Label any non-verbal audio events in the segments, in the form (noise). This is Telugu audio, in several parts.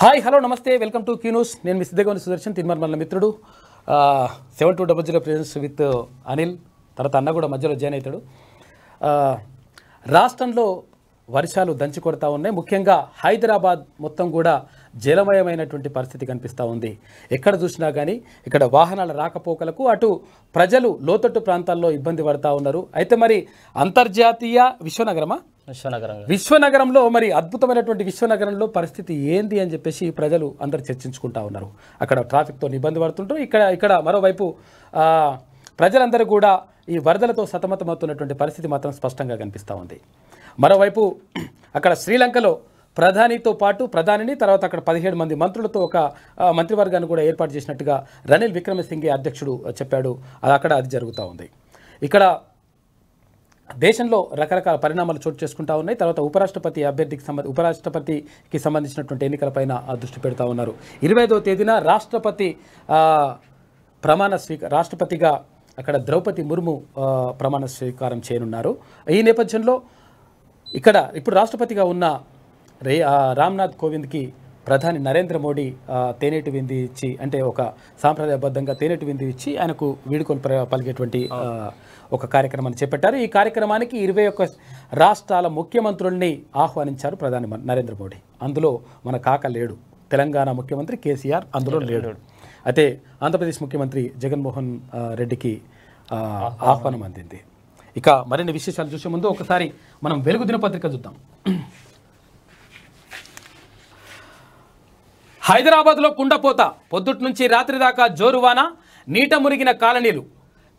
హాయ్ హలో నమస్తే వెల్కమ్ టు కీ న్యూస్ నేను మీ సిద్ధగౌని సుదర్శన్ తిరుమల మిత్రుడు seven two double zero presence with Anil తర్వాత అన్న కూడా మధ్యలో జాయిన్ అవుతాడు రాష్ట్రంలో వర్షాలు దంచి కొడతా ఉన్నాయి ముఖ్యంగా హైదరాబాద్ మొత్తం కూడా జలమయమైనటువంటి పరిస్థితి కనిపిస్తూ ఉంది ఎక్కడ చూసినా కానీ ఇక్కడ వాహనాల రాకపోకలకు అటు ప్రజలు లోతట్టు ప్రాంతాల్లో ఇబ్బంది పడతా ఉన్నారు అయితే మరి అంతర్జాతీయ విశ్వనగరమా విశ్వనగరం విశ్వనగరంలో మరి అద్భుతమైనటువంటి విశ్వనగరంలో పరిస్థితి ఏంది అని చెప్పేసి ప్రజలు అందరు చర్చించుకుంటా ఉన్నారు అక్కడ ట్రాఫిక్తో ఇబ్బంది పడుతుంటారు ఇక్కడ ఇక్కడ మరోవైపు ప్రజలందరూ కూడా ఈ వరదలతో సతమతమవుతున్నటువంటి పరిస్థితి మాత్రం స్పష్టంగా కనిపిస్తూ ఉంది మరోవైపు అక్కడ శ్రీలంకలో ప్రధానితో పాటు ప్రధానిని తర్వాత అక్కడ పదిహేడు మంది మంత్రులతో ఒక మంత్రివర్గాన్ని కూడా ఏర్పాటు చేసినట్టుగా రనిల్ విక్రమసింఘే అధ్యక్షుడు చెప్పాడు అక్కడ అది జరుగుతూ ఉంది ఇక్కడ దేశంలో రకరకాల పరిణామాలు చోటు చేసుకుంటా ఉన్నాయి తర్వాత ఉపరాష్ట్రపతి అభ్యర్థికి సంబంధ ఉపరాష్ట్రపతికి సంబంధించినటువంటి ఎన్నికలపైన దృష్టి పెడతా ఉన్నారు ఇరవై ఐదవ తేదీన రాష్ట్రపతి ప్రమాణ స్వీక రాష్ట్రపతిగా అక్కడ ద్రౌపది ముర్ము ప్రమాణ స్వీకారం చేయనున్నారు ఈ నేపథ్యంలో ఇక్కడ ఇప్పుడు రాష్ట్రపతిగా ఉన్న రే రామ్నాథ్ కోవింద్కి ప్రధాని నరేంద్ర మోడీ తేనెటి వింది ఇచ్చి అంటే ఒక సాంప్రదాయబద్ధంగా తేనెటి వింది ఇచ్చి ఆయనకు వీడుకోలు పలికేటువంటి ఒక కార్యక్రమాన్ని చేపట్టారు ఈ కార్యక్రమానికి ఇరవై ఒక్క రాష్ట్రాల ముఖ్యమంత్రుల్ని ఆహ్వానించారు ప్రధాని నరేంద్ర మోడీ అందులో మన కాక లేడు తెలంగాణ ముఖ్యమంత్రి కేసీఆర్ అందులో లేడు అయితే ఆంధ్రప్రదేశ్ ముఖ్యమంత్రి జగన్మోహన్ రెడ్డికి ఆహ్వానం అందింది ఇక మరిన్ని విశేషాలు చూసే ముందు ఒకసారి మనం వెలుగు దినపత్రిక చూద్దాం హైదరాబాద్లో కుండపోత పొద్దుటి నుంచి రాత్రి దాకా జోరువాన నీట మురిగిన కాలనీలు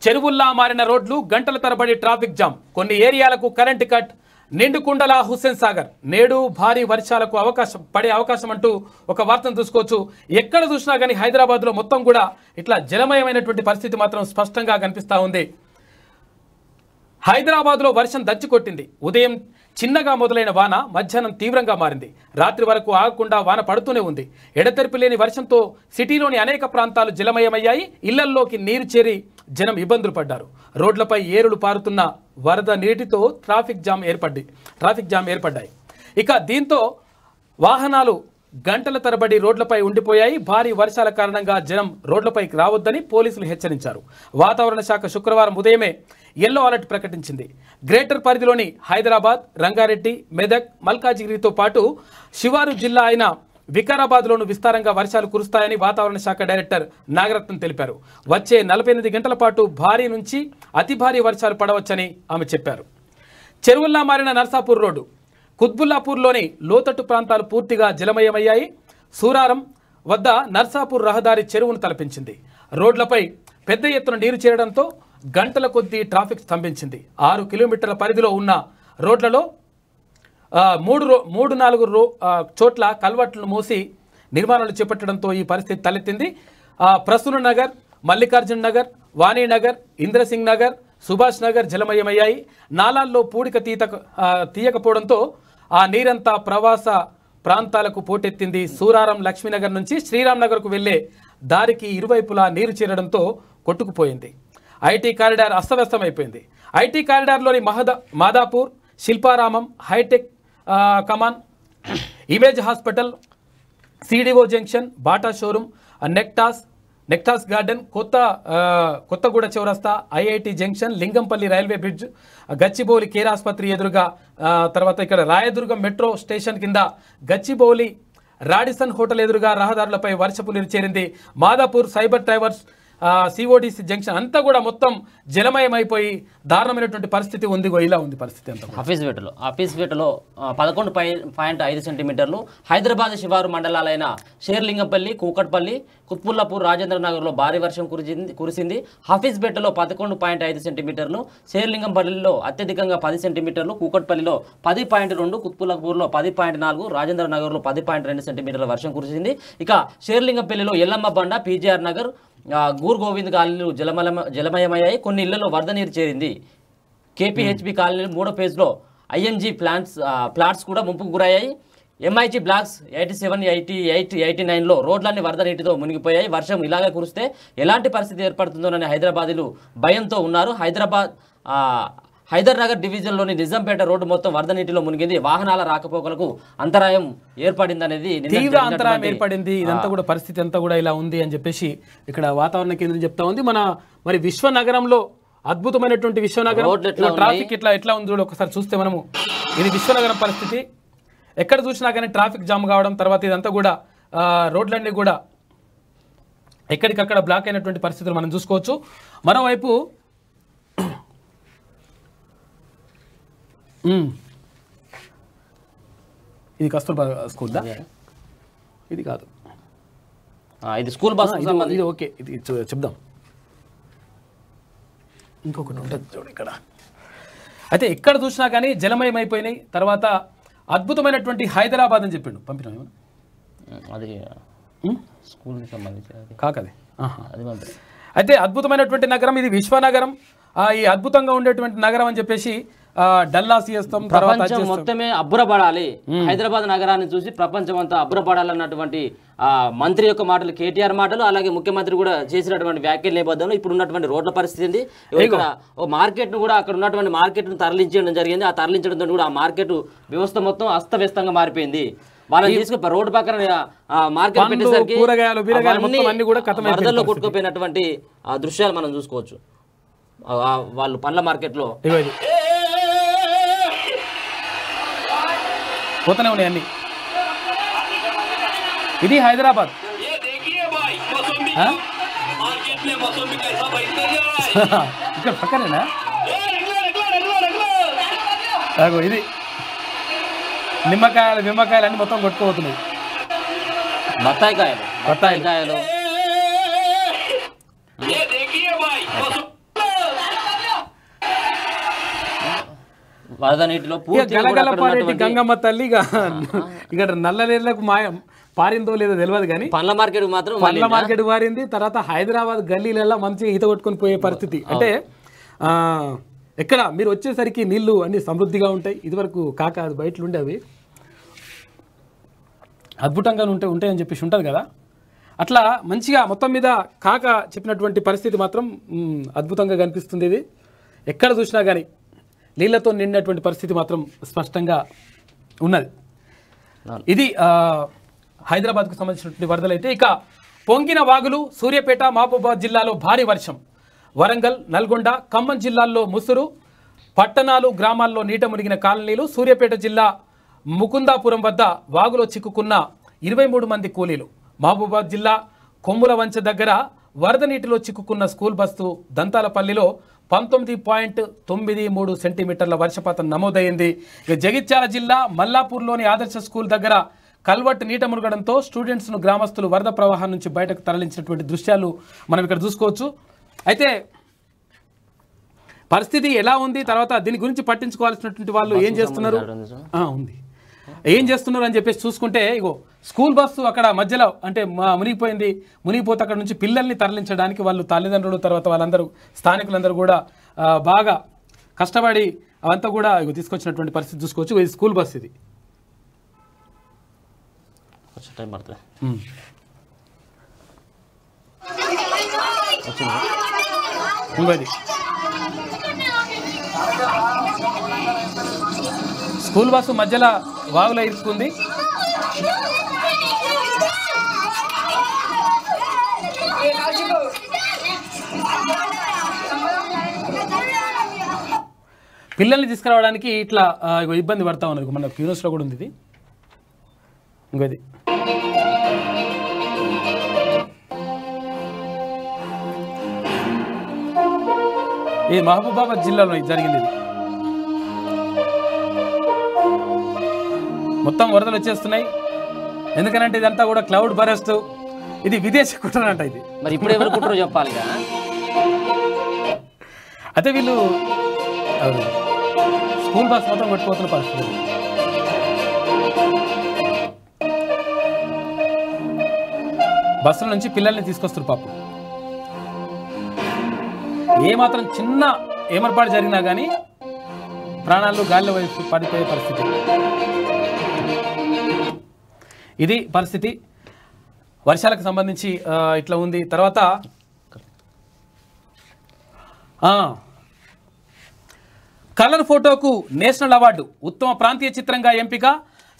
చెరువుల్లా మారిన రోడ్లు గంటల తరబడి ట్రాఫిక్ జామ్ కొన్ని ఏరియాలకు కరెంటు కట్ నిండుకుండల హుస్సేన్ సాగర్ నేడు భారీ వర్షాలకు అవకాశం పడే అవకాశం అంటూ ఒక వార్తను చూసుకోవచ్చు ఎక్కడ చూసినా కానీ హైదరాబాద్లో మొత్తం కూడా ఇట్లా జలమయమైనటువంటి పరిస్థితి మాత్రం స్పష్టంగా కనిపిస్తూ ఉంది హైదరాబాద్లో వర్షం దచ్చి కొట్టింది ఉదయం చిన్నగా మొదలైన వాన మధ్యాహ్నం తీవ్రంగా మారింది రాత్రి వరకు ఆగకుండా వాన పడుతూనే ఉంది ఎడతెరిపి లేని వర్షంతో సిటీలోని అనేక ప్రాంతాలు జలమయమయ్యాయి ఇళ్లల్లోకి నీరు చేరి జనం ఇబ్బందులు పడ్డారు రోడ్లపై ఏరులు పారుతున్న వరద నీటితో ట్రాఫిక్ జామ్ ఏర్పడి ట్రాఫిక్ జామ్ ఏర్పడ్డాయి ఇక దీంతో వాహనాలు గంటల తరబడి రోడ్లపై ఉండిపోయాయి భారీ వర్షాల కారణంగా జనం రోడ్లపైకి రావద్దని పోలీసులు హెచ్చరించారు వాతావరణ శాఖ శుక్రవారం ఉదయమే ఎల్లో అలర్ట్ ప్రకటించింది గ్రేటర్ పరిధిలోని హైదరాబాద్ రంగారెడ్డి మెదక్ మల్కాజిగిరితో పాటు శివారు జిల్లా అయిన వికారాబాద్లోను విస్తారంగా వర్షాలు కురుస్తాయని వాతావరణ శాఖ డైరెక్టర్ నాగరత్నం తెలిపారు వచ్చే నలభై ఎనిమిది గంటల పాటు భారీ నుంచి అతి భారీ వర్షాలు పడవచ్చని ఆమె చెప్పారు చెరువుల్లా మారిన నర్సాపూర్ రోడ్డు కుత్బుల్లాపూర్లోని లోతట్టు ప్రాంతాలు పూర్తిగా జలమయమయ్యాయి సూరారం వద్ద నర్సాపూర్ రహదారి చెరువును తలపించింది రోడ్లపై పెద్ద ఎత్తున నీరు చేరడంతో గంటల కొద్దీ ట్రాఫిక్ స్తంభించింది ఆరు కిలోమీటర్ల పరిధిలో ఉన్న రోడ్లలో మూడు రో మూడు నాలుగు రో చోట్ల కల్వర్ట్లను మూసి నిర్మాణాలు చేపట్టడంతో ఈ పరిస్థితి తలెత్తింది ప్రసూన నగర్ మల్లికార్జున నగర్ వాణీనగర్ ఇంద్రసింగ్ నగర్ సుభాష్ నగర్ జలమయమయ్యాయి నాలాల్లో పూడిక తీత తీయకపోవడంతో ఆ నీరంతా ప్రవాస ప్రాంతాలకు పోటెత్తింది సూరారం లక్ష్మీనగర్ నుంచి శ్రీరామ్ నగర్కు వెళ్లే దారికి ఇరువైపులా నీరు చేరడంతో కొట్టుకుపోయింది ఐటీ కారిడార్ అస్తవ్యస్తమైపోయింది ఐటీ కారిడార్లోని మహద Madhapur Shilparamam hitech Kaman (clears throat) Image Hospital CDO junction Bata showroom నెక్టాస్ నెక్టాస్ గార్డెన్ కొత్త కొత్తగూడ చౌరస్తా IIT junction Lingampally railway bridge Gachibowli Care ఆసుపత్రి ఎదురుగా తర్వాత ఇక్కడ రాయదుర్గం మెట్రో స్టేషన్ కింద గచ్చిబౌలి రాడిసన్ హోటల్ ఎదురుగా రహదారులపై వర్షపు నీరు చేరింది Madhapur Cyber Towers CODC junction అంతా కూడా మొత్తం జలమయమైపోయి దారుణమైనటువంటి పరిస్థితి ఉంది ఇలా ఉంది పరిస్థితి అంతా ఆఫీస్ వేటలో ఆఫీస్ వేటలో పదకొండు పాయింట్ ఐదు సెంటీమీటర్లు హైదరాబాద్ శివారు మండలాలైన షేర్లింగంపల్లి కూకట్పల్లి కుత్పుల్లాపూర్ రాజేంద్ర భారీ వర్షం కురిచింది కురిసింది హఫీజ్ బెట్టలో పదకొండు పాయింట్ ఐదు సెంటీమీటర్లు షేర్లింగంపల్లిలో అత్యధికంగా పది సెంటీమీటర్లు కూకట్పల్లిలో పది పాయింట్ రెండు కుత్పుల్లాపూర్లో పది పాయింట్ నాలుగు రాజేంద్ర నగర్లో పది పాయింట్ రెండు సెంటీమీటర్ల వర్షం కురిసింది ఇక షేర్లింగంపల్లిలో ఎల్లమ్మ బండ పీజీఆర్ నగర్ గూర్ గోవింద్ కాలనీలు జలమలమ జలమయమయ్యాయి కొన్ని ఇళ్లలో వరద నీరు చేరింది కేపీహెచ్పి hmm. కాలనీలు మూడో ఫేజ్లో ఐఎన్జీ ప్లాంట్స్ ప్లాట్స్ కూడా ముంపుకు గురయ్యాయి MIT blocks eighty seven eighty eight eighty నైన్లో రోడ్లన్నీ వరద నీటితో మునిగిపోయాయి వర్షం ఇలాగే కురిస్తే ఎలాంటి పరిస్థితి ఏర్పడుతుందోనని హైదరాబాదీలు భయంతో ఉన్నారు హైదరాబాద్ హైదర్నగర్ డివిజన్లోని నిజంపేట రోడ్డు మొత్తం వరద నీటిలో మునిగింది వాహనాల రాకపోకలకు అంతరాయం ఏర్పడింది అనేది తీవ్ర అంతరాయం ఏర్పడింది ఇదంతా కూడా పరిస్థితి అంతా కూడా ఇలా ఉంది అని చెప్పేసి ఇక్కడ వాతావరణ కేంద్రం చెప్తా ఉంది మన మరి విశ్వనగరంలో అద్భుతమైనటువంటి విశ్వనగరం ట్రాఫిక్ ఇట్లా ఎట్లా ఉంది చూడ ఒకసారి చూస్తే మనము ఇది విశ్వనగరం పరిస్థితి ఎక్కడ చూసినా కానీ ట్రాఫిక్ జామ్ కావడం తర్వాత ఇదంతా కూడా రోడ్లన్నీ కూడా ఎక్కడికక్కడ బ్లాక్ అయినటువంటి పరిస్థితులు మనం చూసుకోవచ్చు మరోవైపు Hmm. ఇది కస్తూర్బా స్కూల్ ఇది కాదు ఇది స్కూల్ బస్ ఇది ఓకే ఇది చెప్దాం ఇంకొకటి ఉంటుంది చూడు ఇక్కడ అయితే ఎక్కడ చూసినా కానీ జలమయం అయిపోయినాయి తర్వాత అద్భుతమైనటువంటి హైదరాబాద్ అని చెప్పిండు పంపినా hmm, అది hmm? స్కూల్ సంబంధించి అది అయితే అద్భుతమైనటువంటి నగరం ఇది విశ్వనగరం ఈ అద్భుతంగా ఉండేటువంటి నగరం అని చెప్పేసి డల్లా చేస్తాం ప్రపంచం మొత్తమే అబ్బురపడాలి హైదరాబాద్ నగరాన్ని చూసి ప్రపంచం అంతా అబ్బురపడాలన్నటువంటి మంత్రి యొక్క మాటలు కేటీఆర్ మాటలు అలాగే ముఖ్యమంత్రి కూడా చేసినటువంటి వ్యాఖ్యల నేపథ్యంలో ఇప్పుడు ఉన్నటువంటి రోడ్ల పరిస్థితి ఇక్కడ మార్కెట్ ను కూడా అక్కడ ఉన్నటువంటి మార్కెట్ ను తరలించడం జరిగింది ఆ తరలించడంతో కూడా ఆ మార్కెట్ వ్యవస్థ మొత్తం అస్తవ్యస్తంగా మారిపోయింది వాళ్ళని తీసుకుని రోడ్డు పక్కన మార్కెట్ పెట్టేసరికి వరదల్లో కొట్టుకుపోయినటువంటి దృశ్యాలు మనం చూసుకోవచ్చు వాళ్ళు పండ్ల మార్కెట్ లో పోతూనే ఉన్నాయి అన్నీ ఇది హైదరాబాద్ ఇక్కడ పక్కనేనా ఇది నిమ్మకాయలు నిమ్మకాయలు అన్ని మొత్తం కొట్టుకోబోతున్నాయి బత్తాయికాయలు బత్తాయికాయలు గంగమ్మ తల్లి ఇక్కడ నల్ల నీళ్ళకు మాయం పారిందో లేదో తెలియదు కానీ పండ్ల మార్కెట్ మాత్రం పండ్ల మార్కెట్ పారింది తర్వాత హైదరాబాద్ గల్లీలలో మంచిగా ఈత కొట్టుకొని పోయే పరిస్థితి అంటే ఎక్కడ మీరు వచ్చేసరికి నీళ్లు అన్ని సమృద్ధిగా ఉంటాయి ఇదివరకు కాక అది బయటలు ఉండేవి అద్భుతంగా ఉంటాయి ఉంటాయని చెప్పేసి ఉంటుంది కదా అట్లా మంచిగా మొత్తం మీద కాక చెప్పినటువంటి పరిస్థితి మాత్రం అద్భుతంగా కనిపిస్తుంది ఇది ఎక్కడ చూసినా కానీ నీళ్లతో నిండినటువంటి పరిస్థితి మాత్రం స్పష్టంగా ఉన్నది ఇది హైదరాబాద్కు సంబంధించినటువంటి వరదలు అయితే ఇక పొంగిన వాగులు సూర్యపేట మహబూబాబాద్ జిల్లాలో భారీ వర్షం వరంగల్ నల్గొండ ఖమ్మం జిల్లాల్లో ముసురు పట్టణాలు గ్రామాల్లో నీట మునిగిన కాలనీలు సూర్యపేట జిల్లా ముకుందాపురం వద్ద వాగులో చిక్కుకున్న ఇరవై మూడు మంది కూలీలు మహబూబాబాద్ జిల్లా కొమ్ముల వంచ దగ్గర వరద నీటిలో చిక్కుకున్న స్కూల్ బస్సు దంతాలపల్లిలో పంతొమ్మిది పాయింట్ తొమ్మిది మూడు సెంటీమీటర్ల వర్షపాతం నమోదైంది ఇక జగిత్యాల జిల్లా మల్లాపూర్లోని ఆదర్శ స్కూల్ దగ్గర కల్వర్ట్ నీట మునగడంతో స్టూడెంట్స్ను గ్రామస్తులు వరద ప్రవాహం నుంచి బయటకు తరలించినటువంటి దృశ్యాలు మనం ఇక్కడ చూసుకోవచ్చు అయితే పరిస్థితి ఎలా ఉంది తర్వాత దీని గురించి పట్టించుకోవాల్సినటువంటి వాళ్ళు ఏం చేస్తున్నారు ఉంది ఏం చేస్తున్నారు అని చెప్పేసి చూసుకుంటే ఇగో స్కూల్ బస్సు అక్కడ మధ్యలో అంటే మునిగిపోయింది మునిగిపోతే అక్కడ నుంచి పిల్లల్ని తరలించడానికి వాళ్ళు తల్లిదండ్రులు తర్వాత వాళ్ళందరూ స్థానికులందరూ కూడా బాగా కష్టపడి అవంతా కూడా ఇగో తీసుకొచ్చినటువంటి పరిస్థితి చూసుకోవచ్చు ఇది స్కూల్ బస్ ఇది టైం పడుతుంది స్కూల్ బస్సు మధ్యలో వాగులో ఇరుక్కుంది పిల్లల్ని తీసుకురావడానికి ఇట్లా ఇబ్బంది పడతా ఉన్నారు మన క్యూనివర్స్లో కూడా ఉంది ఇది ఇంకోది ఈ మహబూబాబాద్ జిల్లాలో జరిగింది ఇది మొత్తం వరదలు వచ్చేస్తున్నాయి ఎందుకనంటే ఇదంతా కూడా క్లౌడ్ బరస్ట్ ఇది విదేశీ అంట ఇది మరి ఇప్పుడు ఎవరు కుట్ర చెప్పాలి అయితే వీళ్ళు స్కూల్ బస్ మొత్తం పట్టుకోతున్న పరిస్థితి బస్సుల నుంచి పిల్లల్ని తీసుకొస్తారు పాపం ఏమాత్రం చిన్న ఏమర్పాటు జరిగినా కానీ ప్రాణాలు గాలిలో పడిపోయే పరిస్థితి ఇది పరిస్థితి వర్షాలకు సంబంధించి ఇట్లా ఉంది తర్వాత కలర్ ఫోటోకు నేషనల్ అవార్డు ఉత్తమ ప్రాంతీయ చిత్రంగా ఎంపిక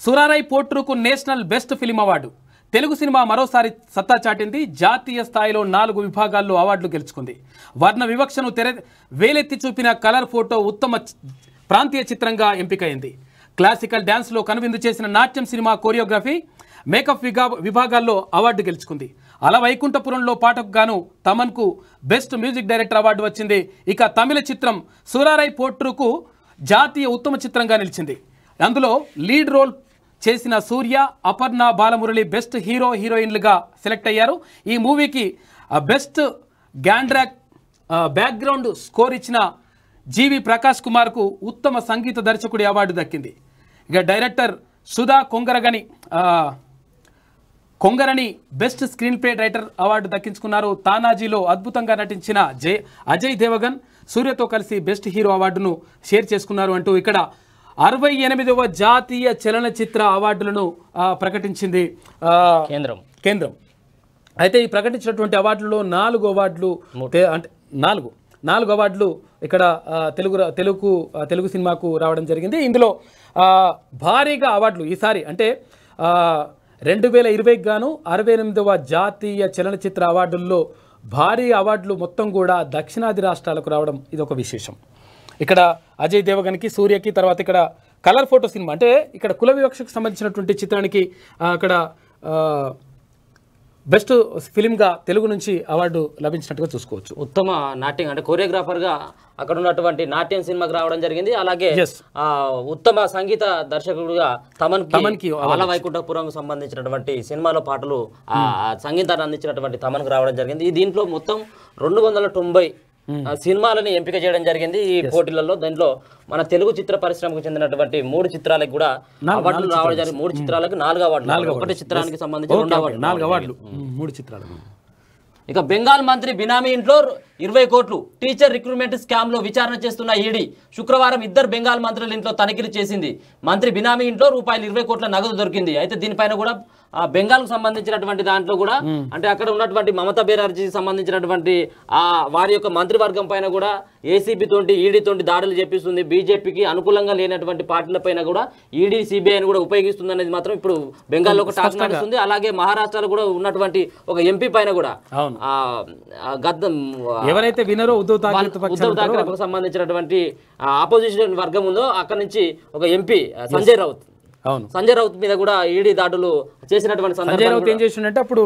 సురారాయ్ పోట్రుకు national best film award Telugu సినిమా మరోసారి సత్తా చాటింది జాతీయ స్థాయిలో నాలుగు విభాగాల్లో అవార్డులు గెలుచుకుంది వర్ణ వివక్షను తెర వేలెత్తి చూపిన కలర్ ఫోటో ఉత్తమ ప్రాంతీయ చిత్రంగా ఎంపికైంది క్లాసికల్ డ్యాన్స్లో కనువిందు చేసిన నాట్యం సినిమా కోరియోగ్రఫీ మేకప్ విభాగాల్లో అవార్డు గెలుచుకుంది అలా వైకుంఠపురంలో పాటకు గాను తమన్కు బెస్ట్ మ్యూజిక్ డైరెక్టర్ అవార్డు వచ్చింది ఇక తమిళ చిత్రం సూరారాయ్ పోట్రుకు జాతీయ ఉత్తమ చిత్రంగా నిలిచింది అందులో లీడ్ రోల్ చేసిన సూర్య అపర్ణ బాలమురళి బెస్ట్ హీరో హీరోయిన్లుగా సెలెక్ట్ అయ్యారు ఈ మూవీకి బెస్ట్ గ్యాండ్రాక్ బ్యాక్గ్రౌండ్ స్కోర్ ఇచ్చిన జీవి ప్రకాష్ కుమార్కు ఉత్తమ సంగీత దర్శకుడి అవార్డు దక్కింది ఇక డైరెక్టర్ సుధా కొంగరగని కొంగరని best screenplay writer award దక్కించుకున్నారు తానాజీలో అద్భుతంగా నటించిన జయ అజయ్ దేవగన్ సూర్యతో కలిసి బెస్ట్ హీరో అవార్డును షేర్ చేసుకున్నారు అంటూ ఇక్కడ అరవై ఎనిమిదవ జాతీయ చలనచిత్ర అవార్డులను ప్రకటించింది కేంద్రం కేంద్రం అయితే ఈ ప్రకటించినటువంటి అవార్డులో నాలుగు అవార్డులు అంటే నాలుగు నాలుగు అవార్డులు ఇక్కడ తెలుగు తెలుగు తెలుగు సినిమాకు రావడం జరిగింది ఇందులో భారీగా అవార్డులు ఈసారి అంటే రెండు వేల ఇరవైకి గాను అరవై ఎనిమిదవ జాతీయ చలనచిత్ర అవార్డుల్లో భారీ అవార్డులు మొత్తం కూడా దక్షిణాది రాష్ట్రాలకు రావడం ఇది ఒక విశేషం ఇక్కడ అజయ్ దేవగన్కి సూర్యకి తర్వాత ఇక్కడ కలర్ ఫోటో సినిమా అంటే ఇక్కడ కుల వివక్షకు సంబంధించినటువంటి చిత్రానికి అక్కడ బెస్ట్ ఫిలింగా తెలుగు నుంచి అవార్డు లభించినట్టుగా చూసుకోవచ్చు ఉత్తమ నాట్యం అంటే కొరియోగ్రాఫర్గా అక్కడ ఉన్నటువంటి నాట్యం సినిమాకి రావడం జరిగింది అలాగే ఉత్తమ సంగీత దర్శకుడుగా తమన్ తమన్కి అల వైకుంఠపురం సంబంధించినటువంటి సినిమాలో పాటలు సంగీతాన్ని అందించినటువంటి తమన్కి రావడం జరిగింది దీంట్లో మొత్తం రెండు వందల తొంభై సినిమాలని ఎంపిక చేయడం జరిగింది ఈ పోటీలలో దీంట్లో మన తెలుగు చిత్ర పరిశ్రమకు చెందినటువంటి మూడు చిత్రాలకు కూడా అవార్డులు రావడం జరిగింది మూడు చిత్రాలకు నాలుగు అవార్డులు ఒకటి చిత్రానికి సంబంధించి రెండు అవార్డులు నాలుగు అవార్డులు మూడు ఇక బెంగాల్ మంత్రి బినామీ ఇంట్లో ఇరవై కోట్లు టీచర్ రిక్రూట్మెంట్ స్కామ్ లో విచారణ చేస్తున్న ఈడీ శుక్రవారం ఇద్దరు బెంగాల్ మంత్రుల ఇంట్లో తనిఖీలు చేసింది మంత్రి బినామీ ఇంట్లో రూపాయలు ఇరవై కోట్ల నగదు దొరికింది అయితే దీనిపైన కూడా ఆ బెంగాల్ కు సంబంధించినటువంటి దాంట్లో కూడా అంటే అక్కడ ఉన్నటువంటి మమతా బెనర్జీ సంబంధించినటువంటి ఆ వారి యొక్క మంత్రివర్గం పైన కూడా ఏసీబీ తోటి ఈడీ e తోటి దాడులు చేపిస్తుంది బీజేపీకి అనుకూలంగా లేనటువంటి పార్టీల పైన కూడా ఈడీ e సిబిఐని కూడా ఉపయోగిస్తుంది అనేది మాత్రం ఇప్పుడు బెంగాల్లో ఒక టాక్ నడుస్తుంది అలాగే మహారాష్ట్రలో కూడా ఉన్నటువంటి ఒక ఎంపీ పైన కూడా ఎవరైతే వినరో ఉద్దవ్ ఉద్ధవ్ సంబంధించినటువంటి ఆపోజిషన్ వర్గం ఉందో అక్కడ నుంచి ఒక ఎంపీ సంజయ్ రావు సంజయ్ రౌత్ మీద కూడా ఈడీ దాడులు చేసినటువంటి సంజయ్ రౌత్ ఏం చేసిండే అప్పుడు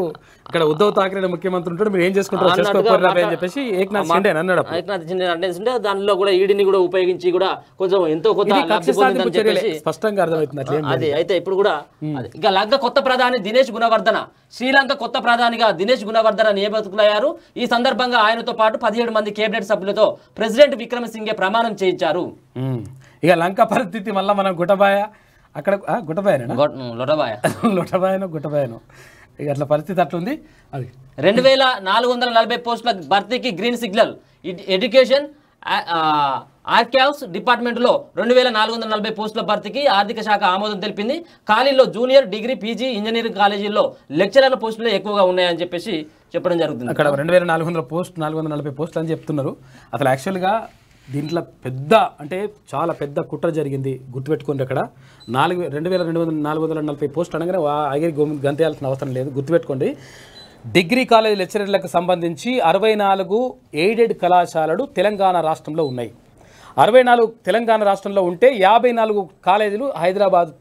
ఇక్కడ ఉద్ధవ్ ఠాక్రే ముఖ్యమంత్రి ఉంటాడు మీరు ఏం చేసుకుంటారు అని చెప్పేసి ఏక్నాథ్ షిండే అన్నాడు ఏక్నాథ్ షిండే అంటే దానిలో కూడా ఈడీని కూడా ఉపయోగించి కూడా కొంచెం ఎంతో కొత్త స్పష్టంగా అర్థమవుతుంది అది అయితే ఇప్పుడు కూడా ఇక లగ్గ కొత్త ప్రధాని దినేష్ గుణవర్ధన శ్రీలంక కొత్త ప్రధానిగా దినేష్ గుణవర్ధన నియమితులయ్యారు ఈ సందర్భంగా ఆయనతో పాటు పదిహేడు మంది కేబినెట్ సభ్యులతో ప్రెసిడెంట్ విక్రమసింఘే ప్రమాణం చేయించారు ఇక లంక పరిస్థితి మళ్ళీ మనం గుటబాయ అక్కడ గుట్టబాయన లొటబాయ (laughs) లొటబాయను ఇక అట్లా పరిస్థితి అట్లుంది అది రెండు వేల నాలుగు వందల నలభై పోస్టుల భర్తీకి గ్రీన్ సిగ్నల్ ఎడ్యుకేషన్ ఆర్కావ్స్ డిపార్ట్మెంట్లో రెండు వేల నాలుగు వందల నలభై పోస్టుల భర్తీకి ఆర్థిక శాఖ ఆమోదం తెలిపింది ఖాళీలో జూనియర్ డిగ్రీ పీజీ ఇంజనీరింగ్ కాలేజీల్లో లెక్చరర్ల పోస్టులు ఎక్కువగా ఉన్నాయని చెప్పేసి చెప్పడం జరుగుతుంది అక్కడ రెండు వేల నాలుగు వందల పోస్ట్ నాలుగు వందల నలభై పోస్టులు అని చెప్తున్నారు అసలు యాక్చువల్గా దీంట్లో పెద్ద అంటే చాలా పెద్ద కుట్ర జరిగింది గుర్తుపెట్టుకోండి అక్కడ నాలుగు రెండు వేల రెండు వందల నాలుగు వందల నలభై పోస్ట్ అనగానే ఆగిరి గోమి గంతేయాల్సిన అవసరం లేదు గుర్తుపెట్టుకోండి డిగ్రీ కాలేజ్ లెక్చరర్లకు సంబంధించి అరవై నాలుగు ఎయిడెడ్ కళాశాలలు తెలంగాణ రాష్ట్రంలో ఉన్నాయి అరవై నాలుగు తెలంగాణ రాష్ట్రంలో ఉంటే యాభై నాలుగు కాలేజీలు హైదరాబాద్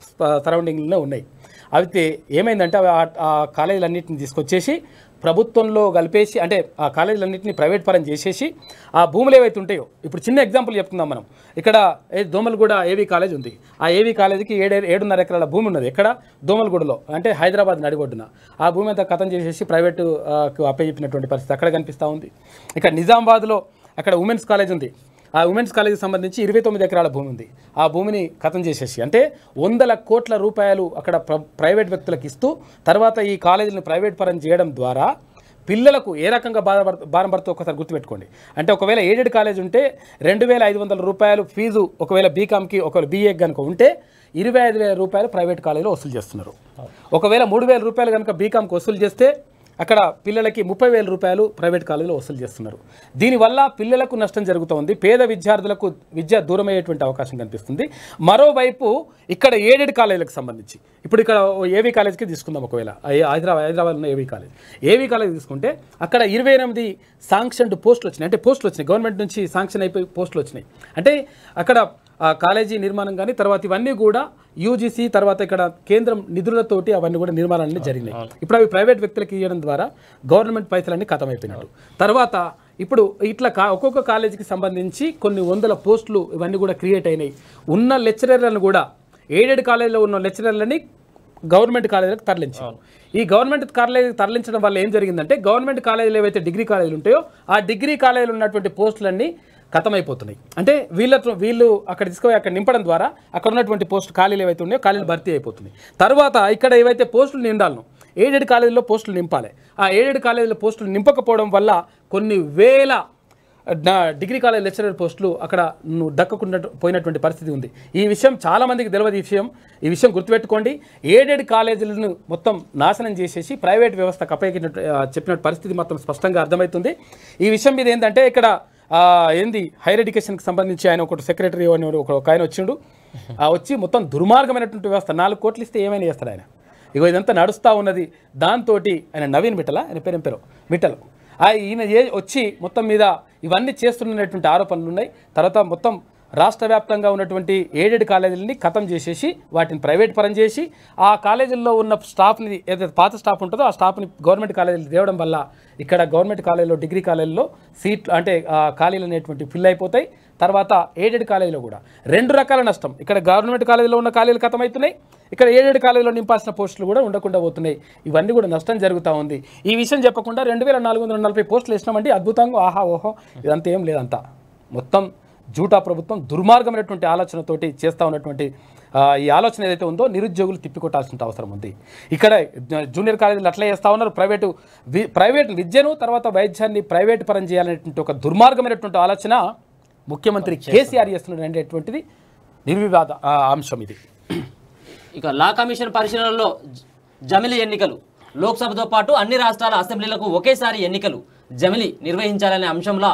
సరౌండింగ్లో ఉన్నాయి అయితే ఏమైందంటే ఆ కాలేజీలన్నింటిని తీసుకొచ్చేసి ప్రభుత్వంలో కలిపేసి అంటే ఆ కాలేజీలన్నింటినీ ప్రైవేట్ పరం చేసేసి ఆ భూములు ఏవైతే ఉంటాయో ఇప్పుడు చిన్న ఎగ్జాంపుల్ చెప్తున్నాం మనం ఇక్కడ దోమలగూడ ఏవీ కాలేజ్ ఉంది ఆ ఏవీ కాలేజీకి ఏడే ఏడున్నర ఎకరాల భూమి ఉన్నది ఎక్కడ దోమలగూడలో అంటే హైదరాబాద్ నడిగొడ్డున ఆ భూమి అంతా కథం చేసేసి ప్రైవేటు అప్పచెప్పినటువంటి పరిస్థితి అక్కడ కనిపిస్తూ ఉంది ఇక్కడ నిజామాబాద్లో అక్కడ ఉమెన్స్ కాలేజ్ ఉంది ఆ ఉమెన్స్ కాలేజీకి సంబంధించి ఇరవై తొమ్మిది ఎకరాల భూమి ఉంది ఆ భూమిని ఖతం చేసేసి అంటే వందల కోట్ల రూపాయలు అక్కడ ప్రైవేట్ వ్యక్తులకు ఇస్తూ తర్వాత ఈ కాలేజీని ప్రైవేట్ పరం చేయడం ద్వారా పిల్లలకు ఏ రకంగా బాధపడ భారం పడుతూ ఒకసారి గుర్తుపెట్టుకోండి అంటే ఒకవేళ ఎయిడెడ్ కాలేజ్ ఉంటే రెండు వేల ఐదు వందల రూపాయలు ఫీజు ఒకవేళ బీకామ్కి ఒకవేళ బీఏకి కనుక ఉంటే ఇరవై ఐదు వేల రూపాయలు ప్రైవేట్ కాలేజీలో వసూలు చేస్తున్నారు ఒకవేళ మూడు వేల రూపాయలు కనుక బీకామ్కి వసూలు చేస్తే అక్కడ పిల్లలకి ముప్పై వేల రూపాయలు ప్రైవేట్ కాలేజీలో వసూలు చేస్తున్నారు దీనివల్ల పిల్లలకు నష్టం జరుగుతుంది పేద విద్యార్థులకు విద్య దూరమయ్యేటువంటి అవకాశం కనిపిస్తుంది మరోవైపు ఇక్కడ ఏడెడ్ కాలేజీలకు సంబంధించి ఇప్పుడు ఇక్కడ ఏవీ కాలేజ్కి తీసుకుందాం ఒకవేళ హైదరాబాద్ హైదరాబాద్ ఉన్న కాలేజ్ ఏవి కాలేజ్ తీసుకుంటే అక్కడ ఇరవై ఎనిమిది శాంక్షన్డ్ పోస్టులు వచ్చినాయి అంటే పోస్టులు వచ్చినాయి గవర్నమెంట్ నుంచి శాంక్షన్ అయిపోయి పోస్టులు వచ్చినాయి అంటే అక్కడ కాలేజీ నిర్మాణం కానీ తర్వాత ఇవన్నీ కూడా యూజీసీ తర్వాత ఇక్కడ కేంద్రం నిధులతోటి అవన్నీ కూడా నిర్మాణాలన్నీ జరిగినాయి ఇప్పుడు అవి ప్రైవేట్ వ్యక్తులకు ఇవ్వడం ద్వారా గవర్నమెంట్ పైసలన్నీ అయిపోయినట్టు తర్వాత ఇప్పుడు ఇట్లా కా ఒక్కొక్క కాలేజీకి సంబంధించి కొన్ని వందల పోస్టులు ఇవన్నీ కూడా క్రియేట్ అయినాయి ఉన్న లెక్చరర్లను కూడా ఎయిడెడ్ కాలేజీలో ఉన్న లెక్చరర్లని గవర్నమెంట్ కాలేజీలకు తరలించారు ఈ గవర్నమెంట్ కాలేజీకి తరలించడం వల్ల ఏం జరిగిందంటే గవర్నమెంట్ కాలేజీలు ఏవైతే డిగ్రీ కాలేజీలు ఉంటాయో ఆ డిగ్రీ కాలేజీలు ఉన్నటువంటి పోస్టులన్నీ అయిపోతున్నాయి అంటే వీళ్ళ వీళ్ళు అక్కడ తీసుకుపోయి అక్కడ నింపడం ద్వారా అక్కడ ఉన్నటువంటి పోస్టు ఖాళీలు ఏవైతే ఉన్నాయో ఖాళీలు భర్తీ అయిపోతున్నాయి తర్వాత ఇక్కడ ఏవైతే పోస్టులు నిండాలను ఏడెడ్ కాలేజీలో పోస్టులు నింపాలి ఆ ఏడెడ్ కాలేజీలో పోస్టులు నింపకపోవడం వల్ల కొన్ని వేల డిగ్రీ కాలేజ్ లెక్చరర్ పోస్టులు అక్కడ దక్కకుండా పోయినటువంటి పరిస్థితి ఉంది ఈ విషయం చాలామందికి తెలియదు ఈ విషయం ఈ విషయం గుర్తుపెట్టుకోండి ఏడెడ్ కాలేజీలను మొత్తం నాశనం చేసేసి ప్రైవేట్ వ్యవస్థకు అప్పగించినట్టు చెప్పినట్టు పరిస్థితి మొత్తం స్పష్టంగా అర్థమవుతుంది ఈ విషయం మీద ఏంటంటే ఇక్కడ ఏంది హైయర్ ఎడ్యుకేషన్కి సంబంధించి ఆయన ఒకటి సెక్రటరీ అని ఒక ఆయన వచ్చిండు వచ్చి మొత్తం దుర్మార్గమైనటువంటి వ్యవస్థ నాలుగు కోట్లు ఇస్తే ఏమైనా చేస్తాడు ఆయన ఇగో ఇదంతా నడుస్తూ ఉన్నది దాంతో ఆయన నవీన్ మిట్టల ఆయన పేరు పేరు ఆ ఈయన వచ్చి మొత్తం మీద ఇవన్నీ చేస్తున్నటువంటి ఆరోపణలు ఉన్నాయి తర్వాత మొత్తం రాష్ట్ర వ్యాప్తంగా ఉన్నటువంటి ఎయిడెడ్ కాలేజీలని ఖతం చేసేసి వాటిని ప్రైవేట్ పరం చేసి ఆ కాలేజీల్లో ఉన్న స్టాఫ్ని ఏదైతే పాత స్టాఫ్ ఉంటుందో ఆ స్టాఫ్ని గవర్నమెంట్ కాలేజీలు తేవడం వల్ల ఇక్కడ గవర్నమెంట్ కాలేజీలో డిగ్రీ కాలేజీలో సీట్లు అంటే ఖాళీలు అనేటువంటి ఫిల్ అయిపోతాయి తర్వాత ఎయిడెడ్ కాలేజీలో కూడా రెండు రకాల నష్టం ఇక్కడ గవర్నమెంట్ కాలేజీలో ఉన్న ఖాళీలు ఖతం అవుతున్నాయి ఇక్కడ ఏడేడు కాలేజీలో నింపాల్సిన పోస్టులు కూడా ఉండకుండా పోతున్నాయి ఇవన్నీ కూడా నష్టం జరుగుతూ ఉంది ఈ విషయం చెప్పకుండా రెండు వేల నాలుగు వందల నలభై పోస్టులు వేసినామండి అద్భుతంగా ఆహా ఓహో ఇదంతా ఏం లేదంతా మొత్తం జూటా ప్రభుత్వం దుర్మార్గమైనటువంటి ఆలోచనతోటి చేస్తూ ఉన్నటువంటి ఈ ఆలోచన ఏదైతే ఉందో నిరుద్యోగులు తిప్పికొట్టాల్సిన అవసరం ఉంది ఇక్కడ జూనియర్ కాలేజీలు అట్లా చేస్తూ ఉన్నారు ప్రైవేటు ప్రైవేట్ విద్యను తర్వాత వైద్యాన్ని ప్రైవేట్ పరం చేయాలనేటువంటి ఒక దుర్మార్గమైనటువంటి ఆలోచన ముఖ్యమంత్రి కేసీఆర్ చేస్తున్నాడు అనేటువంటిది నిర్వివాద అంశం ఇది ఇక లా కమిషన్ పరిశీలనలో జమిలి ఎన్నికలు లోక్సభతో పాటు అన్ని రాష్ట్రాల అసెంబ్లీలకు ఒకేసారి ఎన్నికలు జమిలి నిర్వహించాలనే అంశంలో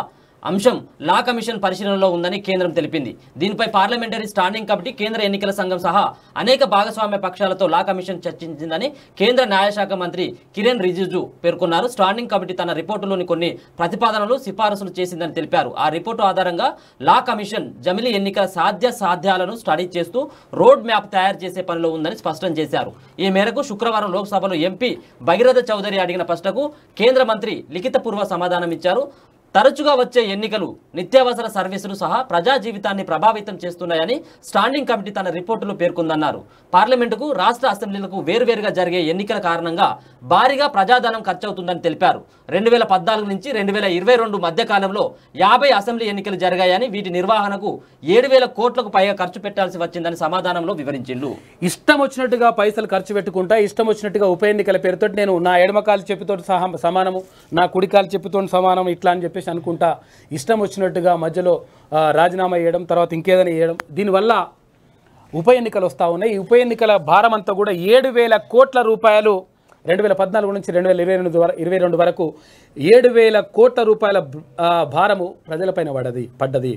అంశం లా కమిషన్ పరిశీలనలో ఉందని కేంద్రం తెలిపింది దీనిపై పార్లమెంటరీ స్టాండింగ్ కమిటీ కేంద్ర ఎన్నికల సంఘం సహా అనేక భాగస్వామ్య పక్షాలతో లా కమిషన్ చర్చించిందని కేంద్ర న్యాయశాఖ మంత్రి కిరణ్ రిజిజు పేర్కొన్నారు స్టాండింగ్ కమిటీ తన రిపోర్టులోని కొన్ని ప్రతిపాదనలు సిఫారసులు చేసిందని తెలిపారు ఆ రిపోర్టు ఆధారంగా లా కమిషన్ జమిలీ ఎన్నికల సాధ్య సాధ్యాలను స్టడీ చేస్తూ రోడ్ మ్యాప్ తయారు చేసే పనిలో ఉందని స్పష్టం చేశారు ఈ మేరకు శుక్రవారం లోక్సభలో ఎంపీ భగీరథ చౌదరి అడిగిన ప్రశ్నకు కేంద్ర మంత్రి లిఖితపూర్వ సమాధానం ఇచ్చారు తరచుగా వచ్చే ఎన్నికలు నిత్యావసర సర్వీసులు సహా ప్రజా జీవితాన్ని ప్రభావితం చేస్తున్నాయని స్టాండింగ్ కమిటీ తన రిపోర్టులో పేర్కొందన్నారు పార్లమెంటుకు రాష్ట్ర అసెంబ్లీలకు వేర్వేరుగా జరిగే ఎన్నికల కారణంగా భారీగా ప్రజాధనం ఖర్చవుతుందని తెలిపారు రెండు వేల పద్నాలుగు నుంచి రెండు వేల ఇరవై రెండు మధ్యకాలంలో యాభై అసెంబ్లీ ఎన్నికలు జరిగాయని వీటి నిర్వహణకు ఏడు వేల కోట్లకు పైగా ఖర్చు పెట్టాల్సి వచ్చిందని సమాధానంలో వివరించిండు ఇష్టం వచ్చినట్టుగా పైసలు ఖర్చు పెట్టుకుంటా ఇష్టం వచ్చినట్టుగా ఉప ఎన్నికల పేరుతో నేను నా ఎడమకాలు చెప్పుతో సహా సమానము నా కుడికాలు చెప్పుతో సమానం ఇట్లా అని చెప్పి చెప్పేసి అనుకుంటా ఇష్టం వచ్చినట్టుగా మధ్యలో రాజీనామా చేయడం తర్వాత ఇంకేదైనా వేయడం దీనివల్ల ఉప ఎన్నికలు వస్తూ ఉన్నాయి ఈ ఉప ఎన్నికల భారం అంతా కూడా ఏడు వేల కోట్ల రూపాయలు రెండు వేల పద్నాలుగు నుంచి రెండు వేల ఇరవై రెండు ఇరవై రెండు వరకు ఏడు వేల కోట్ల రూపాయల భారము ప్రజలపైన పడది పడ్డది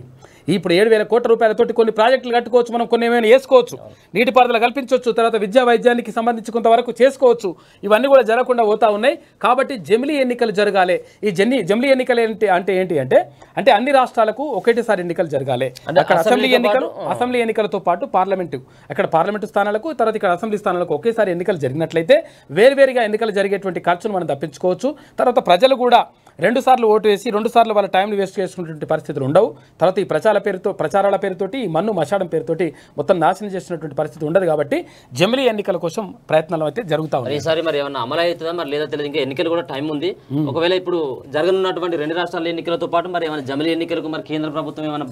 ఇప్పుడు ఏడు వేల కోట్ల రూపాయలతోటి కొన్ని ప్రాజెక్టులు కట్టుకోవచ్చు మనం కొన్ని ఏమైనా వేసుకోవచ్చు నీటిపారుదల కల్పించవచ్చు తర్వాత విద్యా వైద్యానికి సంబంధించి కొంతవరకు చేసుకోవచ్చు ఇవన్నీ కూడా జరగకుండా పోతా ఉన్నాయి కాబట్టి జమిలీ ఎన్నికలు జరగాలి ఈ జమి జమిలీ ఎన్నికలు ఏంటి అంటే ఏంటి అంటే అంటే అన్ని రాష్ట్రాలకు ఒకటేసారి ఎన్నికలు జరగాలి అక్కడ అసెంబ్లీ ఎన్నికలు అసెంబ్లీ ఎన్నికలతో పాటు పార్లమెంటు అక్కడ పార్లమెంటు స్థానాలకు తర్వాత ఇక్కడ అసెంబ్లీ స్థానాలకు ఒకేసారి ఎన్నికలు జరిగినట్లయితే వేరువేరుగా ఎన్నికలు జరిగేటువంటి ఖర్చును మనం తప్పించుకోవచ్చు తర్వాత ప్రజలు కూడా రెండు సార్లు ఓటు వేసి రెండు సార్లు వాళ్ళ టైంని వేస్ట్ చేసుకున్నటువంటి పరిస్థితులు ఉండవు తర్వాత ఈ ప్రచార పేరుతో ప్రచారాల పేరుతోటి ఈ మన్ను మషాడం పేరుతోటి మొత్తం నాశనం చేసినటువంటి పరిస్థితి ఉండదు కాబట్టి జమిలీ ఎన్నికల కోసం ప్రయత్నాలు అయితే జరుగుతా ఉన్నాయి ఈసారి మరి ఏమన్నా అమలు అవుతుందా మరి లేదా తెలియదు ఇంకా ఎన్నికలు కూడా టైం ఉంది ఒకవేళ ఇప్పుడు జరగనున్నటువంటి రెండు రాష్ట్రాల ఎన్నికలతో పాటు మరి ఏమైనా జమిలీ ఎన్నికలకు మరి కేంద్ర ప్రభుత్వం ఏమైనా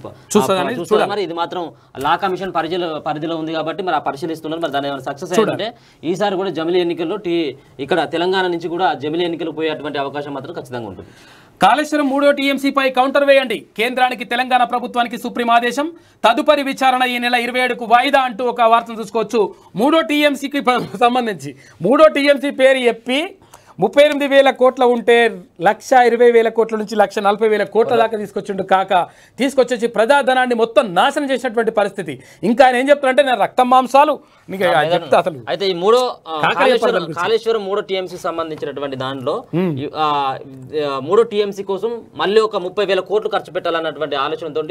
చూస్తుందా మరి ఇది మాత్రం లా కమిషన్ పరిధిలో పరిధిలో ఉంది కాబట్టి మరి ఆ పరిశీలిస్తున్నారు మరి దాని ఏమైనా సక్సెస్ అయ్యిందంటే ఈసారి కూడా జమిలీ ఎన్నికల్లో ఇక్కడ తెలంగాణ నుంచి కూడా జమిలీ ఎన్నికలు పోయేటువంటి అవకాశం మాత్రం ఖచ్చితంగా ఉంటుంది కాళేశ్వరం మూడో టీఎంసీపై కౌంటర్ వేయండి కేంద్రానికి తెలంగాణ ప్రభుత్వానికి సుప్రీం ఆదేశం తదుపరి విచారణ ఈ నెల ఇరవై ఏడుకు వాయిదా అంటూ ఒక వార్తను చూసుకోవచ్చు మూడో టీఎంసీకి సంబంధించి మూడో టీఎంసీ పేరు చెప్పి ముప్పై ఎనిమిది వేల కోట్ల ఉంటే లక్ష ఇరవై వేల కోట్ల నుంచి లక్ష నలభై వేల కోట్ల దాకా తీసుకొచ్చిండు కాక తీసుకొచ్చేసి ప్రజాధనాన్ని మొత్తం నాశనం చేసినటువంటి పరిస్థితి ఇంకా ఆయన ఏం చెప్తున్నారంటే నేను రక్తం మాంసాలు చెప్తా అసలు అయితే ఈ మూడో కాళేశ్వరం మూడో టీఎంసీ సంబంధించినటువంటి దాంట్లో మూడో టీఎంసీ కోసం మళ్ళీ ఒక ముప్పై వేల కోట్లు ఖర్చు పెట్టాలన్నటువంటి ఆలోచనతో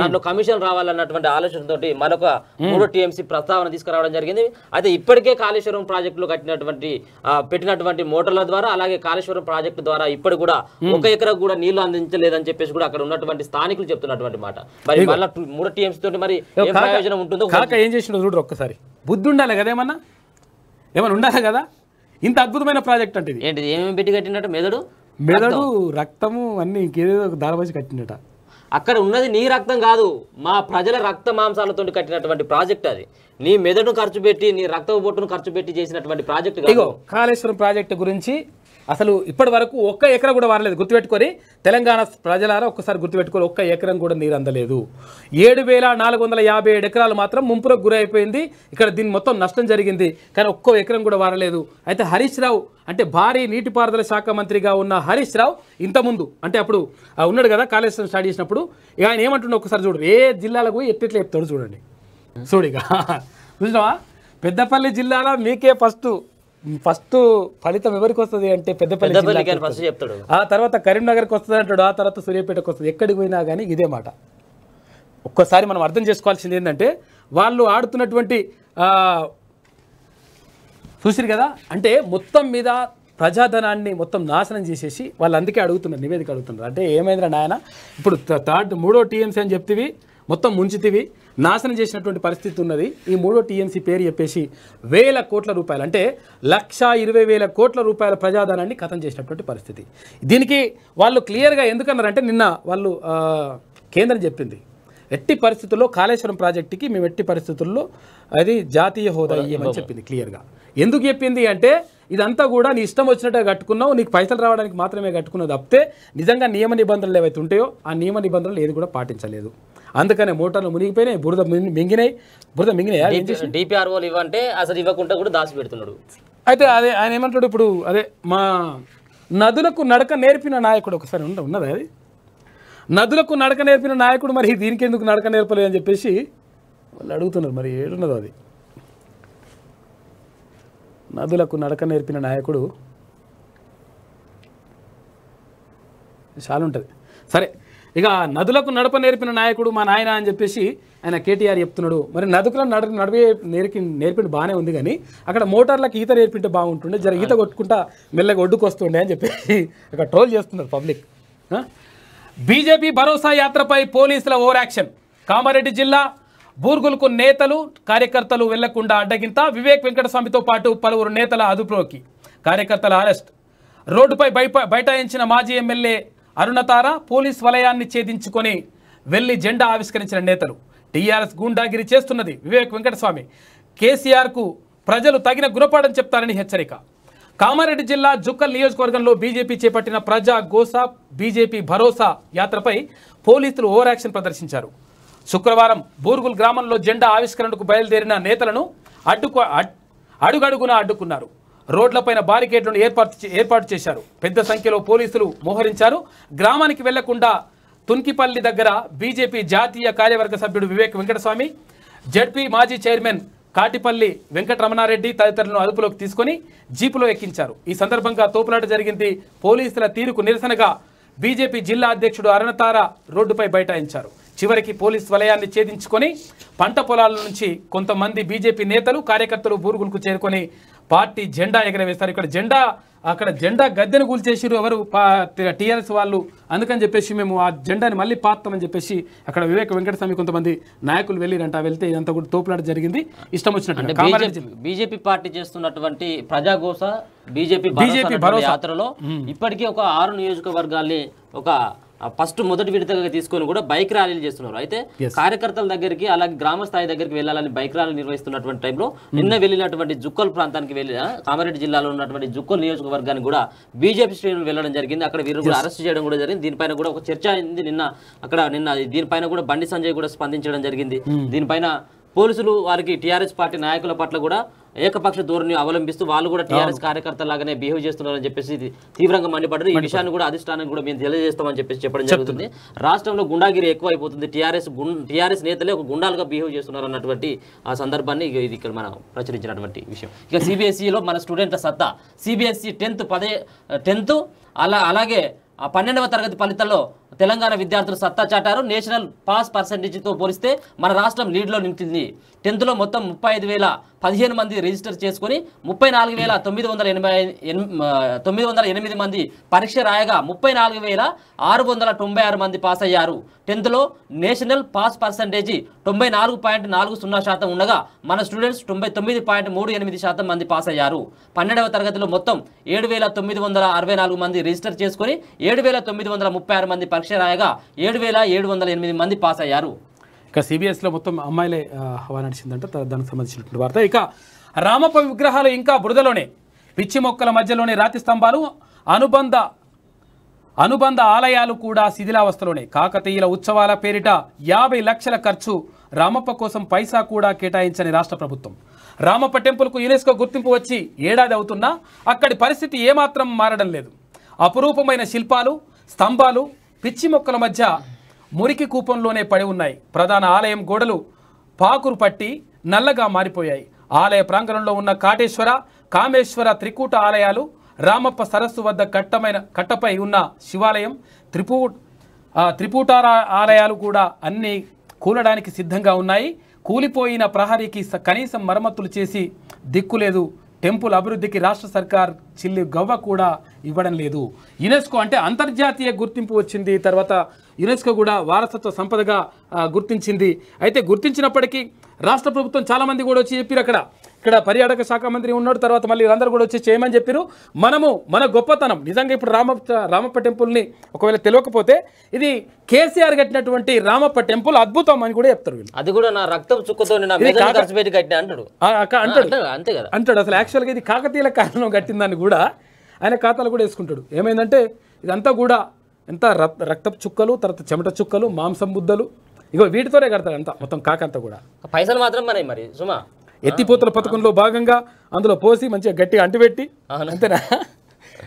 దాంట్లో కమిషన్ రావాలన్నటువంటి ఆలోచనతో మరొక మూడో టీఎంసీ ప్రస్తావన తీసుకురావడం జరిగింది అయితే ఇప్పటికే కాళేశ్వరం ప్రాజెక్టులో కట్టినటువంటి పెట్టినటువంటి మోటార్ల ద్వారా అలాగే కాళేశ్వరం ప్రాజెక్టు ద్వారా ఇప్పుడు కూడా ఒక ఎకరా కూడా నీళ్లు అందించలేదని చెప్పేసి కూడా అక్కడ ఉన్నటువంటి స్థానికులు చెప్తున్నటువంటి మాట మరి మళ్ళీ మూడు టీఎంసీ తోటి మరి ప్రయోజనం ఉంటుందో ఏం చేసిన చూడరు ఒక్కసారి బుద్ధి ఉండాలి కదా ఏమన్నా ఉండాలి కదా ఇంత అద్భుతమైన ప్రాజెక్ట్ అంటే ఏంటి ఏమేమి పెట్టి కట్టినట్టు మెదడు మెదడు రక్తము అన్ని ఇంకేదేదో దారబోసి కట్టినట అక్కడ ఉన్నది నీ రక్తం కాదు మా ప్రజల రక్త మాంసాలతో కట్టినటువంటి ప్రాజెక్ట్ అది నీ మెదడును ఖర్చు పెట్టి నీ రక్త బొట్టును ఖర్చు పెట్టి చేసినటువంటి ప్రాజెక్టు ఇదిగో కాళేశ్వరం ప్రాజెక్టు గురించి అసలు ఇప్పటి వరకు ఒక్క ఎకరం కూడా వారలేదు గుర్తుపెట్టుకొని తెలంగాణ ప్రజలారా ఒక్కసారి గుర్తుపెట్టుకొని ఒక్క ఎకరం కూడా నీరు అందలేదు ఏడు వేల నాలుగు వందల యాభై ఏడు ఎకరాలు మాత్రం ముంపులకు గురైపోయింది ఇక్కడ దీని మొత్తం నష్టం జరిగింది కానీ ఒక్కో ఎకరం కూడా వారలేదు అయితే హరీష్ రావు అంటే భారీ నీటిపారుదల శాఖ మంత్రిగా ఉన్న హరీష్ రావు ఇంతకుముందు అంటే అప్పుడు ఉన్నాడు కదా కాళేశ్వరం స్టార్ట్ చేసినప్పుడు ఆయన ఏమంటున్నా ఒకసారి చూడండి ఏ జిల్లాలకు ఎట్లెట్లా చెప్తాడు చూడండి చూడిగా చూసినావా పెద్దపల్లి జిల్లాలో మీకే ఫస్ట్ ఫస్ట్ ఫలితం ఎవరికి వస్తుంది అంటే పెద్దపల్లి చెప్తాడు ఆ తర్వాత కరీంనగర్కి వస్తుంది అంటాడు ఆ తర్వాత సూర్యాపేటకు వస్తుంది ఎక్కడికి పోయినా కానీ ఇదే మాట ఒక్కసారి మనం అర్థం చేసుకోవాల్సింది ఏంటంటే వాళ్ళు ఆడుతున్నటువంటి చూసిరు కదా అంటే మొత్తం మీద ప్రజాధనాన్ని మొత్తం నాశనం చేసేసి వాళ్ళు అందుకే అడుగుతున్నారు నివేదిక అడుగుతున్నారు అంటే ఏమైందిరా నాయన ఇప్పుడు థర్డ్ మూడో టీఎంసీ అని చెప్తివి మొత్తం ముంచితివి నాశనం చేసినటువంటి పరిస్థితి ఉన్నది ఈ మూడో టీఎంసీ పేరు చెప్పేసి వేల కోట్ల రూపాయలు అంటే లక్ష ఇరవై వేల కోట్ల రూపాయల ప్రజాధనాన్ని కథం చేసినటువంటి పరిస్థితి దీనికి వాళ్ళు క్లియర్గా ఎందుకన్నారంటే నిన్న వాళ్ళు కేంద్రం చెప్పింది ఎట్టి పరిస్థితుల్లో కాళేశ్వరం ప్రాజెక్టుకి మేము ఎట్టి పరిస్థితుల్లో అది జాతీయ హోదా ఇవ్వమని చెప్పింది క్లియర్గా ఎందుకు చెప్పింది అంటే ఇదంతా కూడా నీ ఇష్టం వచ్చినట్టే కట్టుకున్నావు నీకు పైసలు రావడానికి మాత్రమే కట్టుకున్నావు తప్పితే నిజంగా నియమ నిబంధనలు ఏవైతే ఉంటాయో ఆ నియమ నిబంధనలు ఏది కూడా పాటించలేదు అందుకనే మోటార్లు మునిగిపోయినాయి బురద మింగినాయి బురద మింగినాయి డిపిఆర్ఓలు ఇవ్వంటే అసలు ఇవ్వకుండా కూడా దాచి పెడుతున్నాడు అయితే అదే ఆయన ఏమంటాడు ఇప్పుడు అదే మా నదులకు నడక నేర్పిన నాయకుడు ఒకసారి ఉండ ఉన్నది అది నదులకు నడక నేర్పిన నాయకుడు మరి దీనికి ఎందుకు నడక నేర్పలేదు అని చెప్పేసి వాళ్ళు అడుగుతున్నారు మరి ఏడున్నదో అది నదులకు నడక నేర్పిన నాయకుడు చాలా ఉంటుంది సరే ఇక నదులకు నడప నేర్పిన నాయకుడు మా నాయన అని చెప్పేసి ఆయన కేటీఆర్ చెప్తున్నాడు మరి నదుకులను నడ నడిపే నేర్పి నేర్పిన బాగానే ఉంది కానీ అక్కడ మోటార్లకు ఈత నేర్పింటే బాగుంటుండే జర ఈత కొట్టుకుంటా మెల్లగా ఒడ్డుకు వస్తుండే అని చెప్పేసి అక్కడ ట్రోల్ చేస్తున్నారు పబ్లిక్ బీజేపీ భరోసా యాత్రపై పోలీసుల ఓవర్ యాక్షన్ కామారెడ్డి జిల్లా బూర్గులకు నేతలు కార్యకర్తలు వెళ్లకుండా అడ్డగింత వివేక్ వెంకటస్వామితో పాటు పలువురు నేతల అదుపులోకి కార్యకర్తల అరెస్ట్ రోడ్డుపై బైఠాయించిన మాజీ ఎమ్మెల్యే అరుణతార పోలీస్ వలయాన్ని ఛేదించుకొని వెళ్లి జెండా ఆవిష్కరించిన నేతలు టీఆర్ఎస్ గూండాగిరి చేస్తున్నది వివేక్ వెంకటస్వామి కేసీఆర్కు ప్రజలు తగిన గుణపాఠం చెప్తారని హెచ్చరిక కామారెడ్డి జిల్లా జుక్కల్ నియోజకవర్గంలో బీజేపీ చేపట్టిన ప్రజా గోసా బీజేపీ భరోసా యాత్రపై పోలీసులు యాక్షన్ ప్రదర్శించారు శుక్రవారం బూర్గుల్ గ్రామంలో జెండా ఆవిష్కరణకు బయలుదేరిన నేతలను అడ్డుకు అడుగడుగునా అడ్డుకున్నారు రోడ్లపైన బారికేడ్లను ఏర్పాటు ఏర్పాటు చేశారు పెద్ద సంఖ్యలో పోలీసులు మోహరించారు గ్రామానికి వెళ్లకుండా తున్కిపల్లి దగ్గర బీజేపీ జాతీయ కార్యవర్గ సభ్యుడు వివేక్ వెంకటస్వామి జడ్పీ మాజీ చైర్మన్ కాటిపల్లి వెంకటరమణారెడ్డి తదితరులను అదుపులోకి తీసుకుని జీపులో ఎక్కించారు ఈ సందర్భంగా తోపులాట జరిగింది పోలీసుల తీరుకు నిరసనగా బీజేపీ జిల్లా అధ్యక్షుడు అరుణతార రోడ్డుపై బైఠాయించారు చివరికి పోలీస్ వలయాన్ని ఛేదించుకొని పంట పొలాల నుంచి కొంతమంది బీజేపీ నేతలు కార్యకర్తలు బూరుగులకు చేరుకొని పార్టీ జెండా ఎగరవేస్తారు ఇక్కడ జెండా అక్కడ జెండా గద్దెను చేసిరు ఎవరు టీఆర్ఎస్ వాళ్ళు అందుకని చెప్పేసి మేము ఆ జెండాని మళ్ళీ పాతామని చెప్పేసి అక్కడ వివేక వెంకటస్వామి కొంతమంది నాయకులు వెళ్ళిరంట వెళ్తే ఇదంతా కూడా తోపులాట జరిగింది ఇష్టం వచ్చినట్టు బీజేపీ పార్టీ చేస్తున్నటువంటి ప్రజాఘోష బీజేపీ బీజేపీ యాత్రలో ఇప్పటికీ ఒక ఆరు నియోజకవర్గాల్ని ఒక ఫస్ట్ మొదటి విడతగా తీసుకొని కూడా బైక్ ర్యాలీలు చేస్తున్నారు అయితే కార్యకర్తల దగ్గరికి అలాగే గ్రామ స్థాయి దగ్గరికి వెళ్ళాలని బైక్ ర్యాలీ నిర్వహిస్తున్నటువంటి టైంలో నిన్న hmm. వెళ్ళినటువంటి జుక్కల్ ప్రాంతానికి వెళ్ళిన కామారెడ్డి జిల్లాలో ఉన్నటువంటి జుక్కల్ నియోజకవర్గానికి కూడా బీజేపీ శ్రేణులు వెళ్ళడం జరిగింది అక్కడ వీరు కూడా అరెస్ట్ చేయడం కూడా జరిగింది దీనిపైన కూడా ఒక చర్చ అయింది నిన్న అక్కడ నిన్న దీనిపైన కూడా బండి సంజయ్ కూడా స్పందించడం జరిగింది hmm. దీనిపైన పోలీసులు వారికి టీఆర్ఎస్ పార్టీ నాయకుల పట్ల కూడా ఏకపక్ష ధోరణి అవలంబిస్తూ వాళ్ళు కూడా టీఆర్ఎస్ కార్యకర్త లాగానే బిహేవ్ చేస్తున్నారని చెప్పేసి తీవ్రంగా మండిపడ్డారు ఈ విషయాన్ని కూడా అధిష్టానం కూడా మేము తెలియజేస్తామని చెప్పేసి చెప్పడం జరుగుతుంది రాష్ట్రంలో గుండాగిరి ఎక్కువైపోతుంది టీఆర్ఎస్ టీఆర్ఎస్ నేతలే ఒక గుండాలుగా బిహేవ్ చేస్తున్నారు అన్నటువంటి ఆ సందర్భాన్ని ఇది ఇక్కడ మనం ప్రచురించినటువంటి విషయం ఇక సిబిఎస్ఈలో e మన స్టూడెంట్ల సత్తా సిబిఎస్ఈ e టెన్త్ పదే టెన్త్ అలా అలాగే పన్నెండవ తరగతి ఫలితాల్లో తెలంగాణ విద్యార్థులు సత్తా చాటారు నేషనల్ పాస్ పర్సంటేజ్తో పోలిస్తే మన రాష్ట్రం లీడ్లో నింటింది టెన్త్లో మొత్తం ముప్పై ఐదు వేల పదిహేను మంది రిజిస్టర్ చేసుకుని ముప్పై నాలుగు వేల తొమ్మిది వందల ఎనభై తొమ్మిది వందల ఎనిమిది మంది పరీక్ష రాయగా ముప్పై నాలుగు వేల ఆరు వందల తొంభై ఆరు మంది పాస్ అయ్యారు టెన్త్లో నేషనల్ పాస్ పర్సంటేజీ తొంభై నాలుగు పాయింట్ నాలుగు సున్నా శాతం ఉండగా మన స్టూడెంట్స్ తొంభై తొమ్మిది పాయింట్ మూడు ఎనిమిది శాతం మంది పాస్ అయ్యారు పన్నెండవ తరగతిలో మొత్తం ఏడు వేల తొమ్మిది వందల అరవై నాలుగు మంది రిజిస్టర్ చేసుకుని ఏడు వేల తొమ్మిది వందల ముప్పై ఆరు మంది పరీక్ష రాయగా ఏడు వేల ఏడు వందల ఎనిమిది మంది పాస్ అయ్యారు ఇక సిబిఎస్లో మొత్తం అమ్మాయిలే హవా నడిచిందంటే దానికి సంబంధించినటువంటి వార్త ఇక రామప్ప విగ్రహాలు ఇంకా బురదలోనే పిచ్చి మొక్కల మధ్యలోనే రాతి స్తంభాలు అనుబంధ అనుబంధ ఆలయాలు కూడా శిథిలావస్థలోనే కాకతీయుల ఉత్సవాల పేరిట యాభై లక్షల ఖర్చు రామప్ప కోసం పైసా కూడా కేటాయించని రాష్ట్ర ప్రభుత్వం రామప్ప టెంపుల్కు యునెస్కో గుర్తింపు వచ్చి ఏడాది అవుతున్నా అక్కడి పరిస్థితి ఏమాత్రం మారడం లేదు అపురూపమైన శిల్పాలు స్తంభాలు పిచ్చి మొక్కల మధ్య మురికి కూపంలోనే పడి ఉన్నాయి ప్రధాన ఆలయం గోడలు పాకురు పట్టి నల్లగా మారిపోయాయి ఆలయ ప్రాంగణంలో ఉన్న కాటేశ్వర కామేశ్వర త్రికూట ఆలయాలు రామప్ప సరస్సు వద్ద కట్టమైన కట్టపై ఉన్న శివాలయం త్రిపూ త్రిపూటార ఆలయాలు కూడా అన్నీ కూలడానికి సిద్ధంగా ఉన్నాయి కూలిపోయిన ప్రహరీకి కనీసం మరమ్మతులు చేసి దిక్కులేదు టెంపుల్ అభివృద్ధికి రాష్ట్ర సర్కార్ చిల్లి గవ్వ కూడా ఇవ్వడం లేదు యునెస్కో అంటే అంతర్జాతీయ గుర్తింపు వచ్చింది తర్వాత యునెస్కో కూడా వారసత్వ సంపదగా గుర్తించింది అయితే గుర్తించినప్పటికీ రాష్ట్ర ప్రభుత్వం చాలామంది కూడా వచ్చి చెప్పారు అక్కడ ఇక్కడ పర్యాటక శాఖ మంత్రి ఉన్నాడు తర్వాత మళ్ళీ వీళ్ళందరూ కూడా వచ్చి చేయమని చెప్పారు మనము మన గొప్పతనం నిజంగా ఇప్పుడు రామ రామప్ప టెంపుల్ని ఒకవేళ తెలియకపోతే ఇది కేసీఆర్ కట్టినటువంటి రామప్ప టెంపుల్ అద్భుతం అని కూడా చెప్తారు అది కూడా నా రక్తం చుక్కతో అంటాడు అంటాడు అసలు యాక్చువల్గా ఇది కాకతీయుల కారణం కట్టిందని కూడా ఆయన ఖాతాలు కూడా వేసుకుంటాడు ఏమైందంటే ఇదంతా కూడా ఎంత రక్తపు చుక్కలు తర్వాత చెమట చుక్కలు మాంసం బుద్ధలు ఇగో వీటితోనే కడతారు అంతా మొత్తం కాకంతా కూడా పైసలు మాత్రం మరి సుమా ఎత్తిపోతల పథకంలో భాగంగా అందులో పోసి మంచిగా గట్టిగా అంటుపెట్టి అంతేనా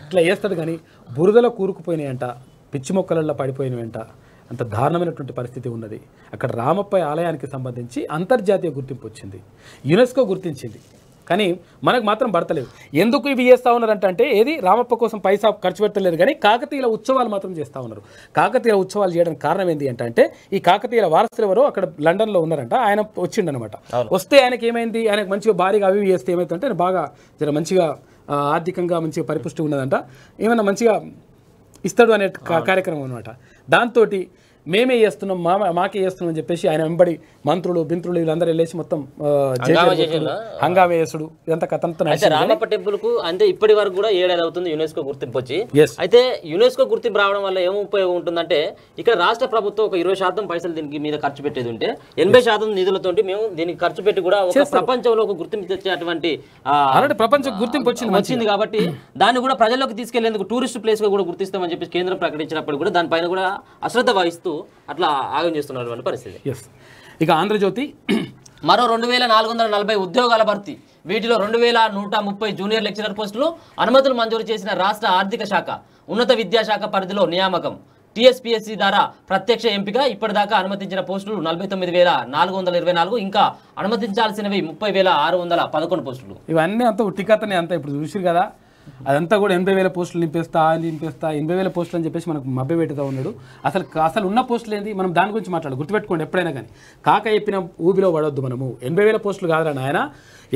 ఇట్లా వేస్తాడు కానీ బురదలో కూరుకుపోయినాయంట పిచ్చి మొక్కలలో పడిపోయినవంట అంత దారుణమైనటువంటి పరిస్థితి ఉన్నది అక్కడ రామప్ప ఆలయానికి సంబంధించి అంతర్జాతీయ గుర్తింపు వచ్చింది యునెస్కో గుర్తించింది కానీ మనకు మాత్రం పడతలేదు ఎందుకు ఇవి చేస్తూ ఉన్నారు అంటే ఏది రామప్ప కోసం పైసా ఖర్చు పెట్టలేదు కానీ కాకతీయుల ఉత్సవాలు మాత్రం చేస్తూ ఉన్నారు కాకతీయుల ఉత్సవాలు చేయడానికి కారణం ఏంటి అంటే ఈ కాకతీయుల వారసులు ఎవరు అక్కడ లండన్లో ఉన్నారంట ఆయన వచ్చిండనమాట వస్తే ఆయనకి ఏమైంది ఆయనకు మంచిగా భారీగా అవి చేస్తే ఏమైతుందంటే ఆయన బాగా జర మంచిగా ఆర్థికంగా మంచిగా పరిపుష్టి ఉన్నదంట ఏమైనా మంచిగా ఇస్తాడు అనే కార్యక్రమం అనమాట దాంతో మేమే చేస్తున్నాం మా మాకే చేస్తున్నాం అని చెప్పేసి ఆయన వెంబడి మంత్రులు బింత్రులు వీళ్ళందరూ వెళ్ళేసి మొత్తం హంగావేసుడు ఎంత కథంతో రామప్ప టెంపుల్ కు అంటే ఇప్పటి వరకు కూడా ఏడాది అవుతుంది యునెస్కో గుర్తింపు వచ్చి అయితే యునెస్కో గుర్తింపు రావడం వల్ల ఏం ఉపయోగం ఉంటుందంటే ఇక్కడ రాష్ట్ర ప్రభుత్వం ఒక ఇరవై శాతం పైసలు దీనికి మీద ఖర్చు పెట్టేది ఉంటే ఎనభై శాతం నిధులతో మేము దీనికి ఖర్చు పెట్టి కూడా ప్రపంచంలో ఒక గుర్తింపు తెచ్చేటువంటి ప్రపంచ గుర్తింపు వచ్చింది వచ్చింది కాబట్టి దాన్ని కూడా ప్రజల్లోకి తీసుకెళ్లేందుకు టూరిస్ట్ ప్లేస్ గా కూడా గుర్తిస్తామని చెప్పి కేంద్రం ప్రకటించినప్పుడు కూడా దానిపైన కూడా అశ్రద్ధ వహిస్తూ అట్లా ఆగం చేస్తున్నటువంటి పరిస్థితి ఇక ఆంధ్రజ్యోతి (clears throat) మరో రెండు వేల నాలుగు వందల నలభై ఉద్యోగాల భర్తీ వీటిలో రెండు వేల నూట ముప్పై జూనియర్ లెక్చరర్ పోస్టులు అనుమతులు మంజూరు చేసిన రాష్ట్ర ఆర్థిక శాఖ ఉన్నత విద్యాశాఖ పరిధిలో నియామకం టిఎస్పిఎస్సి ద్వారా ప్రత్యక్ష ఎంపిక ఇప్పటిదాకా అనుమతించిన పోస్టులు నలభై తొమ్మిది వేల నాలుగు వందల ఇరవై నాలుగు ఇంకా అనుమతించాల్సినవి ముప్పై వేల ఆరు వందల పదకొండు పోస్టులు ఇవన్నీ అంత ఉట్టికతనే అంతా ఇప్పుడు చూసి కదా అదంతా కూడా ఎనభై వేల పోస్టులు నింపేస్తా నింపేస్తా ఎనభై వేల పోస్టులు అని చెప్పేసి మనకు మభ్య పెడుతూ ఉన్నాడు అసలు అసలు ఉన్న పోస్టులు ఏంది మనం దాని గురించి మాట్లాడు గుర్తుపెట్టుకోండి ఎప్పుడైనా కానీ కాక చెప్పిన ఊబిలో పడవద్దు మనము ఎనభై వేల పోస్టులు కాదురా ఆయన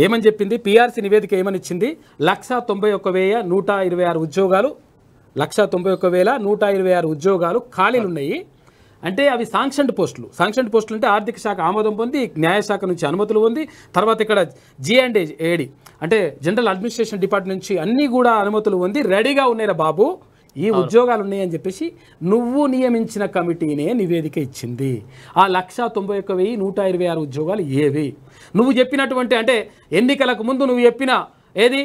ఏమని చెప్పింది పీఆర్సీ నివేదిక ఏమని ఇచ్చింది లక్ష తొంభై ఒక్క వెయ్యి నూట ఇరవై ఆరు ఉద్యోగాలు లక్ష తొంభై ఒక్క వేల నూట ఇరవై ఆరు ఉద్యోగాలు ఖాళీలు ఉన్నాయి అంటే అవి శాంక్షన్డ్ పోస్టులు శాంక్షన్డ్ పోస్టులు అంటే ఆర్థిక శాఖ ఆమోదం పొంది న్యాయశాఖ నుంచి అనుమతులు పొంది తర్వాత ఇక్కడ జీ అండ్ ఏడి అంటే జనరల్ అడ్మినిస్ట్రేషన్ డిపార్ట్మెంట్ నుంచి అన్నీ కూడా అనుమతులు ఉంది రెడీగా ఉన్నాయి బాబు ఈ ఉద్యోగాలు ఉన్నాయని చెప్పేసి నువ్వు నియమించిన కమిటీనే నివేదిక ఇచ్చింది ఆ లక్ష తొంభై ఒక్క వెయ్యి నూట ఇరవై ఆరు ఉద్యోగాలు ఏవి నువ్వు చెప్పినటువంటి అంటే ఎన్నికలకు ముందు నువ్వు చెప్పిన ఏది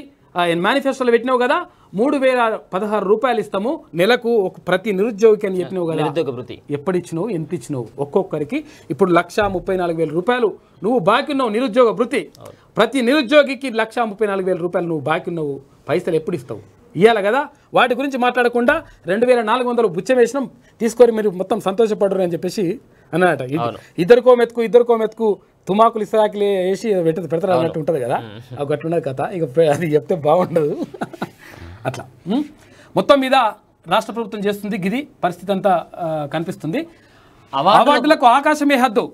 మేనిఫెస్టోలో పెట్టినావు కదా మూడు వేల పదహారు రూపాయలు ఇస్తాము నెలకు ఒక ప్రతి నిరుద్యోగికి అని చెప్పినావు కదా నిరుద్యోగ వృత్తి ఎప్పుడిచ్చినావు ఎంత ఇచ్చినావు ఒక్కొక్కరికి ఇప్పుడు లక్ష ముప్పై నాలుగు వేల రూపాయలు నువ్వు బాకీ ఉన్నావు నిరుద్యోగ వృత్తి ప్రతి నిరుద్యోగికి లక్ష ముప్పై నాలుగు వేల రూపాయలు నువ్వు బాకీ ఉన్నావు పైసలు ఎప్పుడు ఇస్తావు ఇవ్వాలి కదా వాటి గురించి మాట్లాడకుండా రెండు వేల నాలుగు వందలు బుచ్చమేసినాం తీసుకొని మీరు మొత్తం సంతోషపడరు అని చెప్పేసి అన్నమాట ఇద్దరికో మెతుకు ఇద్దరికో మెతుకు తుమాకులు ఇసరాకులు వేసి పెట్టదు పెడతారు అన్నట్టు ఉంటుంది కదా ఒక అట్లున్నది కథ ఇక అది చెప్తే బాగుండదు (laughs) అట్లా మొత్తం మీద రాష్ట్ర ప్రభుత్వం చేస్తుంది గిది పరిస్థితి అంతా కనిపిస్తుంది అవార్డులకు ఆకాశమే హద్దు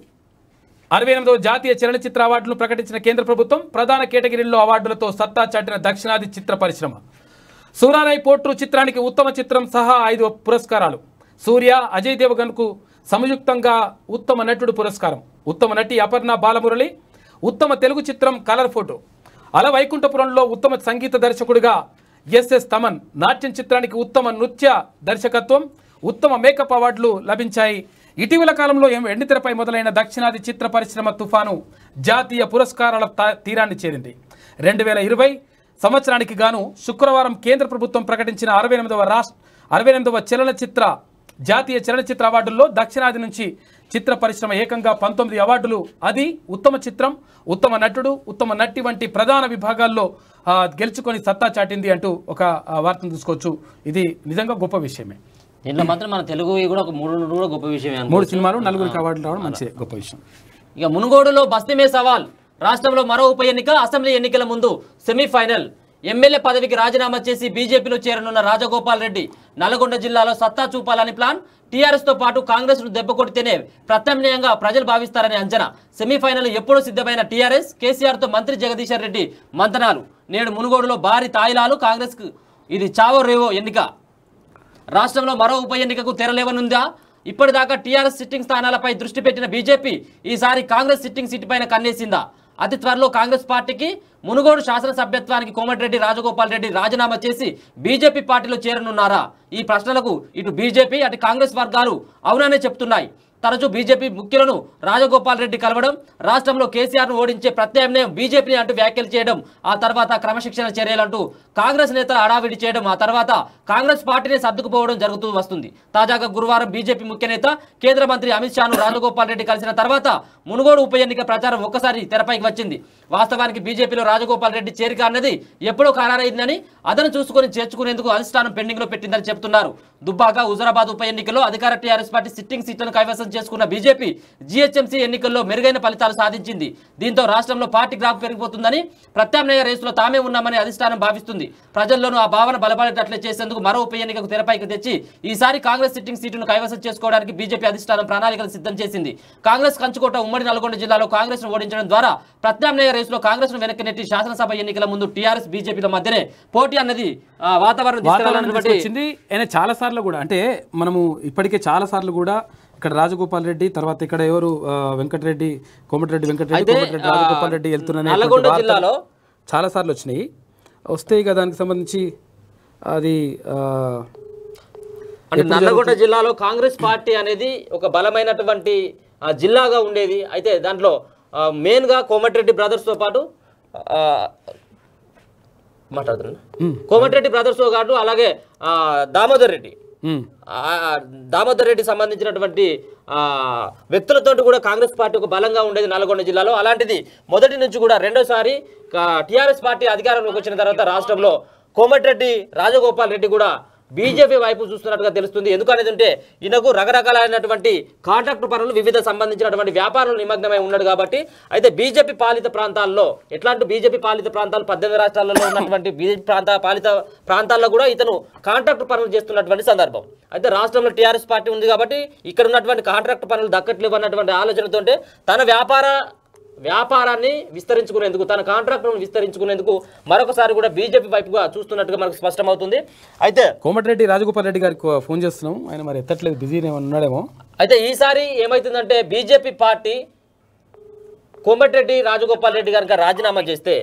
అరవై ఎనిమిదవ జాతీయ చలనచిత్ర అవార్డులు ప్రకటించిన కేంద్ర ప్రభుత్వం ప్రధాన కేటగిరీల్లో అవార్డులతో సత్తా చాటిన దక్షిణాది చిత్ర పరిశ్రమ సూరారాయ్ పోట్రు చిత్రానికి ఉత్తమ చిత్రం సహా ఐదు పురస్కారాలు సూర్య అజయ్ దేవగన్కు సంయుక్తంగా ఉత్తమ నటుడు పురస్కారం ఉత్తమ నటి అపర్ణ బాలమురళి ఉత్తమ తెలుగు చిత్రం కలర్ ఫోటో అల వైకుంఠపురంలో ఉత్తమ సంగీత దర్శకుడిగా ఎస్ఎస్ తమన్ నాట్యం చిత్రానికి ఉత్తమ నృత్య దర్శకత్వం ఉత్తమ మేకప్ అవార్డులు లభించాయి ఇటీవల కాలంలో ఎండితెరపై మొదలైన దక్షిణాది చిత్ర పరిశ్రమ తుఫాను జాతీయ పురస్కారాల తీరాన్ని చేరింది రెండు వేల ఇరవై సంవత్సరానికి గాను శుక్రవారం కేంద్ర ప్రభుత్వం ప్రకటించిన అరవై ఎనిమిదవ రాష్ట్ర అరవై ఎనిమిదవ చలనచిత్ర జాతీయ చలనచిత్ర అవార్డుల్లో దక్షిణాది నుంచి చిత్ర పరిశ్రమ ఏకంగా పంతొమ్మిది అవార్డులు అది ఉత్తమ చిత్రం ఉత్తమ నటుడు ఉత్తమ నటి వంటి ప్రధాన విభాగాల్లో గెలుచుకొని సత్తా చాటింది అంటూ ఒక వార్తను చూసుకోవచ్చు ఇది నిజంగా గొప్ప విషయమే నిన్న మాత్రం మన తెలుగు కూడా ఒక మూడు కూడా గొప్ప విషయం మూడు సినిమాలు నలుగురికి అవార్డులు రావడం మంచి గొప్ప విషయం ఇక మునుగోడులో బస్తీమే సవాల్ రాష్ట్రంలో మరో ఉప ఎన్నిక అసెంబ్లీ ఎన్నికల ముందు సెమీఫైనల్ ఎమ్మెల్యే పదవికి రాజీనామా చేసి బీజేపీలో చేరనున్న రాజగోపాల్ రెడ్డి నల్గొండ జిల్లాలో సత్తా చూపాలని ప్లాన్ టీఆర్ఎస్తో పాటు కాంగ్రెస్ను దెబ్బకొడితేనే ప్రత్యామ్నాయంగా ప్రజలు భావిస్తారని అంచనా సెమీఫైనల్ ఎప్పుడూ సిద్ధమైన టీఆర్ఎస్ కేసీఆర్తో మంత్రి జగదీశ్వర్ రెడ్డి మంతనాలు నేడు మునుగోడులో భారీ తాయిలాలు కాంగ్రెస్కు ఇది చావో రేవో ఎన్నిక రాష్ట్రంలో మరో ఉప ఎన్నికకు తెరలేవనుందా ఇప్పటిదాకా టీఆర్ఎస్ సిట్టింగ్ స్థానాలపై దృష్టి పెట్టిన బీజేపీ ఈసారి కాంగ్రెస్ సిట్టింగ్ పైన కన్నేసిందా అతి త్వరలో కాంగ్రెస్ పార్టీకి మునుగోడు శాసనసభ్యత్వానికి కోమటిరెడ్డి రాజగోపాల్ రెడ్డి రాజీనామా చేసి బీజేపీ పార్టీలో చేరనున్నారా ఈ ప్రశ్నలకు ఇటు బీజేపీ అటు కాంగ్రెస్ వర్గాలు అవుననే చెప్తున్నాయి తరచూ బీజేపీ ముఖ్యులను రాజగోపాల్ రెడ్డి కలవడం రాష్ట్రంలో కేసీఆర్ను ఓడించే ప్రత్యామ్నాయం బీజేపీని అంటూ వ్యాఖ్యలు చేయడం ఆ తర్వాత క్రమశిక్షణ చర్యలంటూ కాంగ్రెస్ నేతలు హడావిడి చేయడం ఆ తర్వాత కాంగ్రెస్ పార్టీని సర్దుకుపోవడం జరుగుతూ వస్తుంది తాజాగా గురువారం బీజేపీ ముఖ్య నేత కేంద్ర మంత్రి అమిత్ షాను రాజగోపాల్ రెడ్డి కలిసిన తర్వాత మునుగోడు ఉప ఎన్నిక ప్రచారం ఒక్కసారి తెరపైకి వచ్చింది వాస్తవానికి బీజేపీలో రాజగోపాల్ రెడ్డి చేరిక అన్నది ఎప్పుడో ఖరారైందని అదను చూసుకొని చేర్చుకునేందుకు అధిష్టానం పెండింగ్లో పెట్టిందని చెబుతున్నారు దుబ్బాక హుజరాబాద్ ఉప ఎన్నికల్లో అధికార టీఆర్ఎస్ పార్టీ సిట్టింగ్ సీట్లను కైవసం చేసుకున్న బీజేపీ జీహెచ్ఎంసీ ఎన్నికల్లో మెరుగైన ఫలితాలు సాధించింది దీంతో రాష్ట్రంలో పార్టీ గ్రాఫ్ పెరిగిపోతుందని ప్రత్యామ్నాయ రేసులో తామే ఉన్నామని అధిష్టానం భావిస్తుంది ప్రజల్లోనూ ఆ భావన బలపడేటట్లు చేసేందుకు మరో ఉప ఎన్నికకు తెరపైకి తెచ్చి ఈసారి కాంగ్రెస్ సిట్టింగ్ సీటును కైవసం చేసుకోవడానికి బీజేపీ అధిష్టానం ప్రణాళికలు సిద్ధం చేసింది కాంగ్రెస్ కంచుకోట ఉమ్మడి నల్గొండ జిల్లాలో కాంగ్రెస్ ను ఓడించడం ద్వారా ప్రత్యామ్నాయ రేసులో కాంగ్రెస్ ను వెనక్కి నెట్టి శాసనసభ ఎన్నికల ముందు టీఆర్ఎస్ బీజేపీల మధ్యనే పోటీ అన్నది వాతావరణం చాలా సార్లు కూడా అంటే మనము ఇప్పటికే చాలా సార్లు కూడా ఇక్కడ రాజగోపాల్ రెడ్డి తర్వాత ఇక్కడ ఎవరు వెంకటరెడ్డి కోమటిరెడ్డి వెంకటరెడ్డి రాజగోపాల్ రెడ్డి వెళ్తున్నారనే చాలా సార్లు వచ్చినాయి వస్తే కదా దానికి సంబంధించి అది అంటే నల్లగొండ జిల్లాలో కాంగ్రెస్ పార్టీ అనేది ఒక బలమైనటువంటి జిల్లాగా ఉండేది అయితే దాంట్లో మెయిన్గా కోమటిరెడ్డి బ్రదర్స్తో పాటు మాట్లాడుతున్నా కోమటిరెడ్డి బ్రదర్స్ గారు అలాగే దామోదర్ రెడ్డి దామోదర్ రెడ్డి సంబంధించినటువంటి వ్యక్తులతో కూడా కాంగ్రెస్ పార్టీ ఒక బలంగా ఉండేది నల్గొండ జిల్లాలో అలాంటిది మొదటి నుంచి కూడా రెండోసారి టీఆర్ఎస్ పార్టీ అధికారంలోకి వచ్చిన తర్వాత రాష్ట్రంలో కోమటిరెడ్డి రాజగోపాల్ రెడ్డి కూడా బీజేపీ వైపు చూస్తున్నట్టుగా తెలుస్తుంది ఎందుకనేదంటే ఈయనకు రకరకాలైనటువంటి కాంట్రాక్టు పనులు వివిధ సంబంధించినటువంటి వ్యాపారాలు నిమగ్నమై ఉన్నాడు కాబట్టి అయితే బీజేపీ పాలిత ప్రాంతాల్లో ఎట్లాంటి బీజేపీ పాలిత ప్రాంతాలు పద్దెనిమిది రాష్ట్రాలలో ఉన్నటువంటి బీజేపీ ప్రాంత పాలిత ప్రాంతాల్లో కూడా ఇతను కాంట్రాక్టు పనులు చేస్తున్నటువంటి సందర్భం అయితే రాష్ట్రంలో టీఆర్ఎస్ పార్టీ ఉంది కాబట్టి ఇక్కడ ఉన్నటువంటి కాంట్రాక్టు పనులు దక్కట్లేవు అన్నటువంటి ఆలోచనతోటే తన వ్యాపార వ్యాపారాన్ని విస్తరించుకునేందుకు తన కాంట్రాక్టులను విస్తరించుకునేందుకు మరొకసారి కూడా బీజేపీ వైపుగా చూస్తున్నట్టుగా మనకు స్పష్టమవుతుంది అయితే కోమటిరెడ్డి రాజగోపాల్ రెడ్డి గారికి ఫోన్ చేస్తున్నాం ఆయన మరి ఎత్తట్లేదు బిజీ ఉన్నాడేమో అయితే ఈసారి ఏమవుతుందంటే బీజేపీ పార్టీ కోమటిరెడ్డి రాజగోపాల్ రెడ్డి కనుక రాజీనామా చేస్తే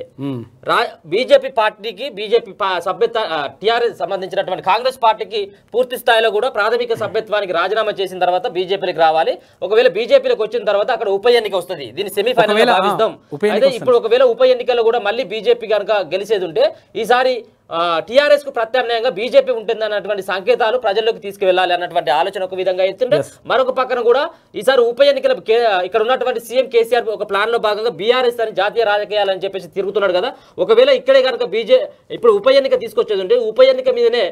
బీజేపీ పార్టీకి బీజేపీ సభ్యత్వ టీఆర్ఎస్ సంబంధించినటువంటి కాంగ్రెస్ పార్టీకి పూర్తి స్థాయిలో కూడా ప్రాథమిక సభ్యత్వానికి రాజీనామా చేసిన తర్వాత బీజేపీకి రావాలి ఒకవేళ బీజేపీలోకి వచ్చిన తర్వాత అక్కడ ఉప ఎన్నిక వస్తుంది దీన్ని సెమీఫైనల్ అయితే ఇప్పుడు ఒకవేళ ఉప ఎన్నికల్లో కూడా మళ్ళీ బీజేపీ కనుక గెలిచేది ఉంటే ఈసారి టీఆర్ఎస్కు ప్రత్యామ్నాయంగా బీజేపీ ఉంటుంది అన్నటువంటి సంకేతాలు ప్రజల్లోకి తీసుకువెళ్ళాలి అన్నటువంటి ఆలోచన ఒక విధంగా ఎత్తుండే మరొక పక్కన కూడా ఈసారి ఉప ఎన్నికల ఇక్కడ ఉన్నటువంటి సీఎం కేసీఆర్ ఒక ప్లాన్లో భాగంగా బీఆర్ఎస్ అని జాతీయ రాజకీయాలు అని చెప్పేసి తిరుగుతున్నాడు కదా ఒకవేళ ఇక్కడే కనుక బీజే ఇప్పుడు ఉప ఎన్నిక తీసుకొచ్చేది ఉంటే ఉప ఎన్నిక మీదనే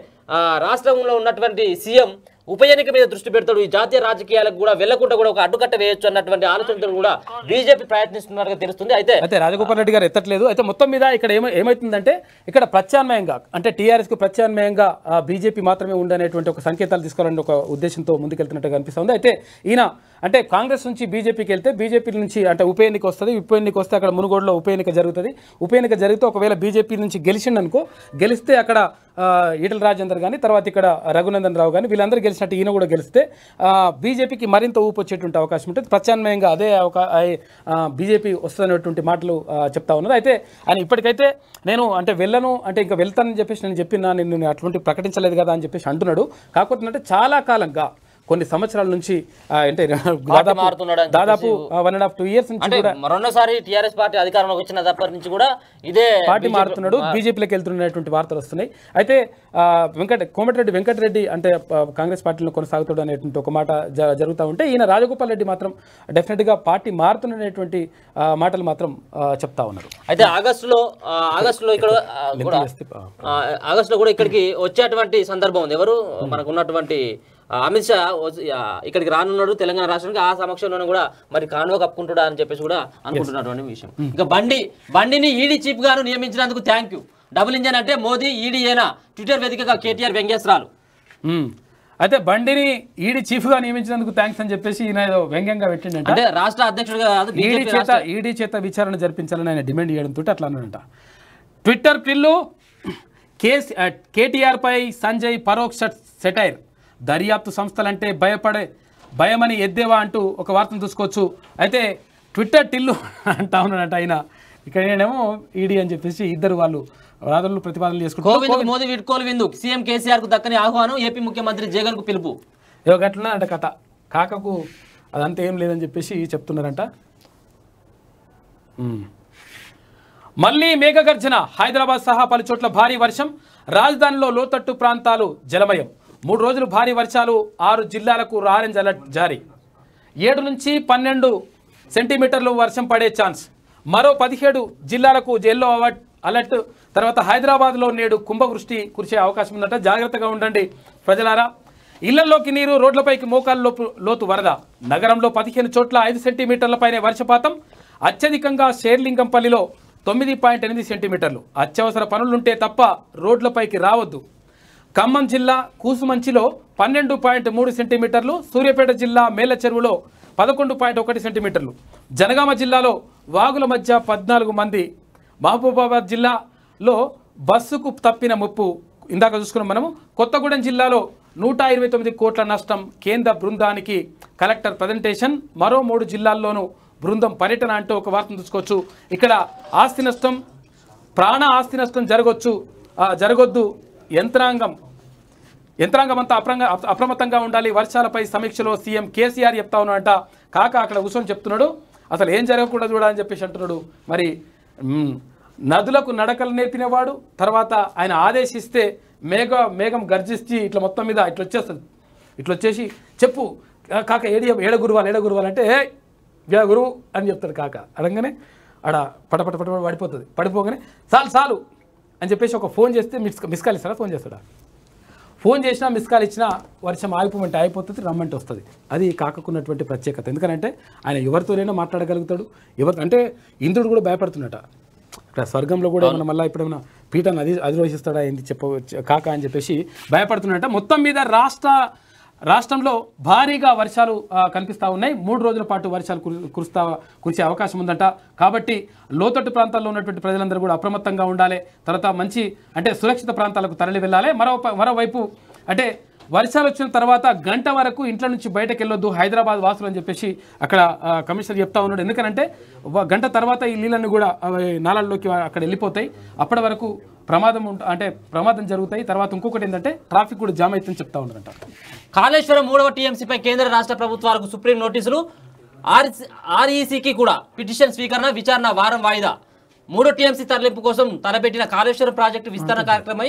రాష్ట్రంలో ఉన్నటువంటి సీఎం ఉప ఎన్నిక మీద దృష్టి పెడతాడు ఈ జాతీయ రాజకీయాలకు కూడా వెళ్లకుండా కూడా ఒక అడ్డుకట్ట వేయొచ్చు అన్నటువంటి ఆలోచనతో కూడా బీజేపీ ప్రయత్నిస్తున్నట్టుగా తెలుస్తుంది అయితే అయితే రాజగోపాల్ రెడ్డి గారు ఎత్తట్లేదు అయితే మొత్తం మీద ఇక్కడ ఏమో ఏమైతుందంటే ఇక్కడ ప్రత్యామ్నాయంగా అంటే టీఆర్ఎస్ కు ప్రత్యామ్నాయంగా బీజేపీ మాత్రమే ఉండనేటువంటి ఒక సంకేతాలు తీసుకోవాలని ఒక ఉద్దేశంతో ముందుకెళ్తున్నట్టుగా అనిపిస్తుంది అయితే ఈయన అంటే కాంగ్రెస్ నుంచి బీజేపీకి వెళ్తే బీజేపీ నుంచి అంటే ఉప ఎన్నిక వస్తుంది ఉప ఎన్నిక వస్తే అక్కడ మునుగోడులో ఉప ఎన్నిక జరుగుతుంది ఉప ఎన్నిక జరిగితే ఒకవేళ బీజేపీ నుంచి గెలిచిండనుకో గెలిస్తే అక్కడ ఈటల రాజేందర్ కానీ తర్వాత ఇక్కడ రఘునందన్ రావు కానీ వీళ్ళందరూ గెలిచినట్టు ఈయన కూడా గెలిస్తే బీజేపీకి మరింత ఊపు వచ్చేటువంటి అవకాశం ఉంటుంది ప్రత్యామ్నాయంగా అదే ఒక బీజేపీ వస్తుందనేటువంటి మాటలు చెప్తా ఉన్నారు అయితే ఆయన ఇప్పటికైతే నేను అంటే వెళ్ళను అంటే ఇంకా వెళ్తానని చెప్పేసి నేను చెప్పిన నేను అటువంటి ప్రకటించలేదు కదా అని చెప్పేసి అంటున్నాడు కాకపోతే అంటే చాలా కాలంగా కొన్ని సంవత్సరాల నుంచి అంటే (laughs) దాదాపు one and half two years నుంచి మరోసారి టీఆర్ఎస్ పార్టీ అధికారంలోకి వచ్చిన దగ్గర నుంచి కూడా ఇదే పార్టీ మారుతున్నాడు బీజేపీలోకి వెళ్తున్నటువంటి వార్తలు వస్తున్నాయి అయితే వెంకట కోమటిరెడ్డి వెంకటరెడ్డి అంటే కాంగ్రెస్ పార్టీలో కొనసాగుతాడు అనేటువంటి ఒక మాట జరుగుతూ ఉంటే ఈయన రాజగోపాల్ రెడ్డి మాత్రం డెఫినెట్గా పార్టీ మారుతున్నటువంటి మాటలు మాత్రం చెప్తా ఉన్నారు అయితే ఆగస్టులో ఆగస్టులో ఇక్కడ ఆగస్టులో కూడా ఇక్కడికి వచ్చేటువంటి సందర్భం ఉంది ఎవరు మనకు ఉన్నటువంటి అమిత్ షా ఇక్కడికి రానున్నాడు తెలంగాణ రాష్ట్రానికి ఆ సమక్షంలోనే కూడా మరి కానువ కప్పుకుంటాడా అని చెప్పేసి కూడా అనుకుంటున్నటువంటి విషయం hmm. ఇంకా బండి బండిని ఈడీ చీఫ్ గారు నియమించినందుకు థ్యాంక్ యూ డబుల్ ఇంజన్ అంటే మోదీ ఈడీ ఏనా ట్విట్టర్ వేదికగా కేటీఆర్ వెంకటేశ్వరాలు hmm. అయితే బండిని ఈడి చీఫ్ గా నియమించినందుకు థ్యాంక్స్ అని చెప్పేసి ఈయన ఏదో వ్యంగ్యంగా పెట్టిండే రాష్ట్ర అధ్యక్షుడు ఈడీ చేత ఈడీ చేత విచారణ జరిపించాలని ఆయన డిమాండ్ తోటి అట్లా అన్నాడంట ట్విట్టర్ పిల్లు కేసీ కేటీఆర్ పై సంజయ్ పరోక్ష సెటైర్ దర్యాప్తు సంస్థలంటే భయపడే భయమని ఎద్దేవా అంటూ ఒక వార్తను చూసుకోవచ్చు అయితే ట్విట్టర్ టిల్లు అంటా ఉన్నాడంట ఆయన ఇక్కడ నేనేమో ఈడీ అని చెప్పేసి ఇద్దరు వాళ్ళు వాదనలు ప్రతిపాదనలు చేసుకుంటారు మోదీ విడ్కోలు విందు సీఎం కేసీఆర్ కు దక్కని ఆహ్వానం ఏపీ ముఖ్యమంత్రి జగన్ కు పిలుపు ఇవ్వగట్లనే అంటే కథ కాకకు అదంతా ఏం లేదని చెప్పేసి చెప్తున్నారంట మళ్ళీ మేఘగర్జన హైదరాబాద్ సహా పలు చోట్ల భారీ వర్షం రాజధానిలో లోతట్టు ప్రాంతాలు జలమయం మూడు రోజులు భారీ వర్షాలు ఆరు జిల్లాలకు ఆరెంజ్ అలర్ట్ జారీ ఏడు నుంచి పన్నెండు సెంటీమీటర్లు వర్షం పడే ఛాన్స్ మరో పదిహేడు జిల్లాలకు జైల్లో అలర్ట్ అలర్ట్ తర్వాత హైదరాబాద్లో నేడు కుంభవృష్టి కురిసే అవకాశం ఉందట జాగ్రత్తగా ఉండండి ప్రజలారా ఇళ్లలోకి నీరు రోడ్లపైకి మోకాలు లోతు వరద నగరంలో పదిహేను చోట్ల ఐదు సెంటీమీటర్లపైనే వర్షపాతం అత్యధికంగా షేర్లింగంపల్లిలో తొమ్మిది పాయింట్ ఎనిమిది సెంటీమీటర్లు అత్యవసర పనులుంటే తప్ప రోడ్లపైకి రావద్దు ఖమ్మం జిల్లా కూసుమంచిలో పన్నెండు పాయింట్ మూడు సెంటీమీటర్లు సూర్యాపేట జిల్లా మేల చెరువులో పదకొండు పాయింట్ ఒకటి సెంటీమీటర్లు జనగామ జిల్లాలో వాగుల మధ్య పద్నాలుగు మంది మహబూబాబాద్ జిల్లాలో బస్సుకు తప్పిన ముప్పు ఇందాక చూసుకున్నాం మనము కొత్తగూడెం జిల్లాలో నూట ఇరవై తొమ్మిది కోట్ల నష్టం కేంద్ర బృందానికి కలెక్టర్ ప్రజెంటేషన్ మరో మూడు జిల్లాల్లోనూ బృందం పర్యటన అంటూ ఒక వార్తను చూసుకోవచ్చు ఇక్కడ ఆస్తి నష్టం ప్రాణ ఆస్తి నష్టం జరగవచ్చు జరగొద్దు యంత్రాంగం యంత్రాంగం అంతా అప్రంగా అప్రమత్తంగా ఉండాలి వర్షాలపై సమీక్షలో సీఎం కేసీఆర్ చెప్తా ఉన్నాడంట కాక అక్కడ కూర్చొని చెప్తున్నాడు అసలు ఏం జరగకుండా అని చెప్పేసి అంటున్నాడు మరి నదులకు నడకలు నేర్పినవాడు తర్వాత ఆయన ఆదేశిస్తే మేఘ మేఘం గర్జిస్తే ఇట్లా మొత్తం మీద ఇట్లా వచ్చేస్తుంది ఇట్లా వచ్చేసి చెప్పు కాక ఏడి ఏడ గురువాలి ఏడ గురువాలి అంటే ఏ గురువు అని చెప్తాడు కాక అనగానే ఆడ పటపట పటపట పడిపోతుంది పడిపోగానే చాలు చాలు అని చెప్పేసి ఒక ఫోన్ చేస్తే మిస్ మిస్ కాల్ ఇస్తారా ఫోన్ చేస్తాడా ఫోన్ చేసినా మిస్ కాల్ ఇచ్చినా వర్షం ఆగిపోమంటే అయిపోతుంది రమ్మంటే వస్తుంది అది కాకకున్నటువంటి ప్రత్యేకత ఎందుకంటే ఆయన ఎవరితోనైనా మాట్లాడగలుగుతాడు ఎవరు అంటే ఇంద్రుడు కూడా భయపడుతున్నట ఇక్కడ స్వర్గంలో కూడా ఏమన్నా మళ్ళీ ఇప్పుడేమన్నా పీఠాన్ని అది అధిరోహిస్తాడా ఏంటి చెప్ప కాక అని చెప్పేసి భయపడుతున్నట మొత్తం మీద రాష్ట్ర రాష్ట్రంలో భారీగా వర్షాలు కనిపిస్తూ ఉన్నాయి మూడు రోజుల పాటు వర్షాలు కురుస్తా కురిసే అవకాశం ఉందంట కాబట్టి లోతట్టు ప్రాంతాల్లో ఉన్నటువంటి ప్రజలందరూ కూడా అప్రమత్తంగా ఉండాలి తర్వాత మంచి అంటే సురక్షిత ప్రాంతాలకు తరలి వెళ్ళాలి మరో మరోవైపు అంటే వర్షాలు వచ్చిన తర్వాత గంట వరకు ఇంట్లో నుంచి బయటకు వెళ్ళొద్దు హైదరాబాద్ వాసులు అని చెప్పేసి అక్కడ కమిషనర్ చెప్తా ఉన్నాడు ఎందుకనంటే గంట తర్వాత ఈ నీళ్ళన్నీ కూడా నాళాల్లోకి అక్కడ వెళ్ళిపోతాయి అప్పటి వరకు ప్రమాదం అంటే ప్రమాదం జరుగుతాయి తర్వాత ఇంకొకటి ఏంటంటే ట్రాఫిక్ కూడా జామ్ అవుతుందని చెప్తా ఉండదంట కాళేశ్వరం మూడవ టీఎంసీపై కేంద్ర రాష్ట్ర ప్రభుత్వాలకు సుప్రీం నోటీసులు ఆర్ ఆర్ఈసీకి కూడా పిటిషన్ స్వీకరణ విచారణ వారం వాయిదా మూడో టీఎంసీ తరలింపు కోసం తలపెట్టిన కాళేశ్వరం ప్రాజెక్టు విస్తరణ కార్యక్రమై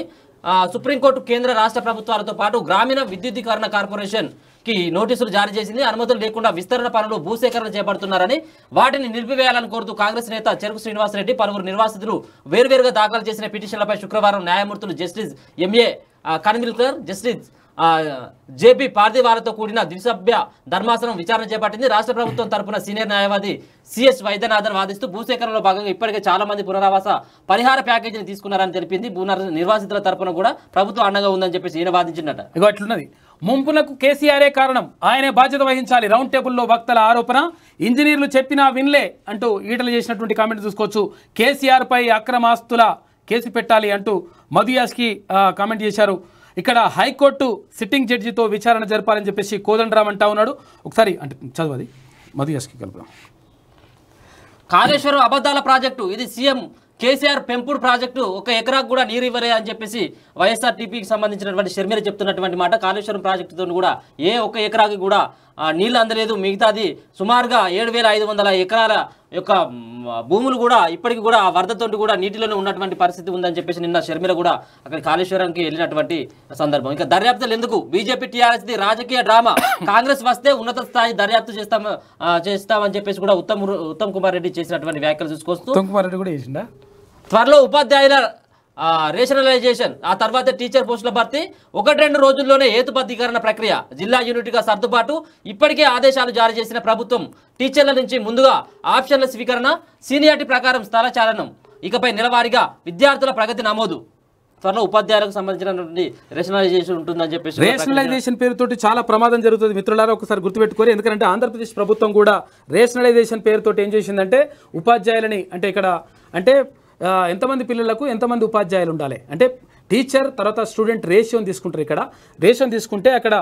సుప్రీంకోర్టు కేంద్ర రాష్ట్ర ప్రభుత్వాలతో పాటు గ్రామీణ విద్యుద్ధీకరణ కార్పొరేషన్ కి నోటీసులు జారీ చేసింది అనుమతులు లేకుండా విస్తరణ పనులు భూసేకరణ చేపడుతున్నారని వాటిని నిలిపివేయాలని కోరుతూ కాంగ్రెస్ నేత చెరుకు శ్రీనివాసరెడ్డి పలువురు నిర్వాసితులు వేర్వేరుగా దాఖలు చేసిన పిటిషన్లపై శుక్రవారం న్యాయమూర్తులు justice M A Khanwilkar justice J P పార్థివాలతో కూడిన ద్విసభ్య ధర్మాసనం విచారణ చేపట్టింది రాష్ట్ర ప్రభుత్వం తరపున సీనియర్ న్యాయవాది సిఎస్ వైద్యనాథన్ వాదిస్తూ భూసేకరణలో భాగంగా ఇప్పటికే చాలా మంది పునరావాస పరిహార ప్యాకేజీని తీసుకున్నారని తెలిపింది భూ నిర్వాసితుల తరపున కూడా ప్రభుత్వం అండగా ఉందని చెప్పేసి ఈయన వాదించిందట ఇక అట్లున్నది ముంపులకు కేసీఆరే కారణం ఆయనే బాధ్యత వహించాలి రౌండ్ టేబుల్లో వక్తల ఆరోపణ ఇంజనీర్లు చెప్పినా వినలే అంటూ ఈటలు చేసినటువంటి కామెంట్ చూసుకోవచ్చు కేసీఆర్పై అక్రమాస్తుల కేసు పెట్టాలి అంటూ మధుయాస్కి కామెంట్ చేశారు ఇక్కడ హైకోర్టు సిట్టింగ్ జడ్జితో విచారణ జరపాలని చెప్పేసి కోదండరామ్ అంటా ఉన్నాడు ఒకసారి అంటే చదువు అది మధుయాస్కి కలుపుదాం కాళేశ్వరం అబద్ధాల ప్రాజెక్టు ఇది సీఎం కేసీఆర్ పెంపుడు ప్రాజెక్టు ఒక ఎకరాకు కూడా నీరు ఇవ్వలే అని చెప్పేసి వైఎస్ఆర్ టీపీకి సంబంధించినటువంటి షర్మిల చెప్తున్నటువంటి మాట కాళేశ్వరం ప్రాజెక్టుతో కూడా ఏ ఒక్క ఎకరాకి కూడా నీళ్ళు అందలేదు మిగతాది సుమారుగా ఏడు ఎకరాల యొక్క భూములు కూడా ఇప్పటికి కూడా ఆ వరదతో కూడా నీటిలోనే ఉన్నటువంటి పరిస్థితి ఉందని చెప్పేసి నిన్న షర్మిల కూడా అక్కడ కాళేశ్వరంకి వెళ్ళినటువంటి సందర్భం ఇంకా దర్యాప్తులు ఎందుకు బీజేపీ టీఆర్ఎస్ది రాజకీయ డ్రామా కాంగ్రెస్ వస్తే ఉన్నత స్థాయి దర్యాప్తు చేస్తాం చేస్తామని చెప్పేసి కూడా ఉత్తమ్ ఉత్తమ్ కుమార్ రెడ్డి చేసినటువంటి వ్యాఖ్యలు చూసుకొస్తూ ఉత్తమ్ కుమార్ రెడ్డి కూడా చేసిందా త్వరలో ఉపాధ్యాయుల రేషనలైజేషన్ ఆ తర్వాత టీచర్ పోస్టుల భర్తీ ఒకటి రెండు రోజుల్లోనే హేతుబద్ధీకరణ ప్రక్రియ జిల్లా యూనిట్గా సర్దుబాటు ఇప్పటికే ఆదేశాలు జారీ చేసిన ప్రభుత్వం టీచర్ల నుంచి ముందుగా ఆప్షన్ల స్వీకరణ సీనియారిటీ ప్రకారం స్థలచాలనం ఇకపై నెలవారీగా విద్యార్థుల ప్రగతి నమోదు త్వరలో ఉపాధ్యాయులకు సంబంధించినటువంటి రేషనలైజేషన్ ఉంటుందని చెప్పేసి రేషనలైజేషన్ పేరుతోటి చాలా ప్రమాదం జరుగుతుంది మిత్రులారా ఒకసారి గుర్తుపెట్టుకోరు ఎందుకంటే ఆంధ్రప్రదేశ్ ప్రభుత్వం కూడా రేషనలైజేషన్ పేరుతోటి ఏం చేసిందంటే ఉపాధ్యాయులని అంటే ఇక్కడ అంటే ఎంతమంది పిల్లలకు ఎంతమంది ఉపాధ్యాయులు ఉండాలి అంటే టీచర్ తర్వాత స్టూడెంట్ రేషియోని తీసుకుంటారు ఇక్కడ రేషియోని తీసుకుంటే అక్కడ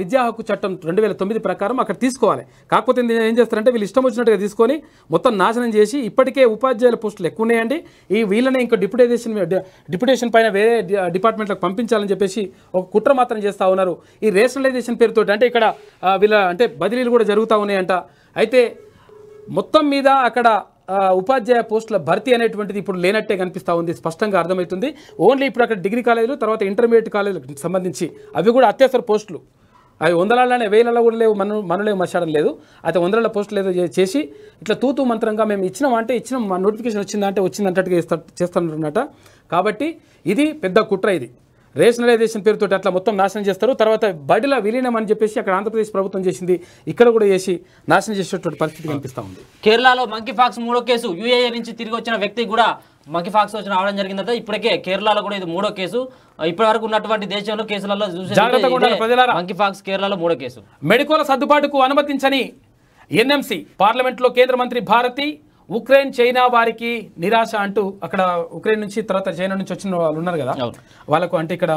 విద్యా హక్కు చట్టం రెండు వేల తొమ్మిది ప్రకారం అక్కడ తీసుకోవాలి కాకపోతే ఏం చేస్తారంటే వీళ్ళు ఇష్టం వచ్చినట్టుగా తీసుకొని మొత్తం నాశనం చేసి ఇప్పటికే ఉపాధ్యాయుల పోస్టులు ఎక్కువ ఉన్నాయండి ఈ వీళ్ళనే ఇంకా డిప్యూటేషన్ డిప్యూటేషన్ పైన వేరే డిపార్ట్మెంట్లకు పంపించాలని చెప్పేసి ఒక కుట్ర మాత్రం చేస్తూ ఉన్నారు ఈ రేషనలైజేషన్ పేరుతో అంటే ఇక్కడ వీళ్ళ అంటే బదిలీలు కూడా జరుగుతూ ఉన్నాయంట అయితే మొత్తం మీద అక్కడ ఉపాధ్యాయ పోస్టుల భర్తీ అనేటువంటిది ఇప్పుడు లేనట్టే కనిపిస్తూ ఉంది స్పష్టంగా అర్థమవుతుంది ఓన్లీ ఇప్పుడు అక్కడ డిగ్రీ కాలేజీలు తర్వాత ఇంటర్మీడియట్ కాలేజీలకు సంబంధించి అవి కూడా అత్యవసర పోస్టులు అవి వందలలోనే వేలలో కూడా లేవు మనం మనలో మర్చడం లేదు అయితే వందల పోస్టులు ఏదో చేసి ఇట్లా తూతూ మంత్రంగా మేము ఇచ్చినాం అంటే ఇచ్చిన మా నోటిఫికేషన్ వచ్చిందంటే వచ్చిందంటే చేస్తా అన్నమాట కాబట్టి ఇది పెద్ద కుట్ర ఇది రేషనలైజేషన్ పేరుతో అట్లా మొత్తం నాశనం చేస్తారు తర్వాత బడిల విలీనం అని చెప్పేసి అక్కడ ఆంధ్రప్రదేశ్ ప్రభుత్వం చేసింది ఇక్కడ కూడా చేసి నాశనం చేసేటువంటి పరిస్థితి కనిపిస్తూ ఉంది కేరళలో మంకీ ఫాక్స్ మూడో కేసు యూఏఏ నుంచి తిరిగి వచ్చిన వ్యక్తి కూడా మంకీ ఫాక్స్ వచ్చిన రావడం జరిగిందంటే ఇప్పటికే కేరళలో కూడా ఇది మూడో కేసు ఇప్పటి వరకు ఉన్నటువంటి దేశంలో కేసులలో మంకీ ఫాక్స్ కేరళలో మూడో కేసు మెడికోల సర్దుబాటుకు అనుమతించని ఎన్ఎంసీ పార్లమెంట్లో కేంద్ర మంత్రి భారతి ఉక్రెయిన్ చైనా వారికి నిరాశ అంటూ అక్కడ ఉక్రెయిన్ నుంచి తర్వాత చైనా నుంచి వచ్చిన వాళ్ళు ఉన్నారు కదా వాళ్ళకు అంటే ఇక్కడ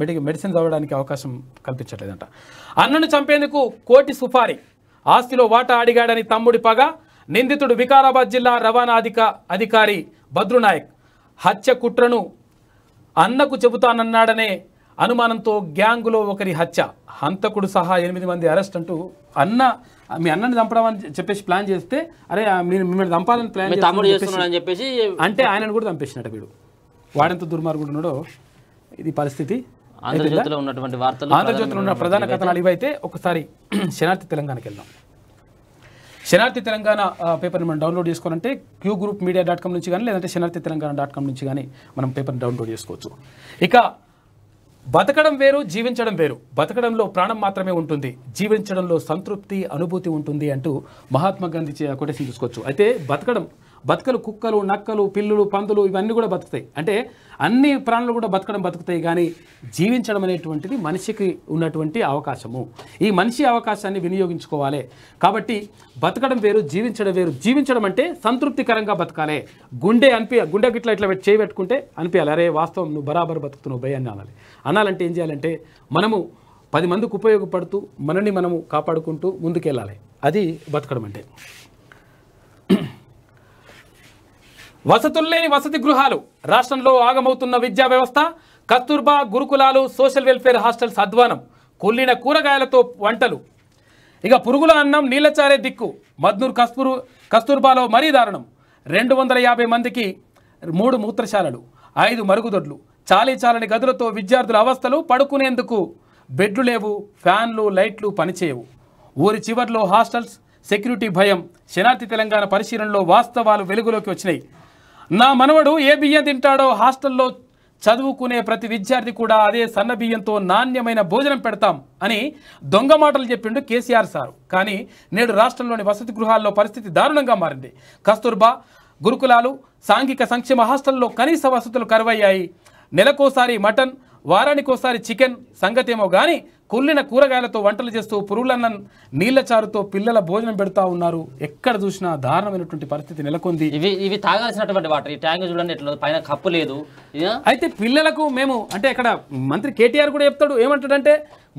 మెడి మెడిసిన్ చదవడానికి అవకాశం కల్పించట్లేదంట అన్నను చంపేందుకు కోటి సుపారీ ఆస్తిలో వాటా అడిగాడని తమ్ముడి పగ నిందితుడు వికారాబాద్ జిల్లా రవాణా అధిక అధికారి బద్రునాయక్ హత్య కుట్రను అన్నకు చెబుతానన్నాడనే అనుమానంతో గ్యాంగులో ఒకరి హత్య హంతకుడు సహా ఎనిమిది మంది అరెస్ట్ అంటూ అన్న మీ అన్నని చంపడం అని చెప్పేసి ప్లాన్ చేస్తే అరే మీరు మిమ్మల్ని చంపాలని ప్లాన్ చెప్పేసి అంటే ఆయనను కూడా చంపేసినట్టు వీడు వాడెంత దుర్మార్గుడున్నాడో ఇది పరిస్థితి ఆంధ్రజ్యోతిలో ఉన్నటువంటి ఆంధ్రజ్యోతిలో ఉన్న ప్రధాన కథనాలు ఇవైతే ఒకసారి (clears throat) శనార్థి తెలంగాణకి వెళ్దాం శనార్థి తెలంగాణ పేపర్ని మనం డౌన్లోడ్ చేసుకోవాలంటే Q group media dot com నుంచి కానీ లేదంటే శనార్థి తెలంగాణ డాట్ కామ్ నుంచి కానీ మనం పేపర్ని డౌన్లోడ్ చేసుకోవచ్చు ఇక బతకడం వేరు జీవించడం వేరు బతకడంలో ప్రాణం మాత్రమే ఉంటుంది జీవించడంలో సంతృప్తి అనుభూతి ఉంటుంది అంటూ మహాత్మా గాంధీ కొటేషన్ చూసుకోవచ్చు అయితే బతకడం బతుకలు కుక్కలు నక్కలు పిల్లులు పందులు ఇవన్నీ కూడా బతుకుతాయి అంటే అన్ని ప్రాణులు కూడా బతకడం బతుకుతాయి కానీ జీవించడం అనేటువంటిది మనిషికి ఉన్నటువంటి అవకాశము ఈ మనిషి అవకాశాన్ని వినియోగించుకోవాలి కాబట్టి బతకడం వేరు జీవించడం వేరు జీవించడం అంటే సంతృప్తికరంగా బతకాలి గుండె అనిపి గుండె గిట్లా ఇట్లా చేయబెట్టుకుంటే అనిపించాలి అరే వాస్తవం నువ్వు బరాబర్ బతుకుతున్నావు భయ అని అనాలి అనాలంటే ఏం చేయాలంటే మనము పది మందికి ఉపయోగపడుతూ మనల్ని మనము కాపాడుకుంటూ ముందుకెళ్ళాలి అది బతకడం అంటే వసతులు లేని వసతి గృహాలు రాష్ట్రంలో ఆగమవుతున్న విద్యా వ్యవస్థ కస్తూర్బా గురుకులాలు సోషల్ వెల్ఫేర్ హాస్టల్స్ అధ్వానం కొల్లిన కూరగాయలతో వంటలు ఇక పురుగుల అన్నం నీళ్ళచారే దిక్కు మద్నూర్ కస్తూరు కస్తూర్బాలో మరీ దారుణం రెండు వందల యాభై మందికి మూడు మూత్రశాలలు ఐదు మరుగుదొడ్లు చాలీ చాలని గదులతో విద్యార్థుల అవస్థలు పడుకునేందుకు బెడ్లు లేవు ఫ్యాన్లు లైట్లు పనిచేయవు ఊరి చివర్లో హాస్టల్స్ సెక్యూరిటీ భయం శనార్థి తెలంగాణ పరిశీలనలో వాస్తవాలు వెలుగులోకి వచ్చినాయి నా మనవడు ఏ బియ్యం తింటాడో హాస్టల్లో చదువుకునే ప్రతి విద్యార్థి కూడా అదే సన్న బియ్యంతో నాణ్యమైన భోజనం పెడతాం అని దొంగ మాటలు చెప్పిండు కేసీఆర్ సారు కానీ నేడు రాష్ట్రంలోని వసతి గృహాల్లో పరిస్థితి దారుణంగా మారింది కస్తూర్బా గురుకులాలు సాంఘిక సంక్షేమ హాస్టల్లో కనీస వసతులు కరువయ్యాయి నెలకోసారి మటన్ వారానికోసారి చికెన్ సంగతేమో కానీ కుళ్ళిన కూరగాయలతో వంటలు చేస్తూ పురుగులన్న నీళ్ల చారుతో పిల్లల భోజనం పెడతా ఉన్నారు ఎక్కడ చూసినా దారుణమైనటువంటి పరిస్థితి నెలకొంది ఇవి ఇవి తాగాల్సినటువంటి వాటర్ ఈ ట్యాంక్ చూడండి ఎట్లా పైన కప్పు లేదు అయితే పిల్లలకు మేము అంటే ఇక్కడ మంత్రి కేటీఆర్ కూడా చెప్తాడు ఏమంటాడంటే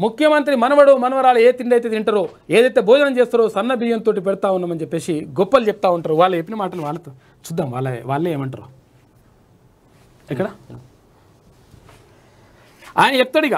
ముఖ్యమంత్రి మనవడు మనవరాలు ఏ తిండి అయితే తింటారో ఏదైతే భోజనం చేస్తారో సన్న బియ్యంతో పెడతా ఉన్నామని చెప్పేసి గొప్పలు చెప్తా ఉంటారు వాళ్ళు చెప్పిన మాటలు వాళ్ళతో చూద్దాం వాళ్ళ వాళ్ళే ఏమంటారు ఇక్కడ ఆయన చెప్తాడు ఇక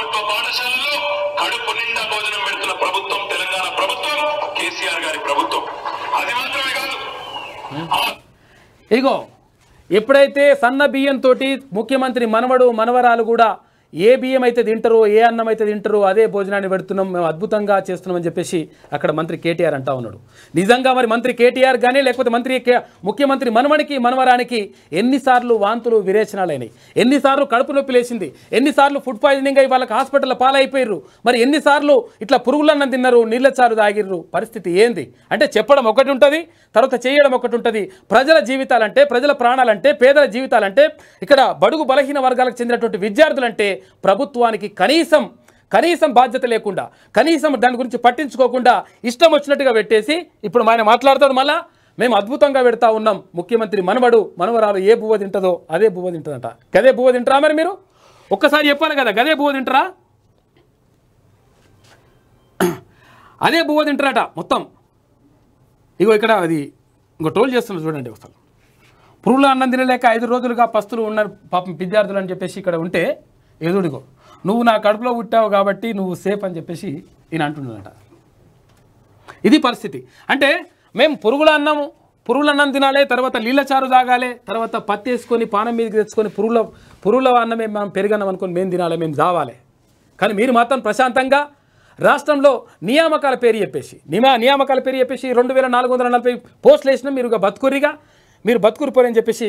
ప్రభుత్వ పాఠశాలలో కడుపు నిండా భోజనం పెడుతున్న ప్రభుత్వం తెలంగాణ ప్రభుత్వం కేసీఆర్ గారి ప్రభుత్వం అది మాత్రమే కాదు ఇగో ఎప్పుడైతే సన్న బియ్యంతో ముఖ్యమంత్రి మనవడు మనవరాలు కూడా ఏ బియ్యం అయితే తింటారో ఏ అన్నం అయితే తింటారో అదే భోజనాన్ని పెడుతున్నాం మేము అద్భుతంగా చేస్తున్నామని చెప్పేసి అక్కడ మంత్రి కేటీఆర్ అంటా ఉన్నాడు నిజంగా మరి మంత్రి కేటీఆర్ కానీ లేకపోతే మంత్రి ముఖ్యమంత్రి మనవడికి మనవరానికి ఎన్నిసార్లు వాంతులు విరేచనాలైనవి ఎన్నిసార్లు కడుపు నొప్పి లేచింది ఎన్నిసార్లు ఫుడ్ పాయిజనింగ్ అయ్యి వాళ్ళకి హాస్పిటల్ పాలైపోయారు మరి ఎన్నిసార్లు ఇట్లా పురుగులన్నం తిన్నారు నీళ్ళ చారు తాగిర్రు పరిస్థితి ఏంది అంటే చెప్పడం ఒకటి ఉంటుంది తర్వాత చేయడం ఒకటి ఉంటుంది ప్రజల జీవితాలంటే ప్రజల ప్రాణాలంటే పేదల జీవితాలంటే ఇక్కడ బడుగు బలహీన వర్గాలకు చెందినటువంటి విద్యార్థులంటే ప్రభుత్వానికి కనీసం కనీసం బాధ్యత లేకుండా కనీసం దాని గురించి పట్టించుకోకుండా ఇష్టం వచ్చినట్టుగా పెట్టేసి ఇప్పుడు ఆయన మాట్లాడతాడు మళ్ళా మేము అద్భుతంగా పెడతా ఉన్నాం ముఖ్యమంత్రి మనవడు మనవరాలు ఏ బువ్వ తింటుందో అదే బువ్వ తింటుందంట గదే బువ్వ తింటారా మరి మీరు ఒక్కసారి చెప్పాలి కదా గదే బువ్వ తింటారా (clears throat) అదే బువ్వ తింటారట మొత్తం ఇగో ఇక్కడ అది ఇంకో టోల్ చేస్తున్నారు చూడండి ఒకసారి పురుగుల అన్నం తినలేక ఐదు రోజులుగా పస్తులు ఉన్నారు పాపం విద్యార్థులు అని చెప్పేసి ఇక్కడ ఉంటే ఏదుడిగో నువ్వు నా కడుపులో పుట్టావు కాబట్టి నువ్వు సేఫ్ అని చెప్పేసి ఈయన అంటున్నాడట ఇది పరిస్థితి అంటే మేము పురుగుల అన్నము పురుగుల అన్నం తినాలి తర్వాత నీళ్ళచారు తాగాలి తర్వాత పత్తి వేసుకొని పానం మీదకి తెచ్చుకొని పురుగుల పురుగుల అన్నమే మనం పెరిగన్నాం అనుకొని మేము తినాలి మేము దావాలి కానీ మీరు మాత్రం ప్రశాంతంగా రాష్ట్రంలో నియామకాల పేరు చెప్పేసి నిమా నియామకాల పేరు చెప్పేసి రెండు వేల నాలుగు వందల నలభై పోస్టులు వేసినా మీరు బతుకురిగా మీరు బతుకురిపోరని చెప్పేసి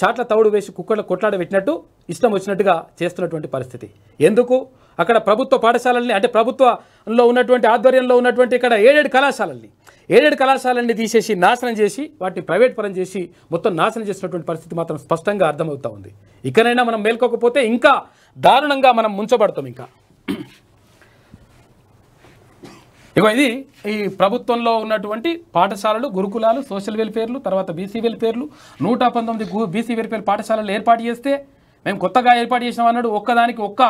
చాట్ల తవుడు వేసి కుక్కర్లు కొట్లాడ పెట్టినట్టు ఇష్టం వచ్చినట్టుగా చేస్తున్నటువంటి పరిస్థితి ఎందుకు అక్కడ ప్రభుత్వ పాఠశాలల్ని అంటే ప్రభుత్వంలో ఉన్నటువంటి ఆధ్వర్యంలో ఉన్నటువంటి ఇక్కడ ఏడేడు కళాశాలల్ని ఏడేడు కళాశాలల్ని తీసేసి నాశనం చేసి వాటిని ప్రైవేట్ పరం చేసి మొత్తం నాశనం చేసినటువంటి పరిస్థితి మాత్రం స్పష్టంగా అర్థమవుతూ ఉంది ఇక్కడైనా మనం మేల్కోకపోతే ఇంకా దారుణంగా మనం ముంచబడతాం ఇంకా ఇక ఇది ఈ ప్రభుత్వంలో ఉన్నటువంటి పాఠశాలలు గురుకులాలు సోషల్ వెల్ఫేర్లు తర్వాత బీసీ వెల్ఫేర్లు నూట పంతొమ్మిది బీసీ వెల్ఫేర్ పాఠశాలలు ఏర్పాటు చేస్తే మేము కొత్తగా ఏర్పాటు చేసినాం అన్నాడు ఒక్కదానికి ఒక్క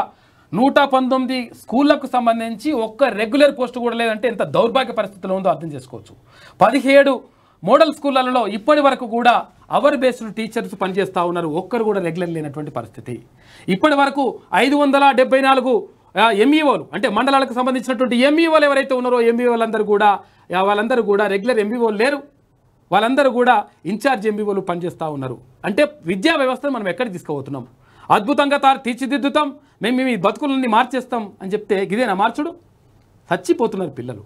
నూట పంతొమ్మిది స్కూళ్లకు సంబంధించి ఒక్క రెగ్యులర్ పోస్ట్ కూడా లేదంటే ఎంత దౌర్భాగ్య పరిస్థితిలో ఉందో అర్థం చేసుకోవచ్చు పదిహేడు మోడల్ స్కూళ్ళలో ఇప్పటి వరకు కూడా అవర్ బేస్డ్ టీచర్స్ పనిచేస్తూ ఉన్నారు ఒక్కరు కూడా రెగ్యులర్ లేనటువంటి పరిస్థితి ఇప్పటి వరకు ఐదు వందల డెబ్బై నాలుగు ఎంఈఓలు e అంటే మండలాలకు సంబంధించినటువంటి ఎంఈఓలు e ఎవరైతే ఉన్నారో ఎంఈఓలందరూ కూడా e వాళ్ళందరూ కూడా రెగ్యులర్ ఎంఈఓలు లేరు వాళ్ళందరూ కూడా ఇన్ఛార్జ్ ఎంబీఓలు పనిచేస్తూ ఉన్నారు అంటే విద్యా వ్యవస్థను మనం ఎక్కడ తీసుకుపోతున్నాం అద్భుతంగా తారు తీర్చిదిద్దుతాం మేము ఈ బతుకులన్నీ మార్చేస్తాం అని చెప్తే ఇదేనా మార్చుడు చచ్చిపోతున్నారు పిల్లలు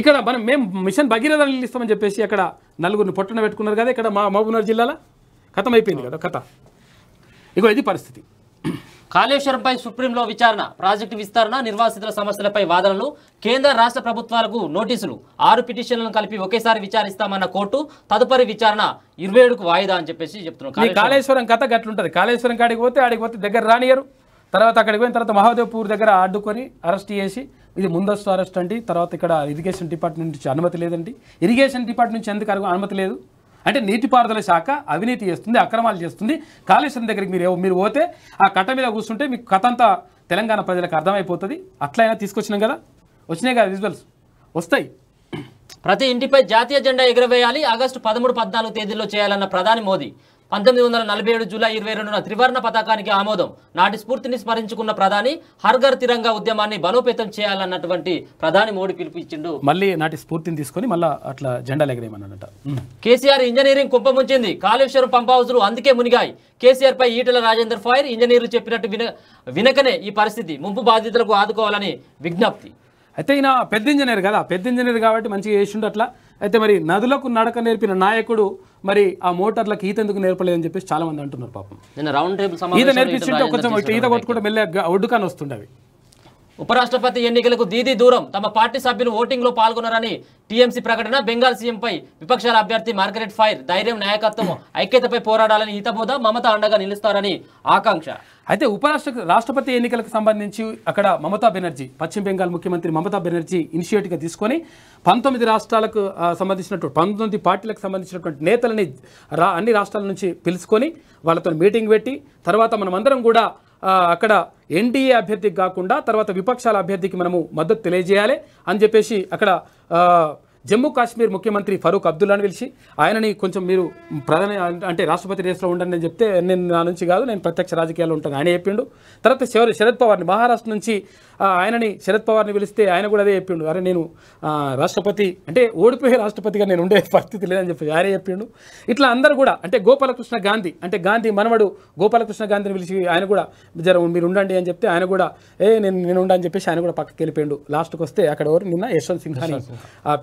ఇక్కడ మనం మేము మిషన్ భగీరథ నిలిస్తామని చెప్పేసి అక్కడ నలుగురిని పొట్టన పెట్టుకున్నారు కదా ఇక్కడ మా మహబూబ్నగర్ జిల్లాలో కథమైపోయింది కదా కథ ఇగో ఇది పరిస్థితి కాళేశ్వరంపై సుప్రీంలో విచారణ ప్రాజెక్టు విస్తరణ నిర్వాసితుల సమస్యలపై వాదనలు కేంద్ర రాష్ట్ర ప్రభుత్వాలకు నోటీసులు ఆరు పిటిషన్లను కలిపి ఒకేసారి విచారిస్తామన్న కోర్టు తదుపరి విచారణ ఇరవై ఏడుకు వాయిదా అని చెప్పేసి చెప్తున్నాం కాళేశ్వరం కథ గట్లుంటుంది కాళేశ్వరం కాడికి పోతే ఆడికి పోతే దగ్గర రానియరు తర్వాత అక్కడికి పోయిన తర్వాత మహాదేవ్పూర్ దగ్గర అడ్డుకొని అరెస్ట్ చేసి ఇది ముందస్తు అరెస్ట్ అండి తర్వాత ఇక్కడ ఇరిగేషన్ డిపార్ట్మెంట్ నుంచి అనుమతి లేదండి ఇరిగేషన్ డిపార్ట్మెంట్ నుంచి ఎందుకు అనుమతి లేదు అంటే నీటిపారుదల శాఖ అవినీతి చేస్తుంది అక్రమాలు చేస్తుంది కాళేశ్వరం దగ్గరికి మీరు మీరు పోతే ఆ కట్ట మీద కూర్చుంటే మీకు కథ అంతా తెలంగాణ ప్రజలకు అర్థమైపోతుంది అట్లయినా తీసుకొచ్చినాం కదా వచ్చినాయి కదా రిజల్ట్స్ వస్తాయి ప్రతి ఇంటిపై జాతీయ జెండా ఎగురవేయాలి ఆగస్టు పదమూడు పద్నాలుగు తేదీలో చేయాలన్న ప్రధాని మోదీ పంతొమ్మిది వందల నలభై ఏడు జూలై ఇరవై రెండున త్రివర్ణ పతాకానికి ఆమోదం నాటి స్ఫూర్తిని స్మరించుకున్న ప్రధాని హర్ఘర్ తిరంగా ఉద్యమాన్ని బలోపేతం చేయాలన్నటువంటి ప్రధాని మోడీ పిలిపించిండు మళ్ళీ నాటి స్ఫూర్తిని తీసుకొని మళ్ళీ అట్లా జెండా ఎగరేయమన్నట కేసీఆర్ ఇంజనీరింగ్ కుంపముంచింది కాళేశ్వరం పంప్ హౌస్లు అందుకే మునిగాయి కేసీఆర్ పై ఈటల రాజేందర్ ఫైర్ ఇంజనీర్లు చెప్పినట్టు వినకనే ఈ పరిస్థితి ముంపు బాధితులకు ఆదుకోవాలని విజ్ఞప్తి అయితే ఈయన పెద్ద ఇంజనీర్ కదా పెద్ద ఇంజనీర్ కాబట్టి మంచిగా చేసిండు అట్లా అయితే మరి నదులకు నడక నేర్పిన నాయకుడు మరి ఆ మోటార్లకు ఈత ఎందుకు నేర్పలేదని చెప్పేసి చాలా మంది అంటున్నారు పాపం ఈత నేర్పించుంటే కొంచెం ఈత కొట్టుకుంటే మెల్లె ఒడ్డుకాని వస్తుండే ఉపరాష్ట్రపతి ఎన్నికలకు దీది దూరం తమ పార్టీ సభ్యులు ఓటింగ్లో పాల్గొన్నారని టీఎంసీ ప్రకటన బెంగాల్ సీఎంపై విపక్షాల అభ్యర్థి మార్గరెట్ ఫైర్ ధైర్యం నాయకత్వం ఐక్యతపై పోరాడాలని హితబోధ మమత అండగా నిలుస్తారని ఆకాంక్ష అయితే ఉపరాష్ట్ర రాష్ట్రపతి ఎన్నికలకు సంబంధించి అక్కడ మమతా బెనర్జీ పశ్చిమ బెంగాల్ ముఖ్యమంత్రి మమతా బెనర్జీ ఇనిషియేటివ్గా తీసుకొని పంతొమ్మిది రాష్ట్రాలకు సంబంధించినటువంటి పంతొమ్మిది పార్టీలకు సంబంధించినటువంటి నేతలని రా అన్ని రాష్ట్రాల నుంచి పిలుచుకొని వాళ్ళతో మీటింగ్ పెట్టి తర్వాత మనమందరం కూడా అక్కడ ఎన్డీఏ అభ్యర్థికి కాకుండా తర్వాత విపక్షాల అభ్యర్థికి మనము మద్దతు తెలియజేయాలి అని చెప్పేసి అక్కడ జమ్మూ కాశ్మీర్ ముఖ్యమంత్రి ఫరూక్ అబ్దుల్లాను పిలిచి ఆయనని కొంచెం మీరు ప్రధాన అంటే రాష్ట్రపతి రేస్లో ఉండండి అని చెప్తే నేను నా నుంచి కాదు నేను ప్రత్యక్ష రాజకీయాల్లో ఉంటాను ఆయన చెప్పిండు తర్వాత శరద్ పవార్ని మహారాష్ట్ర నుంచి ఆయనని శరద్ పవార్ని పిలిస్తే ఆయన కూడా అదే చెప్పిండు అరే నేను రాష్ట్రపతి అంటే ఓడిపోయే రాష్ట్రపతిగా నేను ఉండే పరిస్థితి లేదని చెప్పి ఆయనే చెప్పిండు ఇట్లా అందరూ కూడా అంటే గోపాలకృష్ణ గాంధీ అంటే గాంధీ మనవడు గోపాలకృష్ణ గాంధీని పిలిచి ఆయన కూడా జర మీరు ఉండండి అని చెప్తే ఆయన కూడా ఏ నేను నేను ఉండని చెప్పేసి ఆయన కూడా పక్కకి వెళ్ళిపోయిండు లాస్ట్కి వస్తే అక్కడ ఎవరు నిన్న యశ్వంత్ సింహాని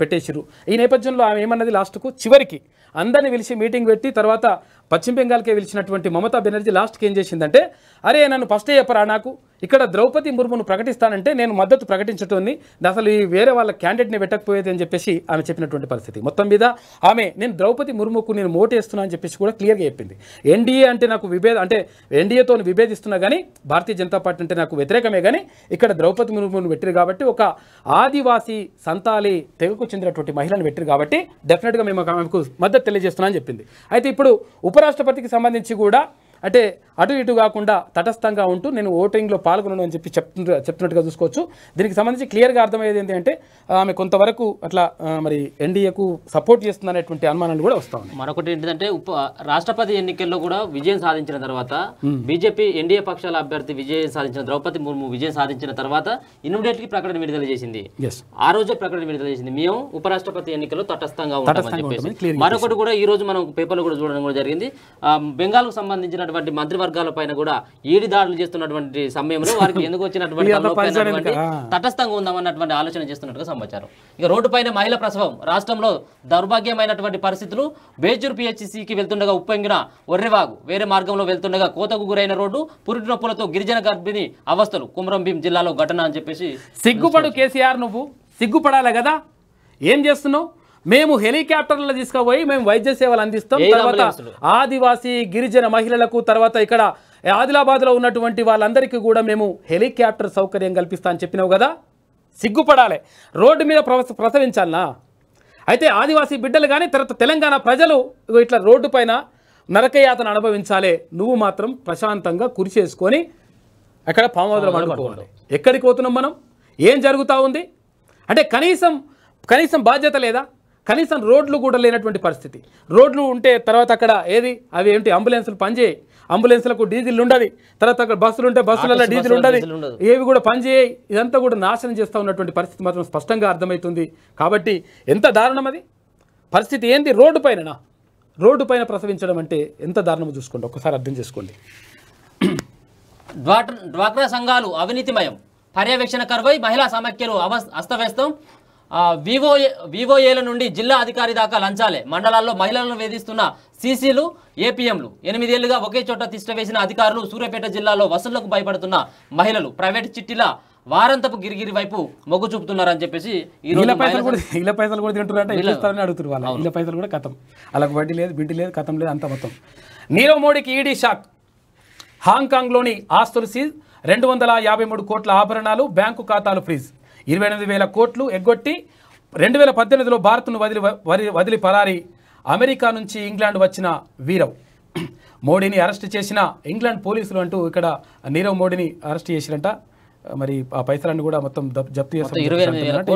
పెట్టేశారు ఈ నేపథ్యంలో ఆమె ఏమన్నది లాస్ట్కు చివరికి అందరిని పిలిచి మీటింగ్ పెట్టి తర్వాత పశ్చిమ బెంగాల్కే పిలిచినటువంటి మమతా బెనర్జీ లాస్ట్కి ఏం చేసిందంటే అరే నన్ను ఫస్టే చెప్పరా నాకు ఇక్కడ ద్రౌపది ముర్ముని ప్రకటిస్తానంటే నేను మద్దతు ప్రకటించటోని అసలు ఈ వేరే వాళ్ళ క్యాండిడేట్ని పెట్టకపోయేది అని చెప్పేసి ఆమె చెప్పినటువంటి పరిస్థితి మొత్తం మీద ఆమె నేను ద్రౌపది ముర్ముకు నేను మోటేస్తున్నా అని చెప్పేసి కూడా క్లియర్గా చెప్పింది ఎన్డీఏ అంటే నాకు విభేద అంటే ఎన్డీఏతో విభేదిస్తున్నా కానీ భారతీయ జనతా పార్టీ అంటే నాకు వ్యతిరేకమే కానీ ఇక్కడ ద్రౌపది ముర్ముని పెట్టిరు కాబట్టి ఒక ఆదివాసీ సంతాలి తెగకు చెందినటువంటి మహిళను పెట్టిరు కాబట్టి డెఫినెట్గా మేము ఆమెకు మద్దతు తెలియజేస్తున్నా అని చెప్పింది అయితే ఇప్పుడు ఉప ఉపరాష్ట్రపతికి సంబంధించి కూడా అంటే అటు ఇటు కాకుండా తటస్థంగా ఉంటూ నేను ఓటింగ్లో పాల్గొనను అని చెప్పి చెప్తున్న చెప్తున్నట్టుగా చూసుకోవచ్చు దీనికి సంబంధించి క్లియర్గా అర్థమయ్యేది ఏంటంటే ఆమె కొంతవరకు అట్లా మరి ఎన్డీఏకు సపోర్ట్ చేస్తుందనేటువంటి అనుమానాలు కూడా వస్తా ఉన్నాయి మరొకటి ఏంటంటే ఉప రాష్ట్రపతి ఎన్నికల్లో కూడా విజయం సాధించిన తర్వాత బీజేపీ ఎన్డీఏ పక్షాల అభ్యర్థి విజయం సాధించిన ద్రౌపది ముర్ము విజయం సాధించిన తర్వాత ఇమ్మీడియట్లీ ప్రకటన విడుదల చేసింది ఆ రోజే ప్రకటన విడుదల చేసింది మేము ఉపరాష్ట్రపతి ఎన్నికల్లో తటస్థంగా ఉంటామని చెప్పేసి మరొకటి కూడా ఈ రోజు మనం పేపర్లో కూడా చూడడం కూడా జరిగింది బెంగాల్కు సంబంధించినటువంటి మంత్రివర్గ వర్గాలపైన కూడా ఈడి దాడులు చేస్తున్నటువంటి సమయంలో వారికి ఎందుకు వచ్చినటువంటి (laughs) తటస్థంగా ఉందామన్నటువంటి ఆలోచన చేస్తున్నట్టుగా సమాచారం ఇక రోడ్డుపైన మహిళ ప్రసవం రాష్ట్రంలో దౌర్భాగ్యమైనటువంటి పరిస్థితులు బేజూర్ పిహెచ్సికి వెళ్తుండగా ఉప్పొంగిన ఒర్రెవాగు వేరే మార్గంలో వెళ్తుండగా కోతకు గురైన రోడ్డు పురుటి నొప్పులతో గిరిజన గర్భిణి అవస్థలు కుమరంభీం జిల్లాలో ఘటన అని చెప్పేసి సిగ్గుపడు కేసీఆర్ నువ్వు సిగ్గుపడాలి కదా ఏం చేస్తున్నావు మేము హెలికాప్టర్లు తీసుకుపోయి మేము వైద్య సేవలు అందిస్తాం తర్వాత ఆదివాసీ గిరిజన మహిళలకు తర్వాత ఇక్కడ ఆదిలాబాద్లో ఉన్నటువంటి వాళ్ళందరికీ కూడా మేము హెలికాప్టర్ సౌకర్యం కల్పిస్తా అని చెప్పినావు కదా సిగ్గుపడాలి రోడ్డు మీద ప్రసవించాలనా అయితే ఆదివాసీ బిడ్డలు కానీ తర్వాత తెలంగాణ ప్రజలు ఇట్లా రోడ్డు పైన నరకయాతను అనుభవించాలి నువ్వు మాత్రం ప్రశాంతంగా కురి చేసుకొని అక్కడ పామోదరం అనుకోవాలి ఎక్కడికి పోతున్నాం మనం ఏం జరుగుతూ ఉంది అంటే కనీసం కనీసం బాధ్యత లేదా కనీసం రోడ్లు కూడా లేనటువంటి పరిస్థితి రోడ్లు ఉంటే తర్వాత అక్కడ ఏది అవి ఏంటి అంబులెన్సులు పనిచేయి అంబులెన్స్లకు డీజిల్ ఉండదు తర్వాత అక్కడ బస్సులు ఉంటే బస్సులలో డీజిల్ ఉండదు ఏవి కూడా పనిచేయి ఇదంతా కూడా నాశనం చేస్తూ ఉన్నటువంటి పరిస్థితి మాత్రం స్పష్టంగా అర్థమవుతుంది కాబట్టి ఎంత దారుణం అది పరిస్థితి ఏంది రోడ్డు పైననా రోడ్డు పైన ప్రసవించడం అంటే ఎంత దారుణమో చూసుకోండి ఒక్కసారి అర్థం చేసుకోండి డ్వాక్రా సంఘాలు అవినీతిమయం పర్యవేక్షణ కరువై మహిళా సమాఖ్యలు అవ అస్తవ్యస్తం వివో వివోఏల నుండి జిల్లా అధికారి దాకా లంచాలే మండలాల్లో మహిళలను వేధిస్తున్న సీసీలు ఏపీఎంలు ఎనిమిదేళ్లుగా ఒకే చోట తిష్టవేసిన అధికారులు సూర్యాపేట జిల్లాలో వసూళ్లకు భయపడుతున్న మహిళలు ప్రైవేట్ చిట్టిల వారంతపు గిరిగిరి వైపు మొగ్గు చూపుతున్నారని చెప్పేసి ఇళ్ళ పైసలు కూడా ఇళ్ళ పైసలు కూడా తింటున్నారంటే ఇల్లు అడుగుతారు వాళ్ళు ఇళ్ళ పైసలు కూడా కథం అలాగే వడ్డీ లేదు బిడ్డి లేదు కథం లేదు అంత మొత్తం నీరవ్ మోడీకి ఈడీ షాక్ హాంకాంగ్లోని ఆస్తులు సీజ్ రెండు వందల యాభై మూడు కోట్ల ఆభరణాలు బ్యాంకు ఖాతాలు ఫ్రీజ్ ఇరవై ఎనిమిది వేల కోట్లు ఎగ్గొట్టి రెండు వేల పద్దెనిమిదిలో భారత్ను వదిలి వదిలి పరారి అమెరికా నుంచి ఇంగ్లాండ్ వచ్చిన వీరవ్ (clears throat) మోడీని అరెస్ట్ చేసిన ఇంగ్లాండ్ పోలీసులు అంటూ ఇక్కడ నీరవ్ మోడీని అరెస్ట్ చేసిరంట మరి ఆ పైసలన్నీ కూడా మొత్తం జప్తు చేస్తారు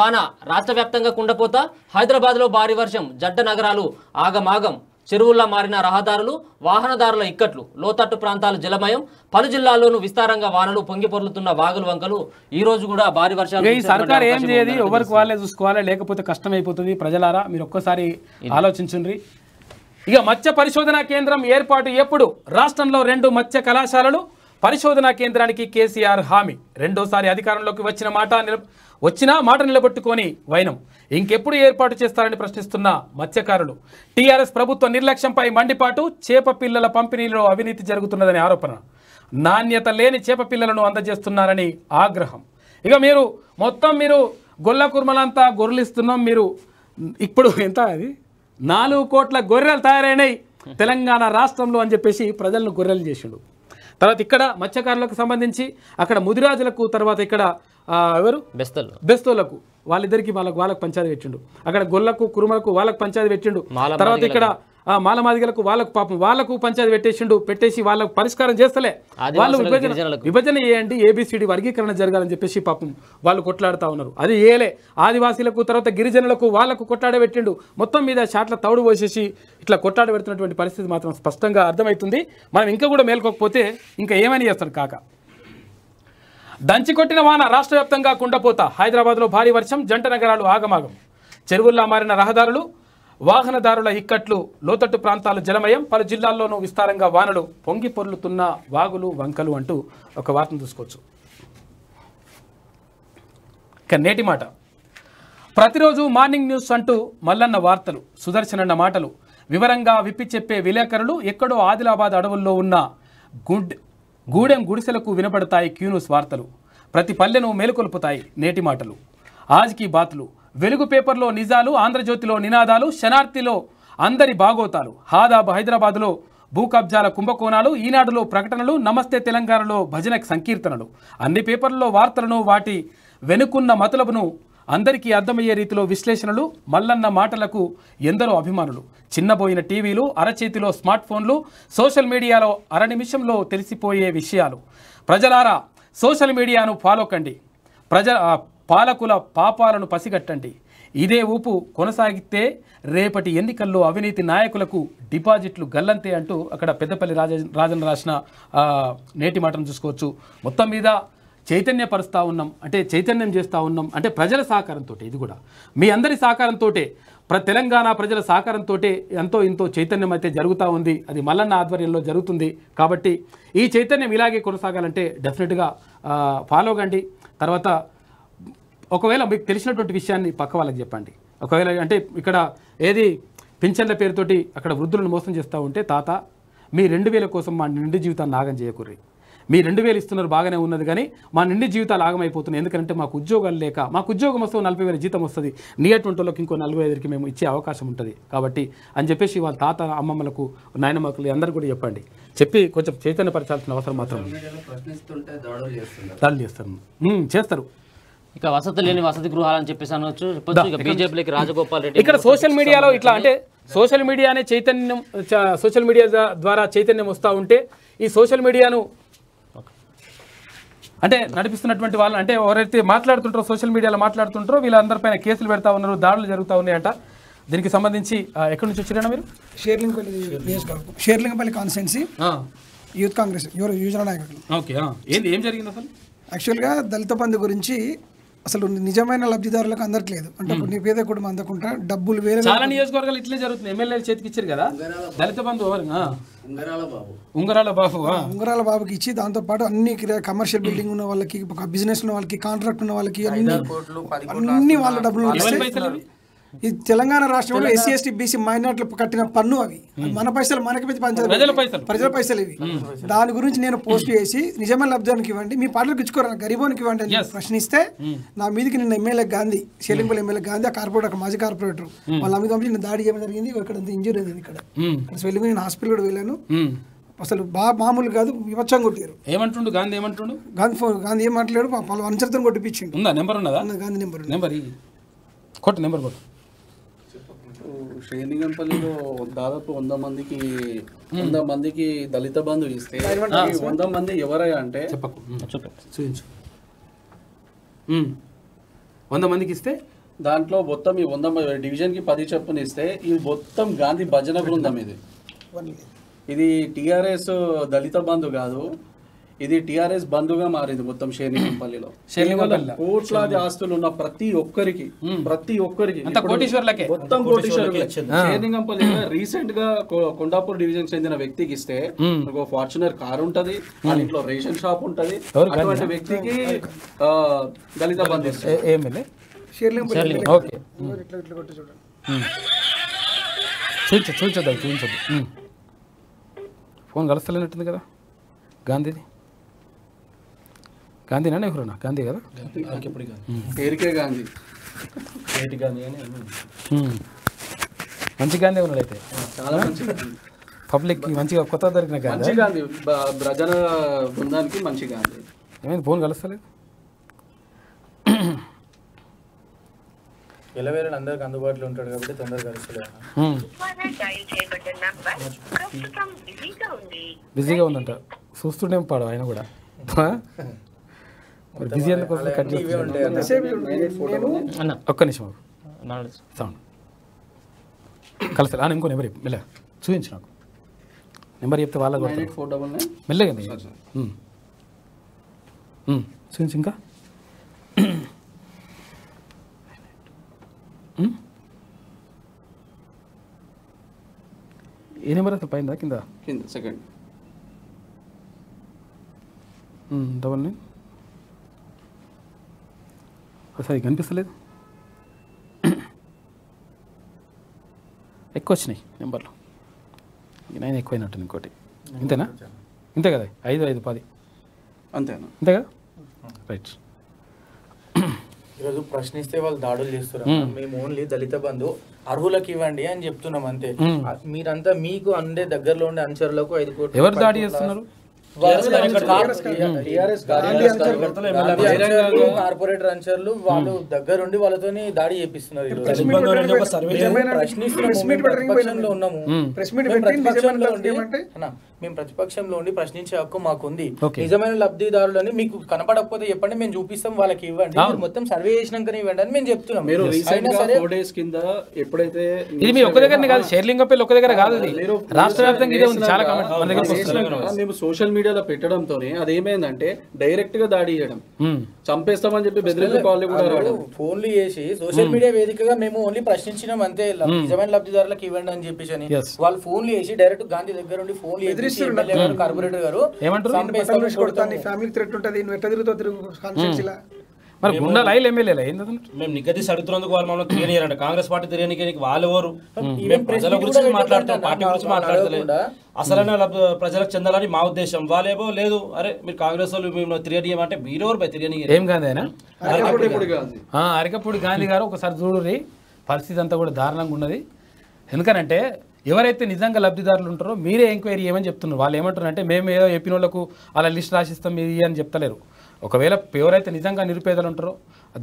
వాన రాష్ట్ర వ్యాప్తంగా కుండపోత హైదరాబాద్లో భారీ వర్షం జడ్డ నగరాలు ఆగమాగం చెరువుల్లా మారిన రహదారులు వాహనదారుల ఇక్కట్లు లోతట్టు ప్రాంతాలు జలమయం పలు జిల్లాల్లోనూ విస్తారంగా వానలు పొంగి పొర్లుతున్న వాగులు వంకలు ఈ రోజు కూడా భారీ వర్షాలు సర్కార్ ఏం చేయదు ఎవరికి వాళ్ళే చూసుకోవాలి లేకపోతే కష్టమైపోతుంది ప్రజలారా మీరు ఒక్కసారి ఆలోచించండి ఇక మత్స్య పరిశోధన కేంద్రం ఏర్పాటు ఎప్పుడు రాష్ట్రంలో రెండు మత్స్య కళాశాలలు పరిశోధనా కేంద్రానికి కేసీఆర్ హామీ రెండోసారి అధికారంలోకి వచ్చిన మాట వచ్చినా మాట నిలబెట్టుకొని వైనం ఇంకెప్పుడు ఏర్పాటు చేస్తారని ప్రశ్నిస్తున్న మత్స్యకారులు టీఆర్ఎస్ ప్రభుత్వ నిర్లక్ష్యంపై మండిపాటు చేప పిల్లల పంపిణీలో అవినీతి జరుగుతున్నదని ఆరోపణ నాణ్యత లేని చేప పిల్లలను అందజేస్తున్నారని ఆగ్రహం ఇక మీరు మొత్తం మీరు గొల్ల కుర్మలంతా గొర్రెలిస్తున్నాం మీరు ఇప్పుడు ఎంత అది నాలుగు కోట్ల గొర్రెలు తయారైనాయి తెలంగాణ రాష్ట్రంలో అని చెప్పేసి ప్రజలను గొర్రెలు చేసిండు తర్వాత ఇక్కడ మత్స్యకారులకు సంబంధించి అక్కడ ముదిరాజులకు తర్వాత ఇక్కడ ఎవరు బెస్తల్ బెస్తోలకు వాళ్ళిద్దరికి వాళ్ళకి వాళ్ళకు పంచాయతీ పెట్టిండు అక్కడ గొల్లకు కురుమలకు వాళ్ళకు పంచాయతీ పెట్టిండు తర్వాత ఇక్కడ మాలమాదిగలకు వాళ్ళకు పాపం వాళ్ళకు పంచాయతీ పెట్టేసిండు పెట్టేసి వాళ్ళకు పరిష్కారం చేస్తలే వాళ్ళు విభజన విభజన చేయండి ఏబిసిడి వర్గీకరణ జరగాలని చెప్పేసి పాపం వాళ్ళు కొట్లాడుతూ ఉన్నారు అది ఏలే ఆదివాసీలకు తర్వాత గిరిజనులకు వాళ్ళకు పెట్టిండు మొత్తం మీద షాట్ల తౌడు పోసేసి ఇట్లా కొట్లాడబెడుతున్నటువంటి పరిస్థితి మాత్రం స్పష్టంగా అర్థమవుతుంది మనం ఇంకా కూడా మేల్కోకపోతే ఇంకా ఏమని చేస్తాడు కాక దంచి కొట్టిన వాన రాష్ట్ర వ్యాప్తంగా కుండపోత హైదరాబాద్లో భారీ వర్షం జంట నగరాలు ఆగమాగం చెరువుల్లా మారిన రహదారులు వాహనదారుల ఇక్కట్లు లోతట్టు ప్రాంతాలు జలమయం పలు జిల్లాల్లోనూ విస్తారంగా వానలు పొంగి పొర్లుతున్న వాగులు వంకలు అంటూ ఒక వార్తను చూసుకోవచ్చు ఇక నేటి మాట ప్రతిరోజు మార్నింగ్ న్యూస్ అంటూ మల్లన్న వార్తలు సుదర్శనన్న మాటలు వివరంగా విప్పి చెప్పే విలేకరులు ఎక్కడో ఆదిలాబాద్ అడవుల్లో ఉన్న గుడ్ గూడెం గుడిసెలకు వినపడతాయి క్యూన్యూస్ వార్తలు ప్రతి పల్లెను మేలుకొల్పుతాయి నేటి మాటలు ఆజ్కి బాతులు వెలుగు పేపర్లో నిజాలు ఆంధ్రజ్యోతిలో నినాదాలు శనార్థిలో అందరి బాగోతాలు హాదాబ్ హైదరాబాద్లో భూ కబ్జాల కుంభకోణాలు ఈనాడులో ప్రకటనలు నమస్తే తెలంగాణలో భజన సంకీర్తనలు అన్ని పేపర్లలో వార్తలను వాటి వెనుకున్న మతలబును అందరికీ అర్థమయ్యే రీతిలో విశ్లేషణలు మల్లన్న మాటలకు ఎందరో అభిమానులు చిన్నబోయిన టీవీలు అరచేతిలో స్మార్ట్ ఫోన్లు సోషల్ మీడియాలో అర నిమిషంలో తెలిసిపోయే విషయాలు ప్రజలారా సోషల్ మీడియాను ఫాలోకండి ప్రజ పాలకుల పాపాలను పసిగట్టండి ఇదే ఊపు కొనసాగితే రేపటి ఎన్నికల్లో అవినీతి నాయకులకు డిపాజిట్లు గల్లంతే అంటూ అక్కడ పెద్దపల్లి రాజ రాజన్ రాసిన నేటి మాటను చూసుకోవచ్చు మొత్తం మీద చైతన్యపరుస్తూ ఉన్నాం అంటే చైతన్యం చేస్తూ ఉన్నాం అంటే ప్రజల సహకారంతో ఇది కూడా మీ అందరి సహకారంతో ప్ర తెలంగాణ ప్రజల సహకారంతో ఎంతో ఇంతో చైతన్యం అయితే జరుగుతూ ఉంది అది మల్లన్న ఆధ్వర్యంలో జరుగుతుంది కాబట్టి ఈ చైతన్యం ఇలాగే కొనసాగాలంటే డెఫినెట్గా ఫాలో కండి తర్వాత ఒకవేళ మీకు తెలిసినటువంటి విషయాన్ని పక్క వాళ్ళకి చెప్పండి ఒకవేళ అంటే ఇక్కడ ఏది పింఛన్ల పేరుతోటి అక్కడ వృద్ధులను మోసం చేస్తూ ఉంటే తాత మీ రెండు వేల కోసం మా నిండు జీవితాన్ని నాగం చేయకూరి మీ రెండు వేలు ఇస్తున్నారు బాగానే ఉన్నది కానీ మా నిండి జీవితాలు ఆగమైపోతున్నాయి ఎందుకంటే మాకు ఉద్యోగాలు లేక మాకు ఉద్యోగం వస్తే నలభై వేల జీతం వస్తుంది నియర్ ట్వంటీలోకి ఇంకో నలభై ఐదుకి మేము ఇచ్చే అవకాశం ఉంటుంది కాబట్టి అని చెప్పేసి వాళ్ళ తాత అమ్మమ్మలకు నాయనమ్మకులు అందరూ కూడా చెప్పండి చెప్పి కొంచెం చైతన్యపరచాల్సిన అవసరం మాత్రం దాడులు చేస్తారు చేస్తారు ఇక వసతి లేని వసతి గృహాలు అని చెప్పేసి అనొచ్చు బీజేపీకి రాజగోపాల్ రెడ్డి ఇక్కడ సోషల్ మీడియాలో ఇట్లా అంటే సోషల్ మీడియానే చైతన్యం సోషల్ మీడియా ద్వారా చైతన్యం వస్తూ ఉంటే ఈ సోషల్ మీడియాను అంటే నడిపిస్తున్నటువంటి వాళ్ళు అంటే ఎవరైతే మాట్లాడుతుంటారో సోషల్ మీడియాలో మాట్లాడుతుంటారో వీళ్ళందరిపైన కేసులు పెడతా ఉన్నారు దాడులు జరుగుతూ ఉన్నాయంట దీనికి సంబంధించి ఎక్కడి నుంచి వచ్చారా మీరు Sherilingampally Sherilingampally constituency youth Congress యువజన నాయకులు ఓకే ఏంది ఏం జరిగింది అసలు యాక్చువల్గా దళిత పంది గురించి అసలు నిజమైన లబ్ధిదారులకు అందట్లేదు అంటే కొన్ని పేద కుటుంబం అందకుండా డబ్బులు వేరే చాలా నియోజకవర్గాలు ఇట్లే జరుగుతుంది ఎమ్మెల్యేలు చేతికి ఇచ్చారు కదా దళిత బంధు ఉంగరాల బాబు ఉంగరాల బాబుకి ఇచ్చి దాంతో పాటు అన్ని కమర్షియల్ బిల్డింగ్ ఉన్న వాళ్ళకి బిజినెస్ ఉన్న వాళ్ళకి కాంట్రాక్ట్ ఉన్న వాళ్ళకి అన్ని వాళ్ళ డబ్బులు ఈ తెలంగాణ రాష్ట్రంలో ఎస్సీ ఎస్టీ బీసీ మైనార్టీలు కట్టిన పన్ను అవి మన పైసలు మనకి ప్రజల పైసలు ఇవి దాని గురించి నేను పోస్ట్ చేసి నిజమైన లబ్ధానికి ఇవ్వండి మీ పాటలకు ఇచ్చుకోరా గరీబానికి ఇవ్వండి అని ప్రశ్నిస్తే నా మీదకి నిన్న ఎమ్మెల్యే గాంధీ షేలింపల్లి ఎమ్మెల్యే గాంధీ ఆ కార్పొరేటర్ మాజీ కార్పొరేటర్ వాళ్ళ మీద పంపించి దాడి చేయడం జరిగింది ఇక్కడ అంత ఇంజూరీ అయింది ఇక్కడ వెళ్ళి నేను హాస్పిటల్ వెళ్ళాను అసలు బా మామూలు కాదు వివచ్చం కొట్టారు ఏమంటుండు గాంధీ ఏమంటుండు గాంధీ ఫోన్ గాంధీ ఏమంటలేడు పలు అనుచరితం కొట్టిపించింది ఉందా నెంబర్ ఉన్నదా గాంధీ నెంబర్ నెంబర్ కొట్టు నెంబర్ కొట్టు శ్రేణి శ్రీలింగంపల్లిలో దాదాపు వంద మందికి వంద మందికి దళిత బంధు ఇస్తే వంద మంది ఎవరయ్యా అంటే చెప్పకు చూపించు వంద మందికి ఇస్తే దాంట్లో మొత్తం ఈ వంద డివిజన్ కి పది చొప్పున ఇస్తే ఇది మొత్తం గాంధీ భజన బృందం ఇది ఇది టిఆర్ఎస్ దళిత బంధు కాదు ఇది టిఆర్ఎస్ బంధుగా మారింది మొత్తం షేర్లింగంపల్లిలో (clears throat) కోట్లాది ఆస్తులు ఉన్న ప్రతి ఒక్కరికి ప్రతి ఒక్కరికి మొత్తం కోటీశ్వరులకే రీసెంట్ గా కొండాపూర్ డివిజన్ చెందిన వ్యక్తికి ఇస్తే ఒక ఫార్చునర్ కార్ ఉంటది ఇంట్లో రేషన్ షాప్ ఉంటది అటువంటి వ్యక్తికి దళిత బంధు చూపించదు చూపించదు ఫోన్ కలుస్తలేనట్టుంది కదా గాంధీది గాంధీనా నెహ్రూనా గాంధీ కదా పేరుకే గాంధీ గాంధీ మంచి గాంధీ ఉన్నాడు అయితే చాలా మంచి పబ్లిక్ మంచిగా కొత్త దొరికిన గాంధీ గాంధీ ప్రజల బృందానికి మంచి గాంధీ ఏమైంది ఫోన్ కలుస్తలేదు ఎలవేరని అందరికి అందుబాటులో ఉంటాడు కాబట్టి తొందరగా కలుస్తలేదు బిజీగా ఉందంట చూస్తుండేం పాడు ఆయన కూడా (laughs) మరి ఒక్క నిమిషం సౌండ్ కలిసి ఇంకో నెంబర్ మెల్ల చూపించు నాకు నెంబర్ చెప్తే వాళ్ళ మెల్లగా చూపించు ఇంకా ఏ నెంబర్ అసలు పైన కింద కింద సెకండ్ డబల్ నైన్ ఒకసారి కనిపిస్తలేదు (coughs) ఎక్కువ వచ్చినాయి నెంబర్లు నైన్ ఎక్కువైనట్టు ఇంకోటి ఇంతేనా ఇంతే కదా ఐదు ఐదు పది అంతేనా ఇంతే కదా రైట్ (coughs) ఈరోజు ప్రశ్నిస్తే వాళ్ళు దాడులు చేస్తున్నారు మేము ఓన్లీ దళిత బంధు అర్హులకు ఇవ్వండి అని చెప్తున్నాం అంతే మీరంతా మీకు అందే దగ్గరలో ఉండే అంచరులకు ఐదు కోట్లు ఎవరు దాడి చేస్తున్నారు కార్పొరేట్ అనుచరులు వాళ్ళు దగ్గరుండి వాళ్ళతో దాడి చేపిస్తున్నారు ప్రశ్నిస్తున్నాము మేము ప్రతిపక్షంలో ఉండి ప్రశ్నించే హక్కు మాకు ఉంది నిజమైన లబ్ధిదారులని మీకు కనపడకపోతే చెప్పండి మేము చూపిస్తాం వాళ్ళకి ఇవ్వండి మొత్తం సర్వే చేసినాక ఇవ్వండి అని మేము చెప్తున్నాం మీరు కింద ఎప్పుడైతే ఇది మీ ఒక్క దగ్గర కాదు షేర్లింగ్ ఒక్క దగ్గర కాదు రాష్ట్ర మేము సోషల్ మీడియాలో పెట్టడంతోనే అదేమైందంటే డైరెక్ట్ గా దాడి చేయడం చంపేస్తామని చెప్పి బెదిరింపు కాల్ కూడా ఫోన్లు చేసి సోషల్ మీడియా hmm. వేదికగా మేము ఓన్లీ ప్రశ్నించినాం అంతే hmm. నిజమైన లబ్ధిదారులకు ఇవ్వండి అని చెప్పేసి అని వాళ్ళు ఫోన్లు చేసి డైరెక్ట్ గాంధీ దగ్గర నుండి ఫోన్ hmm. కార్పొరేటర్ గారు ఏమంటారు ఫ్యామిలీ థ్రెట్ ఉంటుంది ఎట్లా తిరుగుతావు మరి గుండాలు అయ్యి ఎమ్మెల్యేలు అయింది మేము నిగదీసి అడుగుతున్నందుకు వాళ్ళు మమ్మల్ని తిరగనియారంట కాంగ్రెస్ పార్టీ తిరగనికి వాళ్ళు ఎవరు hmm. మేము ప్రజల గురించి మాట్లాడతాం పార్టీ గురించి మాట్లాడతలేదు అసలైన hmm. ప్రజలకు చెందాలని మా ఉద్దేశం వాళ్ళేమో లేదు అరే మీరు కాంగ్రెస్ వాళ్ళు మేము తిరగనియమంటే మీరు ఎవరు తిరగని ఏం ఆయన అరకపూడి గాంధీ గారు ఒకసారి చూడు పరిస్థితి అంతా కూడా దారుణంగా ఉన్నది ఎందుకనంటే ఎవరైతే నిజంగా లబ్ధిదారులు ఉంటారో మీరే ఎంక్వైరీ ఏమని చెప్తున్నారు వాళ్ళు ఏమంటారు అంటే మేము ఏదో చెప్పిన వాళ్ళకు అలా లిస్ట్ రాసిస్తాం ఇది అని చెప్తలేరు ఒకవేళ ప్యూర్ అయితే నిజంగా నిరుపేదలు ఉంటారు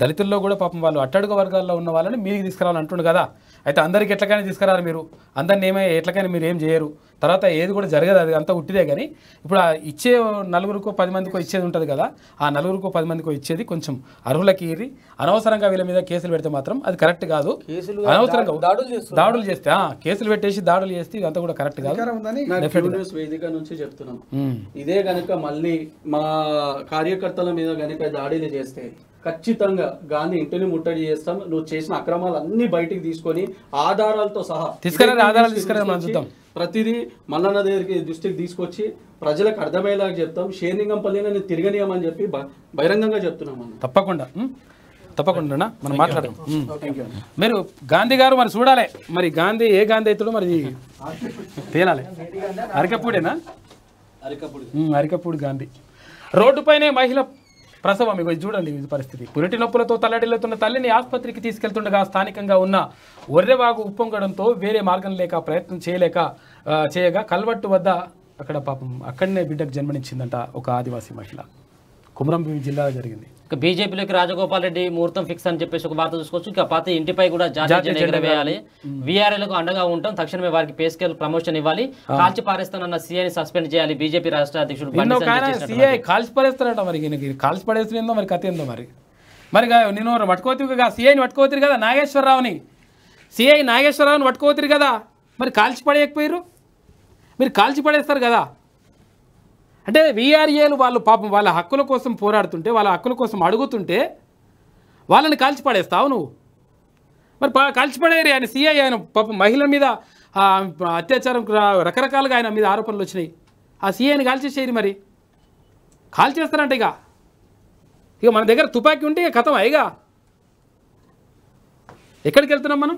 దళితుల్లో కూడా పాపం వాళ్ళు అట్టడుగు వర్గాల్లో ఉన్న వాళ్ళని మీదికి తీసుకురావాలంటుండు కదా అయితే అందరికి ఎట్లకైనా తీసుకురారు మీరు అందరిని ఏమై ఎట్లకైనా మీరు ఏం చేయరు తర్వాత ఏది కూడా జరగదు అది అంతా ఉట్టిదే కానీ ఇప్పుడు ఆ ఇచ్చే నలుగురికో పది మందికో ఇచ్చేది ఉంటుంది కదా ఆ నలుగురికో పది మందికో ఇచ్చేది కొంచెం అర్హులకి ఇరి అనవసరంగా వీళ్ళ మీద కేసులు పెడితే మాత్రం అది కరెక్ట్ కాదు అనవసరంగా దాడులు చేస్తే కేసులు పెట్టేసి దాడులు చేస్తే ఇదంతా కూడా కరెక్ట్ కాదు వేదిక నుంచి చెప్తున్నాం ఇదే కనుక మళ్ళీ మా కార్యకర్తల మీద కనుక దాడులు చేస్తే ఖచ్చితంగా గాంధీ ఇంటిని ముట్టడి చేస్తాం నువ్వు చేసిన అక్రమాలు అన్ని బయటికి తీసుకొని ఆధారాలతో సహా తీసుకురా ఆధారాలు తీసుకురా ప్రతిదీ మల్లన్న దగ్గరికి దృష్టికి తీసుకొచ్చి ప్రజలకు అర్థమయ్యేలాగా చెప్తాం షేర్లింగంపల్లిని నేను తిరగనియమని చెప్పి బహిరంగంగా చెప్తున్నాం తప్పకుండా తప్పకుండా మనం మాట్లాడదాం మీరు గాంధీ గారు మరి చూడాలి మరి గాంధీ ఏ గాంధీ అవుతాడో మరి తేలాలి అరికపూడేనా అరికపూడి అరికపూడి గాంధీ రోడ్డుపైనే మహిళ ప్రసవం ఇగో చూడండి ఇది పరిస్థితి పురిటి నొప్పులతో తల్లడిల్లుతున్న తల్లిని ఆసుపత్రికి తీసుకెళ్తుండగా స్థానికంగా ఉన్న ఒర్రెవాగు ఉప్పొంగడంతో వేరే మార్గం లేక ప్రయత్నం చేయలేక చేయగా కల్వట్టు వద్ద అక్కడ పాపం అక్కడనే బిడ్డకు జన్మనిచ్చిందంట ఒక ఆదివాసీ మహిళ కుమరంభీం జిల్లాలో జరిగింది బీజేపీలోకి రాజగోపాల్ రెడ్డి ముహూర్తం ఫిక్స్ అని చెప్పేసి ఒక వార్త చూసుకోవచ్చు ఇక పాత ఇంటిపై కూడా వేయాలి వీఆర్ఏలకు అండగా ఉంటాం తక్షణమే వారికి పేస్కేల్ ప్రమోషన్ ఇవ్వాలి కాల్చి పారేస్తానన్న సీఐని సస్పెండ్ చేయాలి బీజేపీ రాష్ట్ర అధ్యక్షుడు సీఐ కాల్చి పారేస్తారట మరి కాల్చి పడేస్తుందో మరి కథ ఏందో మరి మరి నేను పట్టుకోతుగా సీఐని పట్టుకోతురు కదా నాగేశ్వరరావుని సిఐ నాగేశ్వరరావుని పట్టుకోతురు కదా మరి కాల్చి పడేయకపోయారు మీరు కాల్చి పడేస్తారు కదా అంటే వీఆర్ఏలు వాళ్ళు పాపం వాళ్ళ హక్కుల కోసం పోరాడుతుంటే వాళ్ళ హక్కుల కోసం అడుగుతుంటే వాళ్ళని కాల్చిపడేస్తావు నువ్వు మరి కాల్చిపడేరు ఆయన సీఐ ఆయన పాపం మహిళ మీద అత్యాచారం రకరకాలుగా ఆయన మీద ఆరోపణలు వచ్చినాయి ఆ సీఐని కాల్చేసేయరు మరి కాల్చేస్తారంట ఇక ఇక మన దగ్గర తుపాకీ ఉంటే ఇక కథం అయిగా ఎక్కడికి వెళ్తున్నాం మనం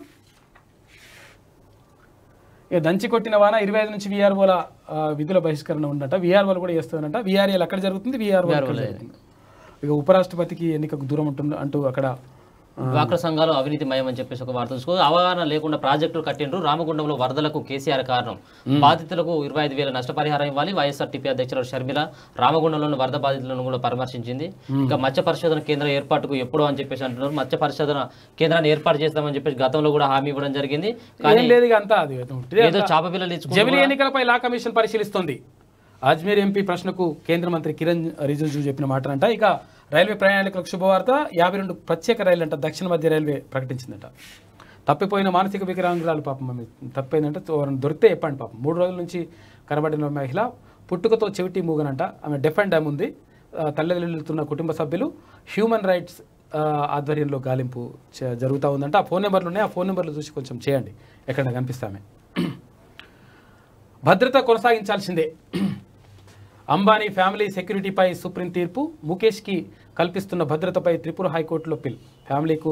ఇక దంచి కొట్టిన వాన ఇరవై ఐదు నుంచి విఆర్ఓల విధుల బహిష్కరణ ఉందట విఆర్ఓలు కూడా చేస్తుందంట విఆర్ఏలు అక్కడ జరుగుతుంది విఆర్ఓ ఇక ఉపరాష్ట్రపతికి ఎన్నికకు దూరం ఉంటుంది అంటూ అక్కడ డ్వాక్ర సంఘాలు అవినీతిమయం అని చెప్పేసి ఒక వార్త అవగాహన లేకుండా ప్రాజెక్టులు కట్టిండ్రు రామగుండంలో వరదలకు కేసీఆర్ కారణం బాధితులకు ఇరవై ఐదు వేల నష్టపరిహారం ఇవ్వాలి వైఎస్ఆర్టీపీ అధ్యక్షురాలు షర్మిల రామగుండంలోని వరద బాధితులను కూడా పరామర్శించింది ఇంకా మత్స్య పరిశోధన కేంద్రం ఏర్పాటుకు ఎప్పుడు అని చెప్పేసి అంటున్నారు మత్స్య పరిశోధన కేంద్రాన్ని ఏర్పాటు చేస్తామని చెప్పేసి గతంలో కూడా హామీ ఇవ్వడం జరిగింది కానీ ఎన్నికలపై లా కమిషన్ పరిశీలిస్తుంది అజ్మీర్ ఎంపీ ప్రశ్నకు కేంద్ర మంత్రి కిరణ్ రిజిజు చెప్పిన మాట అంట ఇక రైల్వే ప్రయాణికులకు శుభవార్త యాభై రెండు ప్రత్యేక రైలు అంట దక్షిణ మధ్య రైల్వే ప్రకటించిందట తప్పిపోయిన మానసిక వికలాంగురాలు పాపం తప్పిపోయిందంటే దొరికితే చెప్పండి పాపం మూడు రోజుల నుంచి కనబడిన మహిళ పుట్టుకతో చెవిటి మూగనంట ఆమె డెఫెన్ అండ్ డ్యామ్ ఉంది తల్లిదండ్రులుతున్న కుటుంబ సభ్యులు హ్యూమన్ రైట్స్ ఆధ్వర్యంలో గాలింపు జరుగుతూ ఉందంట ఆ ఫోన్ నెంబర్లు ఉన్నాయి ఆ ఫోన్ నెంబర్లు చూసి కొంచెం చేయండి ఎక్కడ కనిపిస్తామే భద్రత కొనసాగించాల్సిందే అంబానీ ఫ్యామిలీ సెక్యూరిటీపై సుప్రీం తీర్పు ముఖేష్కి కల్పిస్తున్న భద్రతపై త్రిపుర హైకోర్టులో పిల్ ఫ్యామిలీకు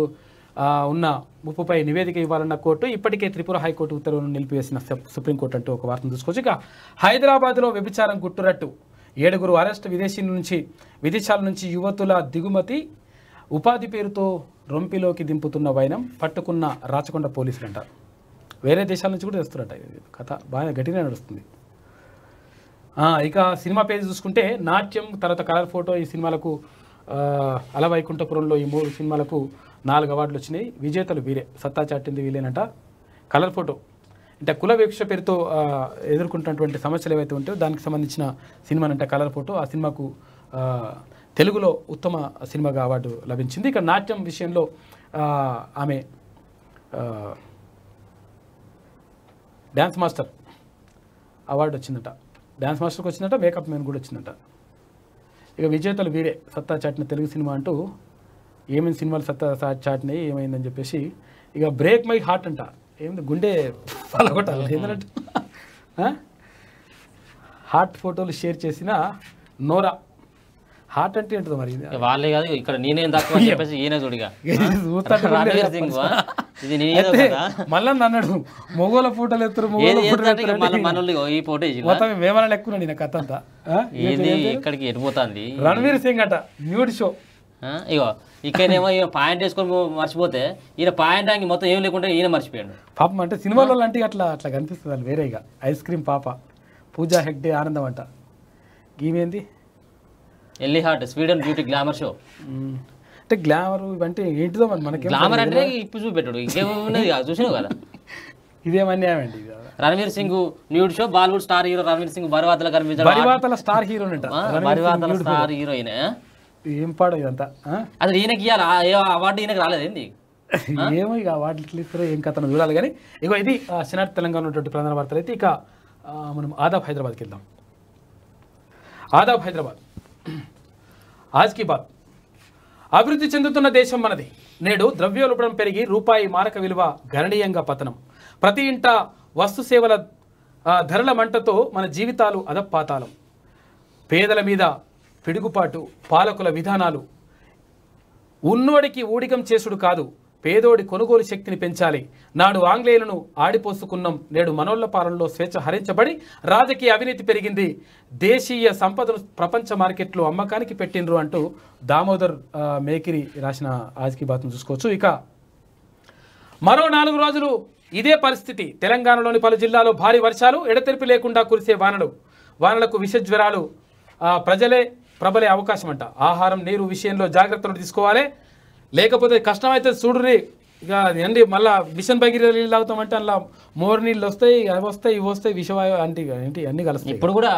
ఉన్న ముప్పుపై నివేదిక ఇవ్వాలన్న కోర్టు ఇప్పటికే త్రిపుర హైకోర్టు ఉత్తర్వులను నిలిపివేసిన సుప్రీంకోర్టు అంటూ ఒక వార్తను చూసుకోవచ్చు ఇక హైదరాబాద్లో వ్యభిచారం గుట్టురట్టు ఏడుగురు అరెస్ట్ విదేశీ నుంచి విదేశాల నుంచి యువతుల దిగుమతి ఉపాధి పేరుతో రొంపిలోకి దింపుతున్న వైనం పట్టుకున్న రాచకొండ పోలీసులు అంటారు వేరే దేశాల నుంచి కూడా తెస్తున్నారట కథ బాగా గట్టిగా నడుస్తుంది ఇక సినిమా పేజీ చూసుకుంటే నాట్యం తర్వాత కలర్ ఫోటో ఈ సినిమాలకు అల వైకుంఠపురంలో ఈ మూడు సినిమాలకు నాలుగు అవార్డులు వచ్చినాయి విజేతలు వీరే సత్తా చాటింది వీలేనట కలర్ ఫోటో అంటే కుల వీక్ష పేరుతో ఎదుర్కొంటున్నటువంటి సమస్యలు ఏవైతే ఉంటాయో దానికి సంబంధించిన అంటే కలర్ ఫోటో ఆ సినిమాకు తెలుగులో ఉత్తమ సినిమాగా అవార్డు లభించింది ఇక్కడ నాట్యం విషయంలో ఆమె డ్యాన్స్ మాస్టర్ అవార్డు వచ్చిందట డ్యాన్స్ మాస్టర్కి వచ్చిందట మేకప్ మెన్ కూడా వచ్చిందట ఇక విజేతలు వీడే సత్తా చాటిన తెలుగు సినిమా అంటూ ఏమేమి సినిమాలు సత్తా చాటినాయి ఏమైందని చెప్పేసి ఇక బ్రేక్ మై హార్ట్ అంట ఏమి గుండె పలగొట్టాలి ఏంటంటే హార్ట్ ఫోటోలు షేర్ చేసిన నోరా హార్ట్ అంటే ఏంటో మరి వాళ్ళే కాదు ఇక్కడ నేనేం తక్కువ చెప్పేసి ఈయన చూడిగా మళ్ళీ అన్నాడు మొగోల ఫోటోలు ఎత్తురు ఈ ఫోటో మొత్తం వేమన నేను కథ అంతా ఇక్కడికి ఎడిపోతుంది రణవీర్ సింగ్ అట న్యూడ్ షో ఇగో ఇక్కడేమో ఈయన పాయింట్ వేసుకొని మర్చిపోతే ఈయన పాయింట్ అంగి మొత్తం ఏం లేకుండా ఈయన మర్చిపోయాడు పాపం అంటే సినిమాలో అంటే అట్లా అట్లా కనిపిస్తుంది వేరేగా ఐస్ క్రీమ్ పాప పూజా హెగ్డే ఆనందం అంట ఈమెంది ఎల్లి హార్ట్ స్వీడన్ బ్యూటీ గ్లామర్ షో అంటే గ్లామర్ ఇవంటే ఏంటిదో మరి మనకి గ్లామర్ అంటే ఇప్పు చూపెట్టాడు ఇంకేమున్నది కాదు చూసినావు కదా (laughs) ఇదేమన్యాయండి Ranveer Singh nude show Bollywood star hero Ranveer Singh బరివాతల కనిపించాడు స్టార్ హీరో స్టార్ హీరోయిన్ ఏం పాడు ఇదంతా అది ఈయనకి ఇవ్వాలి అవార్డు ఈయనకి రాలేదు ఏంది (laughs) ఏమో ఇక వాటికి ఇస్తారో ఏం కథను చూడాలి కానీ ఇక ఇది సినాట్ తెలంగాణ ఉన్నటువంటి ప్రధాన వార్తలు అయితే ఇక మనం ఆదాబ్ హైదరాబాద్కి వెళ్దాం ఆదాబ్ హైదరాబాద్ (clears throat) ఆజ్ కి బాత్ అభివృద్ధి చెందుతున్న దేశం మనది నేడు ద్రవ్యోల్బణం పెరిగి రూపాయి మారక విలువ గణనీయంగా పతనం ప్రతి ఇంట వస్తు సేవల ధరల మంటతో మన జీవితాలు అదపాతాలం పేదల మీద పిడుగుపాటు పాలకుల విధానాలు ఉన్నోడికి ఊడికం చేసుడు కాదు పేదోడి కొనుగోలు శక్తిని పెంచాలి నాడు ఆంగ్లేయులను ఆడిపోసుకున్నాం నేడు మనోళ్ల పాలనలో స్వేచ్ఛ హరించబడి రాజకీయ అవినీతి పెరిగింది దేశీయ సంపదను ప్రపంచ మార్కెట్లో అమ్మకానికి పెట్టిండ్రు అంటూ దామోదర్ మేకిరి రాసిన ఆజ్కి బాత్ను చూసుకోవచ్చు ఇక మరో నాలుగు రోజులు ఇదే పరిస్థితి తెలంగాణలోని పలు జిల్లాలో భారీ వర్షాలు ఎడతెరిపి లేకుండా కురిసే వానలు వానలకు విషజ్వరాలు ప్రజలే ప్రబలే అవకాశం అంట ఆహారం నీరు విషయంలో జాగ్రత్తలు తీసుకోవాలి లేకపోతే కష్టమైతే చూడరి ఇక అండి మళ్ళీ మిషన్ బగిరి నీళ్ళు తాగుతామంటే అలా మోర్ నీళ్ళు వస్తాయి అవి వస్తాయి ఇవి వస్తాయి విషవాయు అంటే ఏంటి అన్ని కలుస్తాయి ఇప్పుడు కూడా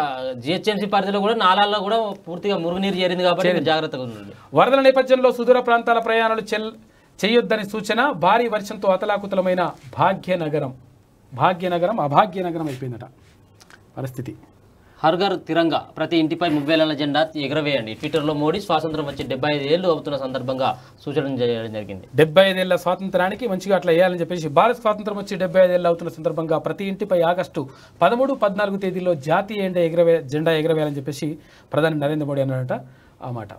జిహెచ్ఎంసీ పరిధిలో కూడా నాలాల్లో కూడా పూర్తిగా మురుగునీరు చేరింది కాబట్టి జాగ్రత్తగా ఉండండి వరదల నేపథ్యంలో సుదూర ప్రాంతాల ప్రయాణాలు చెల్ చేయొద్దని సూచన భారీ వర్షంతో అతలాకుతలమైన భాగ్యనగరం భాగ్యనగరం అభాగ్యనగరం అయిపోయిందట పరిస్థితి హర్ఘర్ తిరంగా ప్రతి ఇంటిపై మువ్వేలన్న జెండా ఎగరవేయండి ట్విట్టర్లో మోడీ స్వాతంత్రం వచ్చి డెబ్బై ఐదేళ్లు అవుతున్న సందర్భంగా సూచన చేయడం జరిగింది డెబ్బై ఐదేళ్ల స్వాతంత్రానికి మంచిగా అట్లా వేయాలని చెప్పేసి భారత స్వాతంత్రం వచ్చి డెబ్బై ఐదేళ్ళు అవుతున్న సందర్భంగా ప్రతి ఇంటిపై ఆగస్టు పదమూడు పద్నాలుగు తేదీలో జాతీయ ఎగరవే జెండా ఎగరవేయాలని చెప్పేసి ప్రధాని నరేంద్ర మోడీ అన్నాడట ఆ మాట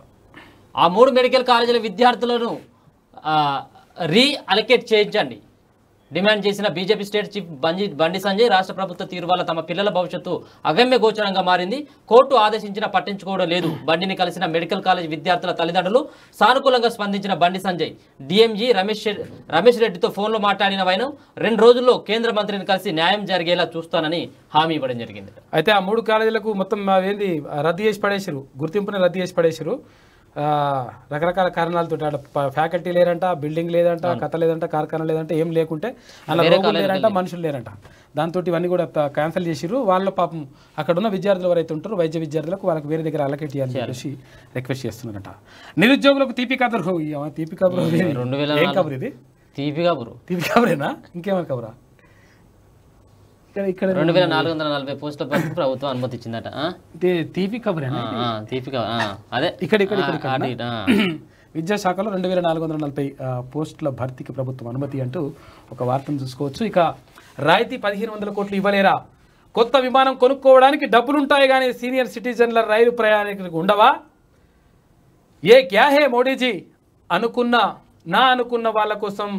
ఆ మూడు మెడికల్ కాలేజీల విద్యార్థులను రీ అలకేట్ చేయించండి డిమాండ్ చేసిన బీజేపీ స్టేట్ చీఫ్ బంజీ బండి సంజయ్ రాష్ట్ర ప్రభుత్వ తీరు వల్ల తమ పిల్లల భవిష్యత్తు అగమ్య గోచరంగా మారింది కోర్టు ఆదేశించిన పట్టించుకోవడం లేదు బండిని కలిసిన మెడికల్ కాలేజ్ విద్యార్థుల తల్లిదండ్రులు సానుకూలంగా స్పందించిన బండి సంజయ్ డిఎంజీ రమేష్ రమేష్ రెడ్డితో ఫోన్లో మాట్లాడిన వైన రెండు రోజుల్లో కేంద్ర మంత్రిని కలిసి న్యాయం జరిగేలా చూస్తానని హామీ ఇవ్వడం జరిగింది అయితే ఆ మూడు కాలేజీలకు మొత్తం ఏంది రద్దు చేసి పడేసారు గుర్తింపుని రద్దు చేసి పడేసారు రకరకాల కారణాలతో ఫ్యాకల్టీ లేరంట బిల్డింగ్ లేదంట కథ లేదంట కార్ఖానా లేదంట ఏం లేకుంటే అలా రోగులు లేరంట మనుషులు లేరంట దాంతో ఇవన్నీ కూడా క్యాన్సిల్ చేసిరు వాళ్ళ పాపం అక్కడ ఉన్న విద్యార్థులు ఎవరైతే ఉంటారో వైద్య విద్యార్థులకు వాళ్ళకి వేరే దగ్గర అలకేట్ చేయాలని చెప్పేసి రిక్వెస్ట్ చేస్తున్నారంట నిరుద్యోగులకు తీపి కబురు తీపి కబురు తీపి కబురు తీపి కబురేనా ఇంకేమైనా కబురా ఇక్కడ రెండు వేల నాలుగు వందల నలభై పోస్టుల వరకు ప్రభుత్వం అనుమతి తీపి కబుర్ తీపి కబుర్ అదే ఇక్కడ ఇక్కడ ఇక్కడ (clears throat) విద్యాశాఖలో రెండు వేల నాలుగు వందల నలభై పోస్టుల భర్తీకి ప్రభుత్వం అనుమతి అంటూ ఒక వార్తను చూసుకోవచ్చు ఇక రాయితీ పదిహేను వందల కోట్లు ఇవ్వలేరా కొత్త విమానం కొనుక్కోవడానికి డబ్బులుంటాయి కానీ సీనియర్ సిటిజన్ల రైలు ప్రయాణికులకు ఉండవా ఏ క్యాహే మోడీజీ అనుకున్న నా అనుకున్న వాళ్ళ కోసం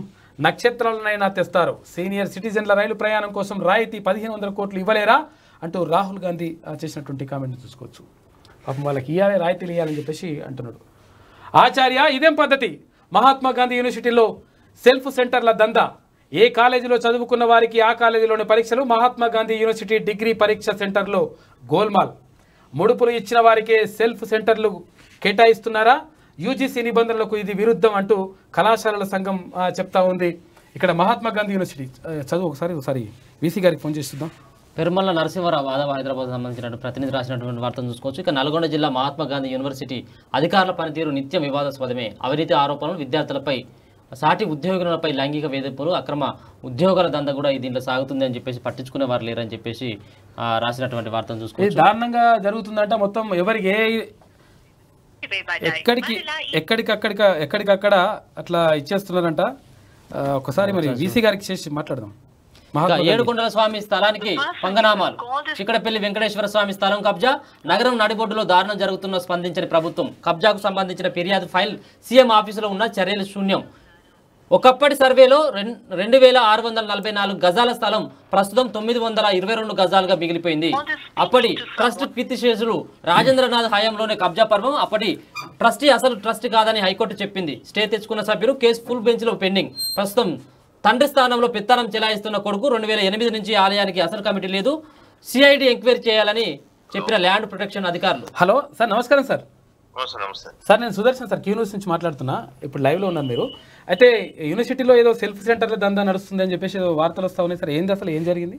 నక్షత్రాలనైనా తెస్తారు సీనియర్ సిటిజన్ల రైలు ప్రయాణం కోసం రాయితీ పదిహేను వందల కోట్లు ఇవ్వలేరా అంటూ రాహుల్ గాంధీ చేసినటువంటి కామెంట్ చూసుకోవచ్చు పాపం వాళ్ళకి ఇవ్వాలి రాయితీలు ఇవ్వాలని చెప్పేసి అంటున్నాడు ఆచార్య ఇదేం పద్ధతి మహాత్మా గాంధీ యూనివర్సిటీలో సెల్ఫ్ సెంటర్ల దందా ఏ కాలేజీలో చదువుకున్న వారికి ఆ కాలేజీలోని పరీక్షలు మహాత్మా గాంధీ యూనివర్సిటీ డిగ్రీ పరీక్ష సెంటర్లో గోల్మాల్ ముడుపులు ఇచ్చిన వారికే సెల్ఫ్ సెంటర్లు కేటాయిస్తున్నారా యూజీసీ నిబంధనలకు ఇది విరుద్ధం అంటూ కళాశాలల సంఘం చెప్తా ఉంది ఇక్కడ మహాత్మా గాంధీ యూనివర్సిటీ చదువు ఒకసారి ఒకసారి వీసీ గారికి ఫోన్ చేస్తున్నాం పెరుమల నరసింహరావు ఆదావ హైదరాబాద్ సంబంధించిన ప్రతినిధి రాసినటువంటి వార్తను చూసుకోవచ్చు ఇక నల్గొండ జిల్లా మహాత్మా గాంధీ యూనివర్సిటీ అధికారుల పనితీరు నిత్యం వివాదాస్పదమే అవినీతి ఆరోపణలు విద్యార్థులపై సాటి ఉద్యోగులపై లైంగిక వేధింపులు అక్రమ ఉద్యోగాల దంద కూడా దీంట్లో సాగుతుంది అని చెప్పేసి పట్టించుకునే వారు లేరని చెప్పేసి రాసినటువంటి వార్తను చూసుకోవచ్చు దారుణంగా జరుగుతుందంటే మొత్తం ఎవరికి ఏ ఎక్కడికి ఎక్కడికక్కడ ఎక్కడికక్కడ అట్లా ఇచ్చేస్తున్నారంట ఒకసారి మరి వీసీ గారికి చేసి మాట్లాడదాం ఏడుకొండల స్వామి స్థలానికి పంగనామాలు చిక్కడపల్లి వెంకటేశ్వర స్వామి స్థలం కబ్జా నగరం నడిబొడ్డులో దారుణం జరుగుతున్న స్పందించిన ప్రభుత్వం కబ్జాకు సంబంధించిన ఫిర్యాదు ఫైల్ సీఎం ఆఫీసులో ఉన్న చర్యలు శూన్యం ఒకప్పటి సర్వేలో రెండు వేల ఆరు వందల నలభై నాలుగు గజాల స్థలం ప్రస్తుతం తొమ్మిది వందల ఇరవై రెండు గజాలుగా మిగిలిపోయింది అప్పటి ట్రస్ట్ కీర్తిశేషులు రాజేంద్రనాథ్ హయాంలోనే కబ్జా పర్వం అప్పటి ట్రస్టీ అసలు ట్రస్ట్ కాదని హైకోర్టు చెప్పింది స్టే తెచ్చుకున్న సభ్యులు కేసు ఫుల్ బెంచ్లో పెండింగ్ ప్రస్తుతం తండ్రి స్థానంలో పిత్తనం చెలాయిస్తున్న కొడుకు రెండు వేల ఎనిమిది నుంచి ఆలయానికి అసలు కమిటీ లేదు సిఐడి ఎంక్వైరీ చేయాలని చెప్పిన ల్యాండ్ ప్రొటెక్షన్ అధికారులు హలో సార్ నమస్కారం సార్ నమస్తే సార్ నేను సుదర్శన్ సార్ క్యూ న్యూస్ నుంచి మాట్లాడుతున్నా ఇప్పుడు లైవ్లో ఉన్నారు మీరు అయితే యూనివర్సిటీలో ఏదో సెల్ఫ్ సెంటర్లో దందా నడుస్తుంది అని చెప్పేసి వార్తలు వస్తా ఉన్నాయి సార్ ఏంది అసలు ఏం జరిగింది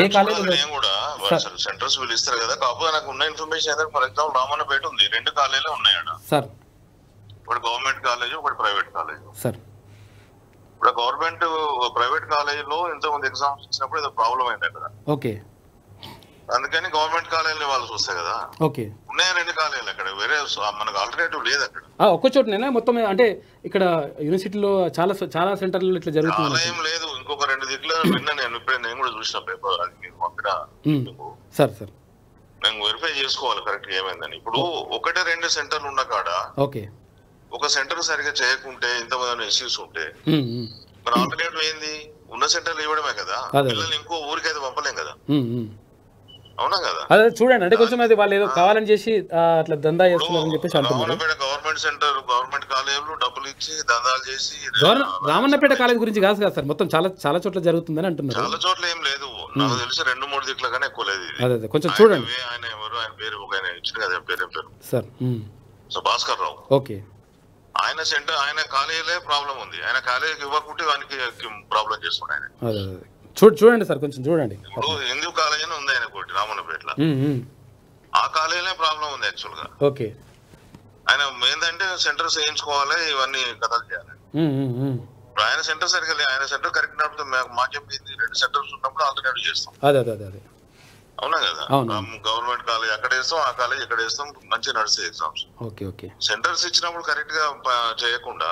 ఏ కాలేజీలో కూడా సెంటర్స్ కదా నాకు ఉన్న ఇన్ఫర్మేషన్ అయితే ఉంది రెండు సార్ గవర్నమెంట్ ప్రైవేట్ సార్ ఇప్పుడు గవర్నమెంట్ ప్రైవేట్ కాలేజీలో ఇంతకుముందు ఎగ్జామ్స్ ఇచ్చినప్పుడు ఏదో ప్రాబ్లం అయింది అక్కడ ఓకే అందుకని గవర్నమెంట్ కాలేజీలు ఇవ్వాల్సి వస్తాయి కదా ఓకే ఉన్నాయి రెండు కాలేజీలు అక్కడ వేరే మనకు ఆల్టర్నేటివ్ లేదు అక్కడ ఒక్క చోటనే మొత్తం అంటే ఇక్కడ యూనివర్సిటీలో చాలా చాలా సెంటర్లు ఇట్లా జరుగుతుంది ఏం లేదు ఇంకొక రెండు దిక్కులు విన్నా నేను ఇప్పుడే నేను కూడా చూసిన పేపర్ అది సార్ సార్ మేము వెరిఫై చేసుకోవాలి కరెక్ట్ ఏమైందని ఇప్పుడు ఒకటి రెండు సెంటర్లు ఉన్న కాడ ఓకే ఒక సెంటర్ సరిగా చేయకుంటే ఇంతమంది ఇష్యూస్ ఉంటే మరి ఆల్టర్నేటివ్ ఏంది ఉన్న సెంటర్లు ఇవ్వడమే కదా పిల్లలు ఇంకో ఊరికైతే పంపలేం కదా అవునా అదే చూడండి అంటే కొంచెం అది వాళ్ళు ఏదో కావాలని చేసి అట్లా దందా చేస్తున్నారని చెప్పేసి అంటున్నారు గవర్నమెంట్ సెంటర్ గవర్నమెంట్ కాలేజీలు డబ్బులు ఇచ్చి దందాలు చేసి రామన్నపేట కాలేజ్ గురించి కాదు కదా సార్ మొత్తం చాలా చాలా చోట్ల జరుగుతుందని అంటున్నారు చాలా చోట్ల ఏం లేదు నాకు తెలిసి రెండు మూడు దిక్కుల కానీ ఎక్కువ లేదు అదే కొంచెం చూడండి ఆయన ఎవరు ఆయన పేరు ఒక ఆయన ఇచ్చిన కదా పేరు పేరు sir so Bhaskar Rao okay ఆయన సెంటర్ ఆయన కాలేజీలే ప్రాబ్లం ఉంది ఆయన కాలేజీకి ఇవ్వకుంటే వానికి ప్రాబ్లం చేస్తున్నాడు ఆయన చూడు చూడండి సార్ కొంచెం చూడండి హిందూ కాలేజ్ అని ఉంది ఆయన కోటి రామన్నపేటలో ఆ కాలేజీలో ప్రాబ్లం ఉంది యాక్చువల్ గా ఓకే ఆయన ఏంటంటే సెంటర్స్ వేయించుకోవాలి ఇవన్నీ కథలు చేయాలి ఆయన సెంటర్ సరిగ్గా ఆయన సెంటర్ కరెక్ట్ నడుపుతుంది మా చెప్పింది రెండు సెంటర్స్ ఉన్నప్పుడు ఆల్టర్నేట్ చేస్తాం అదే అదే అదే అవునా కదా గవర్నమెంట్ కాలేజ్ అక్కడ వేస్తాం ఆ కాలేజ్ ఇక్కడ వేస్తాం మంచిగా నడిచే ఎగ్జామ్స్ ఓకే ఓకే సెంటర్స్ ఇచ్చినప్పుడు కరెక్ట్ గా చేయకుండా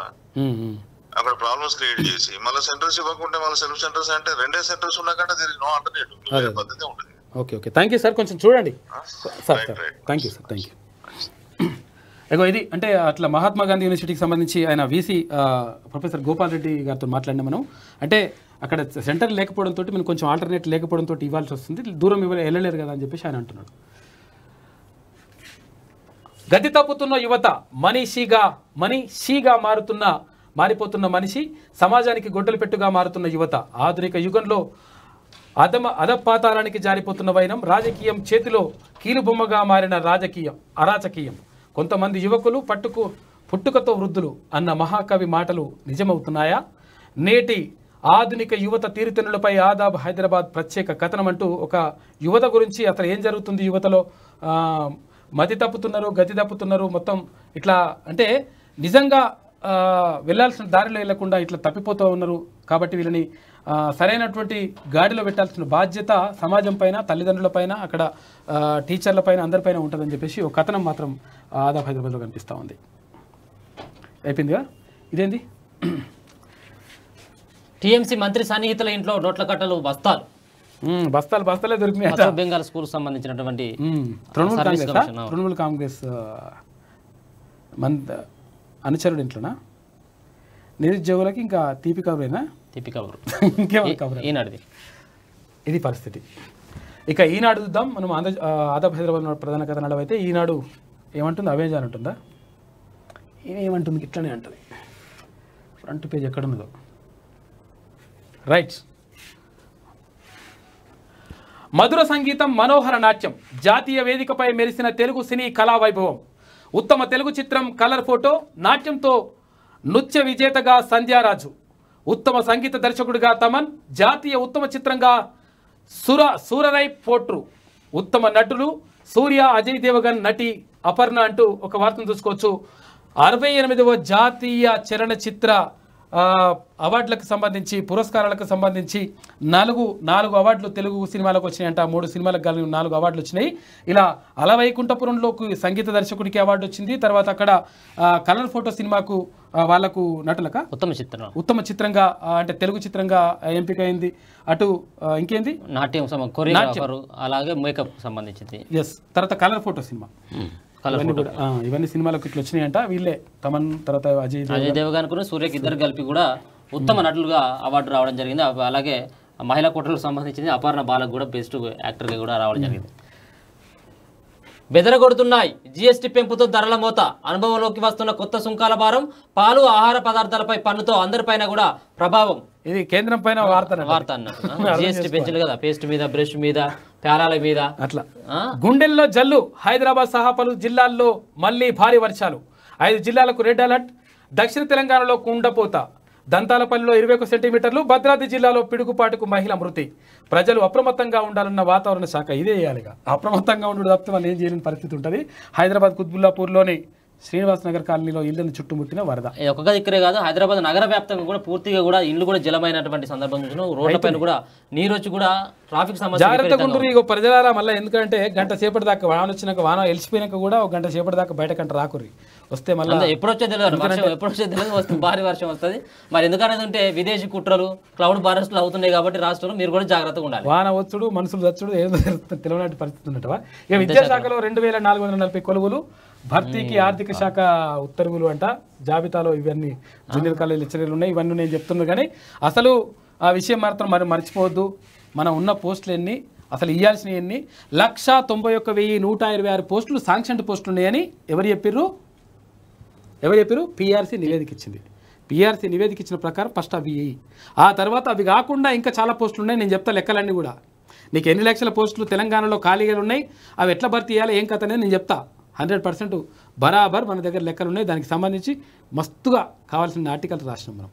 అక్కడ ప్రాబ్లమ్స్ క్రియేట్ చేసి మళ్ళీ సెంటర్స్ ఇవ్వకుంటే మళ్ళీ సెల్ఫ్ సెంటర్స్ అంటే రెండే సెంటర్స్ కంటే దీనికి నో ఆల్టర్నేటివ్ పద్ధతి ఉంటుంది okay okay thank you sir కొంచెం చూడండి sir sir thank you sir thank you ఇగో ఇది అంటే అట్లా మహాత్మా గాంధీ యూనివర్సిటీకి సంబంధించి ఆయన వీసీ ప్రొఫెసర్ గోపాల్ రెడ్డి గారితో మాట్లాడినా మనం అంటే అక్కడ సెంటర్ లేకపోవడంతో మనం కొంచెం ఆల్టర్నేట్ లేకపోవడంతో ఇవ్వాల్సి వస్తుంది దూరం ఇవ్వ వెళ్ళలేరు కదా అని చెప్పేసి ఆయన అంటున్నాడు గది తప్పుతున్న యువత మనీషీగా మనీషీగా మారుతున్న మారిపోతున్న మనిషి సమాజానికి గొడ్డలు పెట్టుగా మారుతున్న యువత ఆధునిక యుగంలో అధమ అధపాతారానికి జారిపోతున్న వైనం రాజకీయం చేతిలో కీలుబొమ్మగా మారిన రాజకీయం అరాచకీయం కొంతమంది యువకులు పట్టుకు పుట్టుకతో వృద్ధులు అన్న మహాకవి మాటలు నిజమవుతున్నాయా నేటి ఆధునిక యువత తీరుతెన్నులపై ఆదాబ్ హైదరాబాద్ ప్రత్యేక కథనం అంటూ ఒక యువత గురించి అతను ఏం జరుగుతుంది యువతలో మతి తప్పుతున్నారు గతి తప్పుతున్నారు మొత్తం ఇట్లా అంటే నిజంగా వెళ్లాల్సిన దారిలో వెళ్లకుండా ఇట్లా తప్పిపోతూ ఉన్నారు కాబట్టి వీళ్ళని సరైనటువంటి గాడిలో పెట్టాల్సిన బాధ్యత సమాజం పైన తల్లిదండ్రులపైన అక్కడ టీచర్లపైన అందరిపైన ఉంటుందని చెప్పేసి ఒక కథనం మాత్రం ఆదా హైదరాబాద్లో కనిపిస్తూ ఉంది అయిపోయిందిగా ఇదేంది టీఎంసీ మంత్రి సన్నిహితుల ఇంట్లో నోట్ల కట్టలు బస్తాలు బస్తాలు బస్తాలే దొరికినాయి బెంగాల్ స్కూల్ సంబంధించినటువంటి తృణమూల్ కాంగ్రెస్ తృణమూల్ కాంగ్రెస్ అనుచరుడు ఇంట్లోనా నిరుద్యోగులకి ఇంకా తీపి కబురేనా తీపి కబురు కబురు ఈనాడుది ఇది పరిస్థితి ఇక ఈనాడు చూద్దాం మనం ఆంధ్ర ఆదా హైదరాబాద్ ప్రధాన కథనాలు అయితే ఈనాడు ఏమంటుంది అవేజ్ అని ఉంటుందా ఏమంటుంది ఇట్లనే అంటుంది ఫ్రంట్ పేజ్ ఎక్కడున్నదో రైట్స్ మధుర సంగీతం మనోహర నాట్యం జాతీయ వేదికపై మెరిసిన తెలుగు సినీ కళా వైభవం ఉత్తమ తెలుగు చిత్రం కలర్ ఫోటో నాట్యంతో నృత్య విజేతగా సంధ్యారాజు ఉత్తమ సంగీత దర్శకుడిగా తమన్ జాతీయ ఉత్తమ చిత్రంగా సుర సూరరై ఫోట్రు ఉత్తమ నటులు సూర్య అజయ్ దేవగన్ నటి అపర్ణ అంటూ ఒక వార్తను చూసుకోవచ్చు అరవై ఎనిమిదవ జాతీయ చలనచిత్ర అవార్డులకు సంబంధించి పురస్కారాలకు సంబంధించి నాలుగు నాలుగు అవార్డులు తెలుగు సినిమాలకు వచ్చినాయంట మూడు సినిమాలకు కలిగి నాలుగు అవార్డులు వచ్చినాయి ఇలా అలవైకుంఠపురంలోకి సంగీత దర్శకుడికి అవార్డు వచ్చింది తర్వాత అక్కడ కలర్ ఫోటో సినిమాకు వాళ్లకు నటులక ఉత్తమ చిత్రం ఉత్తమ చిత్రంగా అంటే తెలుగు చిత్రంగా ఎంపిక అయింది అటు ఇంకేంది నాట్యం అలాగే మేకప్ సంబంధించింది ఎస్ తర్వాత కలర్ ఫోటో సినిమా ఇవన్నీ కూడా సినిమాలకు ఇట్లా వచ్చినాయంట వీళ్ళే తమన్ తర్వాత అజయ్ అజయ్ దేవగానికి సూర్యకి ఇద్దరు కలిపి కూడా ఉత్తమ నటులుగా అవార్డు రావడం జరిగింది అలాగే మహిళా కోటలకు సంబంధించింది అపర్ణ బాలకు కూడా బెస్ట్ యాక్టర్గా కూడా రావడం జరిగింది బెదరగొడుతున్నాయి జిఎస్టి పెంపుతో ధరల మూత అనుభవంలోకి వస్తున్న కొత్త సుంకాల భారం పాలు ఆహార పదార్థాలపై పన్నుతో అందరిపైన కూడా ప్రభావం ఇది కేంద్రం పైన వార్త వార్త అన్నట్టు (laughs) జిఎస్టీ పెంచలేదు కదా పేస్ట్ మీద బ్రష్ మీద తేరాల మీద అట్లా గుండెల్లో జల్లు హైదరాబాద్ సహా పలు జిల్లాల్లో మళ్లీ భారీ వర్షాలు ఐదు జిల్లాలకు రెడ్ అలర్ట్ దక్షిణ తెలంగాణలో కుండపోత దంతాలపల్లిలో ఇరవై ఒక సెంటీమీటర్లు భద్రాద్రి జిల్లాలో పిడుగుపాటుకు మహిళ మృతి ప్రజలు అప్రమత్తంగా ఉండాలన్న వాతావరణ శాఖ ఇదే వేయాలిగా అప్రమత్తంగా ఉండడం తప్పితే వాళ్ళు ఏం చేయలేని పరిస్థితి ఉంటుంది హైదరాబాద్ కుత్బుల్లాపూర్లోని శ్రీనివాస్ నగర్ కాలనీలో ఇళ్లను చుట్టుముట్టిన వరద ఒక్క దగ్గరే కాదు హైదరాబాద్ నగర వ్యాప్తంగా కూడా పూర్తిగా కూడా ఇల్లు కూడా జలమైనటువంటి సందర్భం రోడ్లపైన కూడా నీరు వచ్చి కూడా ట్రాఫిక్ సమస్య జాగ్రత్తగా ఇక ప్రజలారా మళ్ళీ ఎందుకంటే గంట సేపటి దాకా వాన వచ్చినాక వాన వెళ్ళిపోయినాక కూడా ఒక గంట సేపటి దాకా బయట కంట రాకుర్రి వస్తే మళ్ళీ ఎప్పుడొచ్చే తెలియదు వర్షం ఎప్పుడొచ్చే తెలియదు భారీ వర్షం వస్తుంది మరి ఎందుకనేది ఉంటే విదేశీ కుట్రలు క్లౌడ్ బారెస్ట్లు అవుతున్నాయి కాబట్టి రాష్ట్రంలో మీరు కూడా జాగ్రత్తగా ఉండాలి వాన వచ్చుడు మనుషులు వచ్చుడు ఏదో తెలియనట్టు పరిస్థితి ఉన్నట్టు ఇక విద్యాశాఖలో రెండు వేల నాలుగు వందల నలభై కొలువులు భర్తీకి ఆర్థిక శాఖ ఉత్తర్వులు అంట జాబితాలో ఇవన్నీ జూనియర్ కాలేజ్ లెక్చరర్లు ఉన్నాయి ఇవన్నీ నేను చెప్తున్నాను కానీ అసలు ఆ విషయం మాత్రం మరి మర్చిపోవద్దు మనం ఉన్న పోస్టులు ఎన్ని అసలు ఇవ్వాల్సినవి ఎన్ని లక్ష తొంభై ఒక్క వెయ్యి నూట ఇరవై ఆరు పోస్టులు శాంక్షన్ పోస్టులు ఉన్నాయని ఎవరు చెప్పిర్రు ఎవరు చెప్పారు పీఆర్సీ నివేదిక ఇచ్చింది పీఆర్సీ నివేదిక ఇచ్చిన ప్రకారం ఫస్ట్ అవి ఆ తర్వాత అవి కాకుండా ఇంకా చాలా పోస్టులు ఉన్నాయి నేను చెప్తా లెక్కలన్నీ కూడా నీకు ఎన్ని లక్షల పోస్టులు తెలంగాణలో ఖాళీగా ఉన్నాయి అవి ఎట్లా భర్తీ చేయాలి ఏం కథనే నేను చెప్తా హండ్రెడ్ పర్సెంట్ బరాబర్ మన దగ్గర లెక్కలు ఉన్నాయి దానికి సంబంధించి మస్తుగా కావాల్సిన ఆర్టికల్ రాసినాం మనం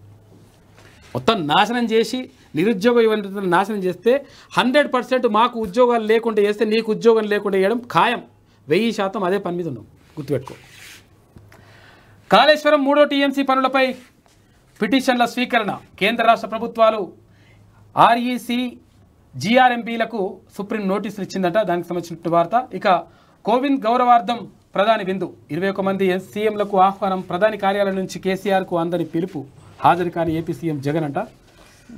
మొత్తం నాశనం చేసి నిరుద్యోగ యువతను నాశనం చేస్తే హండ్రెడ్ పర్సెంట్ మాకు ఉద్యోగాలు లేకుండా చేస్తే నీకు ఉద్యోగం లేకుండా వేయడం ఖాయం వెయ్యి శాతం అదే పని మీద ఉన్నాం గుర్తుపెట్టుకో కాళేశ్వరం మూడో టీఎంసీ పనులపై పిటిషన్ల స్వీకరణ కేంద్ర రాష్ట్ర ప్రభుత్వాలు ఆర్ఈసీ జీఆర్ఎంపీలకు సుప్రీం నోటీసులు ఇచ్చిందట దానికి సంబంధించిన వార్త ఇక కోవింద్ గౌరవార్థం ప్రధాని విందు ఇరవై ఒక మంది సీఎంలకు ఆహ్వానం ప్రధాని కార్యాలయం నుంచి కేసీఆర్కు అందని పిలుపు హాజరు కాని ఏపీ సీఎం జగన్ అంట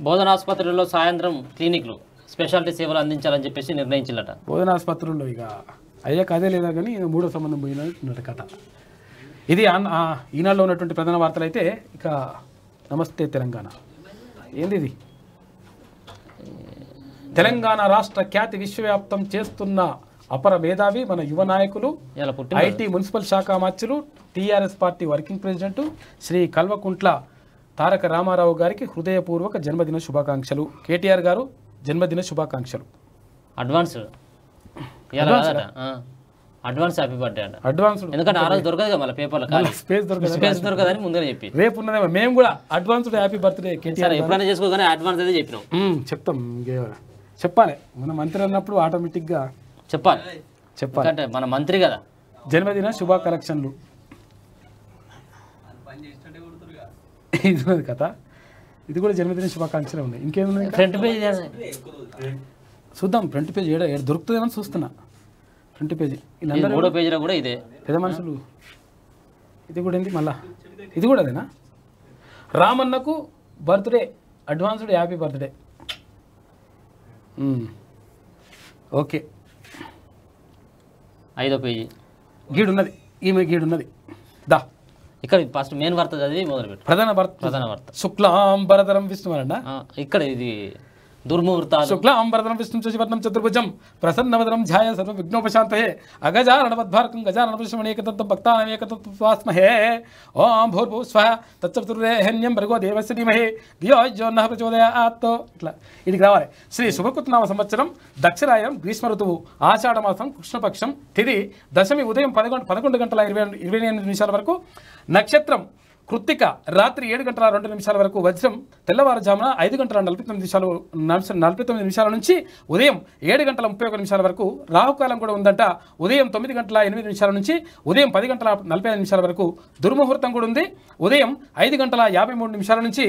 బోధన ఆసుపత్రుల్లో సాయంత్రం క్లినిక్లు స్పెషాలిటీ సేవలు అందించాలని చెప్పేసి నిర్ణయించిందట బోధన ఆసుపత్రుల్లో ఇక అయ్యాక అదే లేదా కానీ మూడో సంబంధం పోయినట్టు కథ ఇది ఈనాడులో ఉన్నటువంటి ప్రధాన వార్తలు అయితే ఇక నమస్తే తెలంగాణ ఏంది ఇది తెలంగాణ రాష్ట్ర ఖ్యాతి విశ్వవ్యాప్తం చేస్తున్న అపర మేధావి మన యువ నాయకులు ఐటీ మున్సిపల్ శాఖ అమర్చులు TRS party working president Shri Kalvakuntla Taraka Ramarao గారికి హృదయపూర్వక జన్మదిన శుభాకాంక్షలు కేటీఆర్ గారు జన్మదిన శుభాకాంక్షలు advance advance happy birthday advance ఎందుకంటే స్పేస్ దొరకదు స్పేస్ దొరకదని ముందే చెప్పి రేపు మేము కూడా అడ్వాన్స్ హ్యాపీ బర్త్డే కేటీఆర్ ఎప్పుడైనా చేసుకోగానే అడ్వాన్స్ అయితే చెప్పినాం చెప్తాం చెప్పాలి మన మంత్రి అన్నప్పుడు ఆటోమేటిక్గా చెప్పాలి చెప్పాలి అంటే మన మంత్రి కదా జన్మదిన కలెక్షన్లు ఇది కదా కథ ఇది కూడా జన్మదిన శుభాకాంక్షలు ఉన్నాయి ఇంకేముంది ఫ్రంట్ పేజ్ చూద్దాం ఫ్రంట్ పేజ్ ఏడ దొరుకుతుందని చూస్తున్నా ఫ్రంట్ పేజ్ మూడో పేజీలో కూడా ఇదే పెద్ద మనుషులు ఇది కూడా ఏంటి మళ్ళా ఇది కూడా అదేనా రామన్నకు birthday advanced happy birthday okay ఐదో పేజీ ఉన్నది ఈమె ఉన్నది దా ఇక్కడ ఫస్ట్ మెయిన్ వార్త చదివి మొదలుపెట్టు ప్రధాన వార్త ప్రధాన వార్త శుక్లాం భరతరం విష్ణు ఇక్కడ ఇది दुर्मुहूर्ता शुक्लांबरदनम विष्णु शशिवर्णम चतुर्भुजम प्रसन्नवदनम ध्याय सर्व विघ्नोपशांतये अगजारणवद्भार्कं गजाननपुष्मणेकतत्त्वं भक्तानमेकतत्त्वस्महे ओम भूर्भुव स्वः तच्चतुर्रेहण्यं भर्गो देवस्य धीमहि धियो यो नः प्रचोदयात् ఇట్లా ఇది రావాలి శ్రీ శుభకృతనామ సంవత్సరం దక్షిణాయనం గ్రీష్మ ఋతువు ఆషాఢమాసం కృష్ణపక్షం తిది దశమి ఉదయం పదకొండు పదకొండు గంటల ఇరవై ఇరవై ఎనిమిది నిమిషాల వరకు నక్షత్రం కృత్తిక రాత్రి ఏడు గంటల రెండు నిమిషాల వరకు వజ్రం తెల్లవారుజామున ఐదు గంటల నలభై తొమ్మిది నిమిషాలు నలభై తొమ్మిది నిమిషాల నుంచి ఉదయం ఏడు గంటల ముప్పై ఒక నిమిషాల వరకు రాహుకాలం కూడా ఉందంట ఉదయం తొమ్మిది గంటల ఎనిమిది నిమిషాల నుంచి ఉదయం పది గంటల నలభై ఐదు నిమిషాల వరకు దుర్ముహూర్తం కూడా ఉంది ఉదయం ఐదు గంటల యాభై మూడు నిమిషాల నుంచి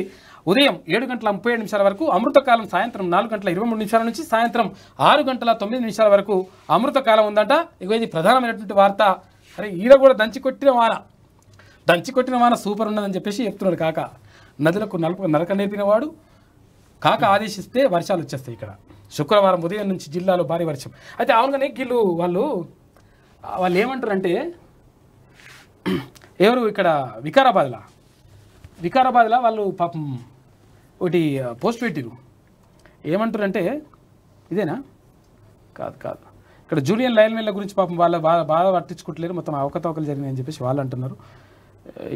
ఉదయం ఏడు గంటల ముప్పై ఏడు నిమిషాల వరకు అమృతకాలం సాయంత్రం నాలుగు గంటల ఇరవై మూడు నిమిషాల నుంచి సాయంత్రం ఆరు గంటల తొమ్మిది నిమిషాల వరకు అమృతకాలం ఉందంట ఇక ఇది ప్రధానమైనటువంటి వార్త అరే ఈడ కూడా దంచి కొట్టిన వాన దంచి కొట్టిన వాన సూపర్ ఉన్నదని చెప్పేసి చెప్తున్నాడు కాక నదులకు నలుపు నరక నేర్పినవాడు కాక ఆదేశిస్తే వర్షాలు వచ్చేస్తాయి ఇక్కడ శుక్రవారం ఉదయం నుంచి జిల్లాలో భారీ వర్షం అయితే అవునుగానే వీళ్ళు వాళ్ళు వాళ్ళు ఏమంటారంటే (clears throat) ఎవరు ఇక్కడ వికారాబాద్లా వికారాబాద్లో వాళ్ళు పాపం ఒకటి పోస్ట్ పెట్టిరు ఏమంటారంటే ఇదేనా కాదు కాదు ఇక్కడ జూనియర్ మెన్ల గురించి పాపం వాళ్ళ బాగా బాగా పట్టించుకోవట్లేదు మొత్తం అవకతవకలు జరిగినాయని చెప్పేసి వాళ్ళు అంటున్నారు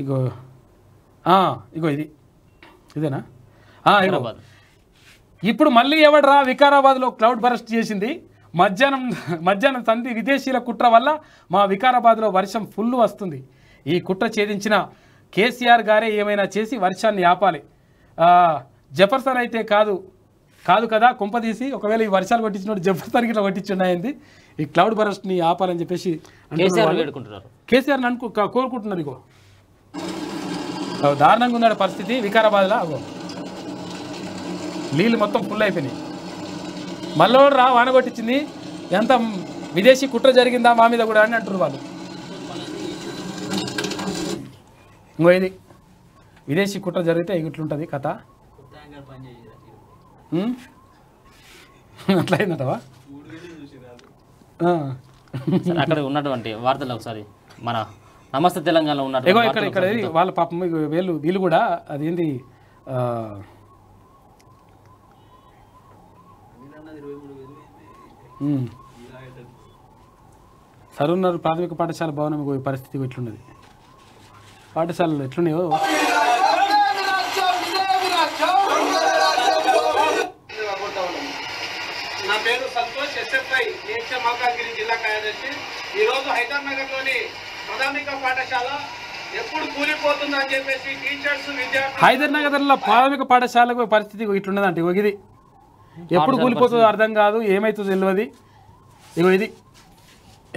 ఇగో ఇగో ఇది ఇదేనా హైదరాబాద్ ఇప్పుడు మళ్ళీ ఎవడరా వికారాబాద్లో క్లౌడ్ బరస్ట్ చేసింది మధ్యాహ్నం మధ్యాహ్నం తండ్రి విదేశీల కుట్ర వల్ల మా వికారాబాద్లో వర్షం ఫుల్ వస్తుంది ఈ కుట్ర ఛేదించిన కేసీఆర్ గారే ఏమైనా చేసి వర్షాన్ని ఆపాలి జఫర్సన్ అయితే కాదు కాదు కదా కుంపదీసి ఒకవేళ ఈ వర్షాలు కొట్టించినప్పుడు జఫర్సన్ ఇట్లా కొట్టించున్నాయింది ఈ క్లౌడ్ బరస్ట్ని ఆపాలని చెప్పేసి కేసీఆర్ అనుకుంటున్నారు కోరుకుంటున్నారు ఇగో దారుణంగా ఉన్నాడు పరిస్థితి వికారాబాద్లో అగో నీళ్ళు మొత్తం ఫుల్ అయిపోయినాయి మళ్ళీ రా వానగొట్టించింది ఎంత విదేశీ కుట్ర జరిగిందా మా మీద కూడా అని అంటారు వాళ్ళు ఇంకో ఇది విదేశీ కుట్ర జరిగితే ఇట్లుంటుంది కథ అట్లయిందటవా అక్కడ ఉన్నటువంటి వార్తలు ఒకసారి మన నమస్తే తెలంగాణలో ఉన్నారు ఏగో ఇక్కడ ఇక్కడ వాళ్ళ పాపం వీళ్ళు వీళ్ళు కూడా అదేంది సరున్నారు ప్రాథమిక పాఠశాల భవనం పరిస్థితి ఎట్లున్నది పాఠశాలలో ఎట్లున్నాయో నా పేరు సంతోష్ ఎస్ఎఫ్ఐ జిల్లా కార్యదర్శి ఈరోజు హైదరాబాద్లోని ప్రాథమిక పాఠశాల ఎప్పుడు ప్రాథమిక పాఠశాలకు పరిస్థితి ఇట్లున్నదంటే ఇగో ఇది ఎప్పుడు కూలిపోతుందో అర్థం కాదు ఏమైతుందో తెలియదు ఇగో ఇది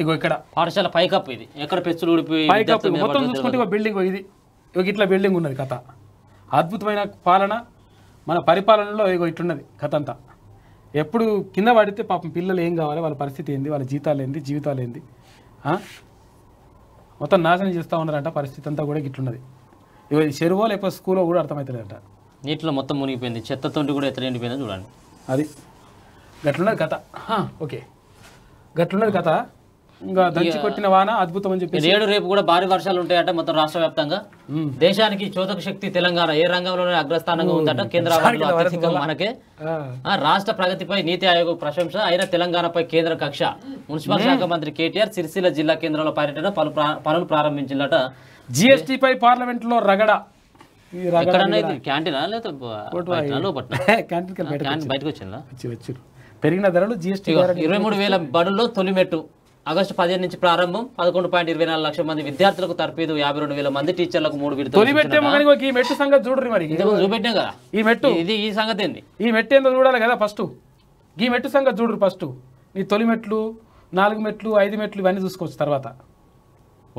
ఇగో ఇక్కడ పాఠశాల పైకప్ ఇది ఎక్కడ పెచ్చులు ఊడిపోయి పైకప్ మొత్తం చూసుకుంటే బిల్డింగ్ ఇది ఇక ఇట్లా బిల్డింగ్ ఉన్నది కథ అద్భుతమైన పాలన మన పరిపాలనలో ఇగో ఇట్లున్నది కథ అంతా ఎప్పుడు కింద పడితే పాపం పిల్లలు ఏం కావాలి వాళ్ళ పరిస్థితి ఏంది వాళ్ళ జీతాలు ఏంది జీవితాలు ఏంది మొత్తం నాశనం చేస్తూ ఉన్నారంట పరిస్థితి అంతా కూడా గిట్లున్నది ఇవి చెరువో లేకపోతే స్కూల్లో కూడా అర్థమవుతలేదంట నీటిలో మొత్తం మునిగిపోయింది చెత్తతో కూడా ఎత్త చూడండి అది గట్లున్నది కథ ఓకే గట్లున్నది కథ ఇంకా దంచి కొట్టిన వాన అద్భుతం అని చెప్పి రేపు కూడా భారీ వర్షాలు ఉంటాయట మొత్తం రాష్ట్ర వ్యాప్తంగా దేశానికి చోదక శక్తి తెలంగాణ ఏ రంగంలోనే అగ్రస్థానంగా ఉందట కేంద్ర మనకే రాష్ట్ర ప్రగతిపై నీతి ఆయోగ్ ప్రశంస అయినా తెలంగాణపై కేంద్ర కక్ష మున్సిపల్ శాఖ మంత్రి కేటీఆర్ సిరిసిల్ల జిల్లా కేంద్రంలో పర్యటన పలు పనులు ప్రారంభించిందట పై పార్లమెంట్ లో రగడ క్యాంటీనా లేదా (laughs) బయటకు వచ్చిందా పెరిగిన ధరలు జిఎస్టీ ఇరవై మూడు వేల బడుల్లో తొలిమెట్టు ఆగస్టు పదిహేను నుంచి ప్రారంభం పదకొండు పాయింట్ ఇరవై నాలుగు లక్షల మంది విద్యార్థులకు తర్పీదు యాభై రెండు వేల మంది టీచర్లకు మూడు విడతలు ఈ మెట్టు సంగతి చూడరు మరి చూపెట్టాం కదా ఈ మెట్టు ఇది ఈ సంగతి ఏంది ఈ మెట్టు ఏందో చూడాలి కదా ఫస్ట్ ఈ మెట్టు సంగతి చూడరు ఫస్ట్ నీ తొలి మెట్లు నాలుగు మెట్లు ఐదు మెట్లు ఇవన్నీ చూసుకోవచ్చు తర్వాత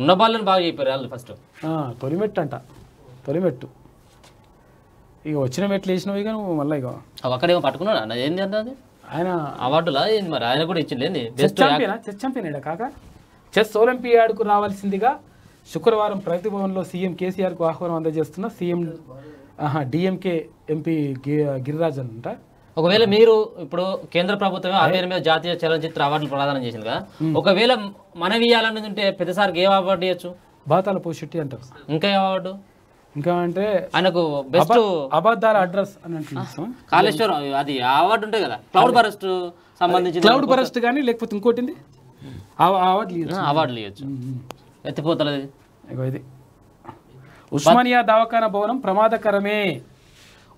ఉన్న బాళ్ళని బాగా చెప్పారు వాళ్ళు ఫస్ట్ తొలి మెట్టు అంట తొలి మెట్టు ఇక వచ్చిన మెట్లు వేసినవి ఇక నువ్వు మళ్ళీ ఇక అక్కడేమో పట్టుకున్నాడు ఏంది అంటే ఆయన అవార్డులా మరి ఆయన కూడా ఇచ్చింది చెస్ ఛాంపియనా చెస్ కాక చెస్ ఒలింపియాడ్కు రావాల్సిందిగా శుక్రవారం ప్రగతి భవన్లో సీఎం కేసీఆర్కు ఆహ్వానం అందజేస్తున్న సీఎం డిఎంకే ఎంపీ గిరిరాజ్ అంట ఒకవేళ మీరు ఇప్పుడు కేంద్ర ప్రభుత్వమే ఆ మీద జాతీయ చలనచిత్ర అవార్డులు ప్రదానం చేసింది కదా ఒకవేళ మనవి ఇవ్వాలనేది ఉంటే పెద్దసారికి ఏ అవార్డు ఇవ్వచ్చు బాతాల పోషెట్టి అంటారు ఇంకా ఏ అవార్డు ఇంకా అంటే ఆయనకు బెస్ట్ అబద్ధాల అడ్రస్ అని అంటున్నాం కాళేశ్వరం అది అవార్డు ఉంటుంది కదా క్లౌడ్ ఫారెస్ట్ సంబంధించి క్లౌడ్ ఫారెస్ట్ కానీ లేకపోతే ఇంకోటి అవార్డు లేదు ఇవ్వచ్చు ఎత్తిపోతలది ఉస్మానియా దవాఖానా భవనం ప్రమాదకరమే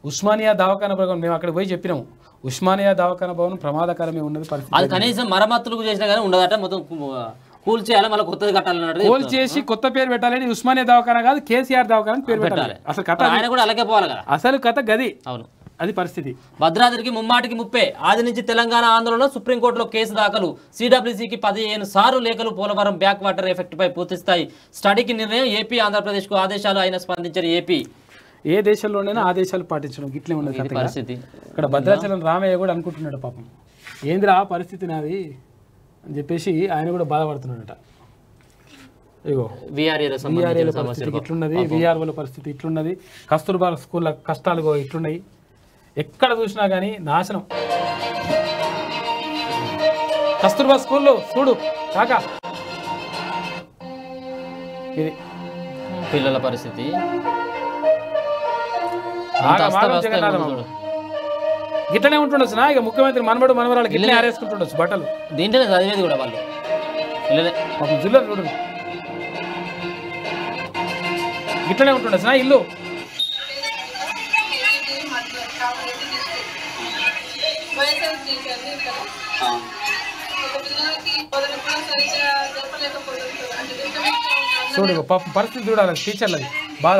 ఉస్మానియా దవాఖానా భవనం మేము అక్కడ పోయి చెప్పినాము ఉస్మానియా దవాఖానా భవనం ప్రమాదకరమే ఉన్నది పరిస్థితి అది కనీసం మరమ్మతులకు చేసినా కానీ ఉండదట మొత్తం కూల్ కూల్చేయాలి మళ్ళీ కొత్తది కట్టాలన్నాడు చేసి కొత్త పేరు పెట్టాలని ఉస్మానియా దవాఖానా కాదు కేసీఆర్ దవాఖానా పేరు పెట్టాలి అసలు కథ ఆయన కూడా అలాగే పోవాలి కదా అసలు కథ గది అవును అది పరిస్థితి భద్రాద్రికి ముమ్మాటికి ముప్పే ఆది నుంచి తెలంగాణ ఆందోళన సుప్రీంకోర్టులో కేసు దాఖలు సిడబ్ల్యూసీకి పదిహేను సార్లు లేఖలు పోలవరం బ్యాక్ వాటర్ ఎఫెక్ట్పై పూర్తిస్తాయి స్టడీకి నిర్ణయం ఏపీ ఆంధ్రప్రదేశ్కు ఆదేశాలు ఆయన స్పందించిన ఏపీ ఏ దేశంలోనైనా ఆదేశాలు పాటించడం గిట్లే ఉన్నది పరిస్థితి ఇక్కడ భద్రాచలం రామయ్య కూడా అనుకుంటున్నాడు పాపం ఏందిరా పరిస్థితి నాది అని చెప్పేసి ఆయన కూడా బాధపడుతున్నాడట ఇగో విఆర్ఏల e e పరిస్థితి ఇట్లున్నది విఆర్ఓల పరిస్థితి ఇట్లున్నది కస్తూర్బా స్కూళ్ళ కష్టాలు ఇట్లున్నాయి ఎక్కడ చూసినా కానీ నాశనం కస్తూర్బా స్కూల్లో చూడు కాక ఇది పిల్లల పరిస్థితి గిట్టనే ఉంటుండొచ్చు నా ఇక ముఖ్యమంత్రి మనబడు మనవరాలు గిట్లనే ఆరేసుకుంటుండొచ్చు బట్టలు దీంట్లోనే చదివేది కూడా వాళ్ళు జిల్లా చూడండి గిట్లనే ఉంటుండొచ్చు ఇల్లు చూడు పరిస్థితి చూడాలి టీచర్లది బాధ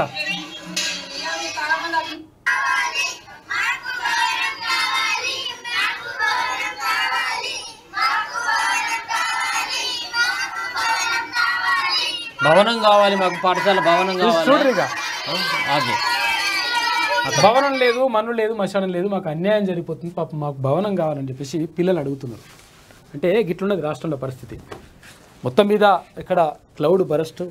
భవనం కావాలి మాకు పాఠశాల భవనం కావాలి ఇక భవనం లేదు మన్ను లేదు మశానం లేదు మాకు అన్యాయం జరిగిపోతుంది పాపం మాకు భవనం కావాలని చెప్పేసి పిల్లలు అడుగుతున్నారు అంటే గిట్లున్నది రాష్ట్రంలో పరిస్థితి మొత్తం మీద ఇక్కడ క్లౌడ్ బరస్ట్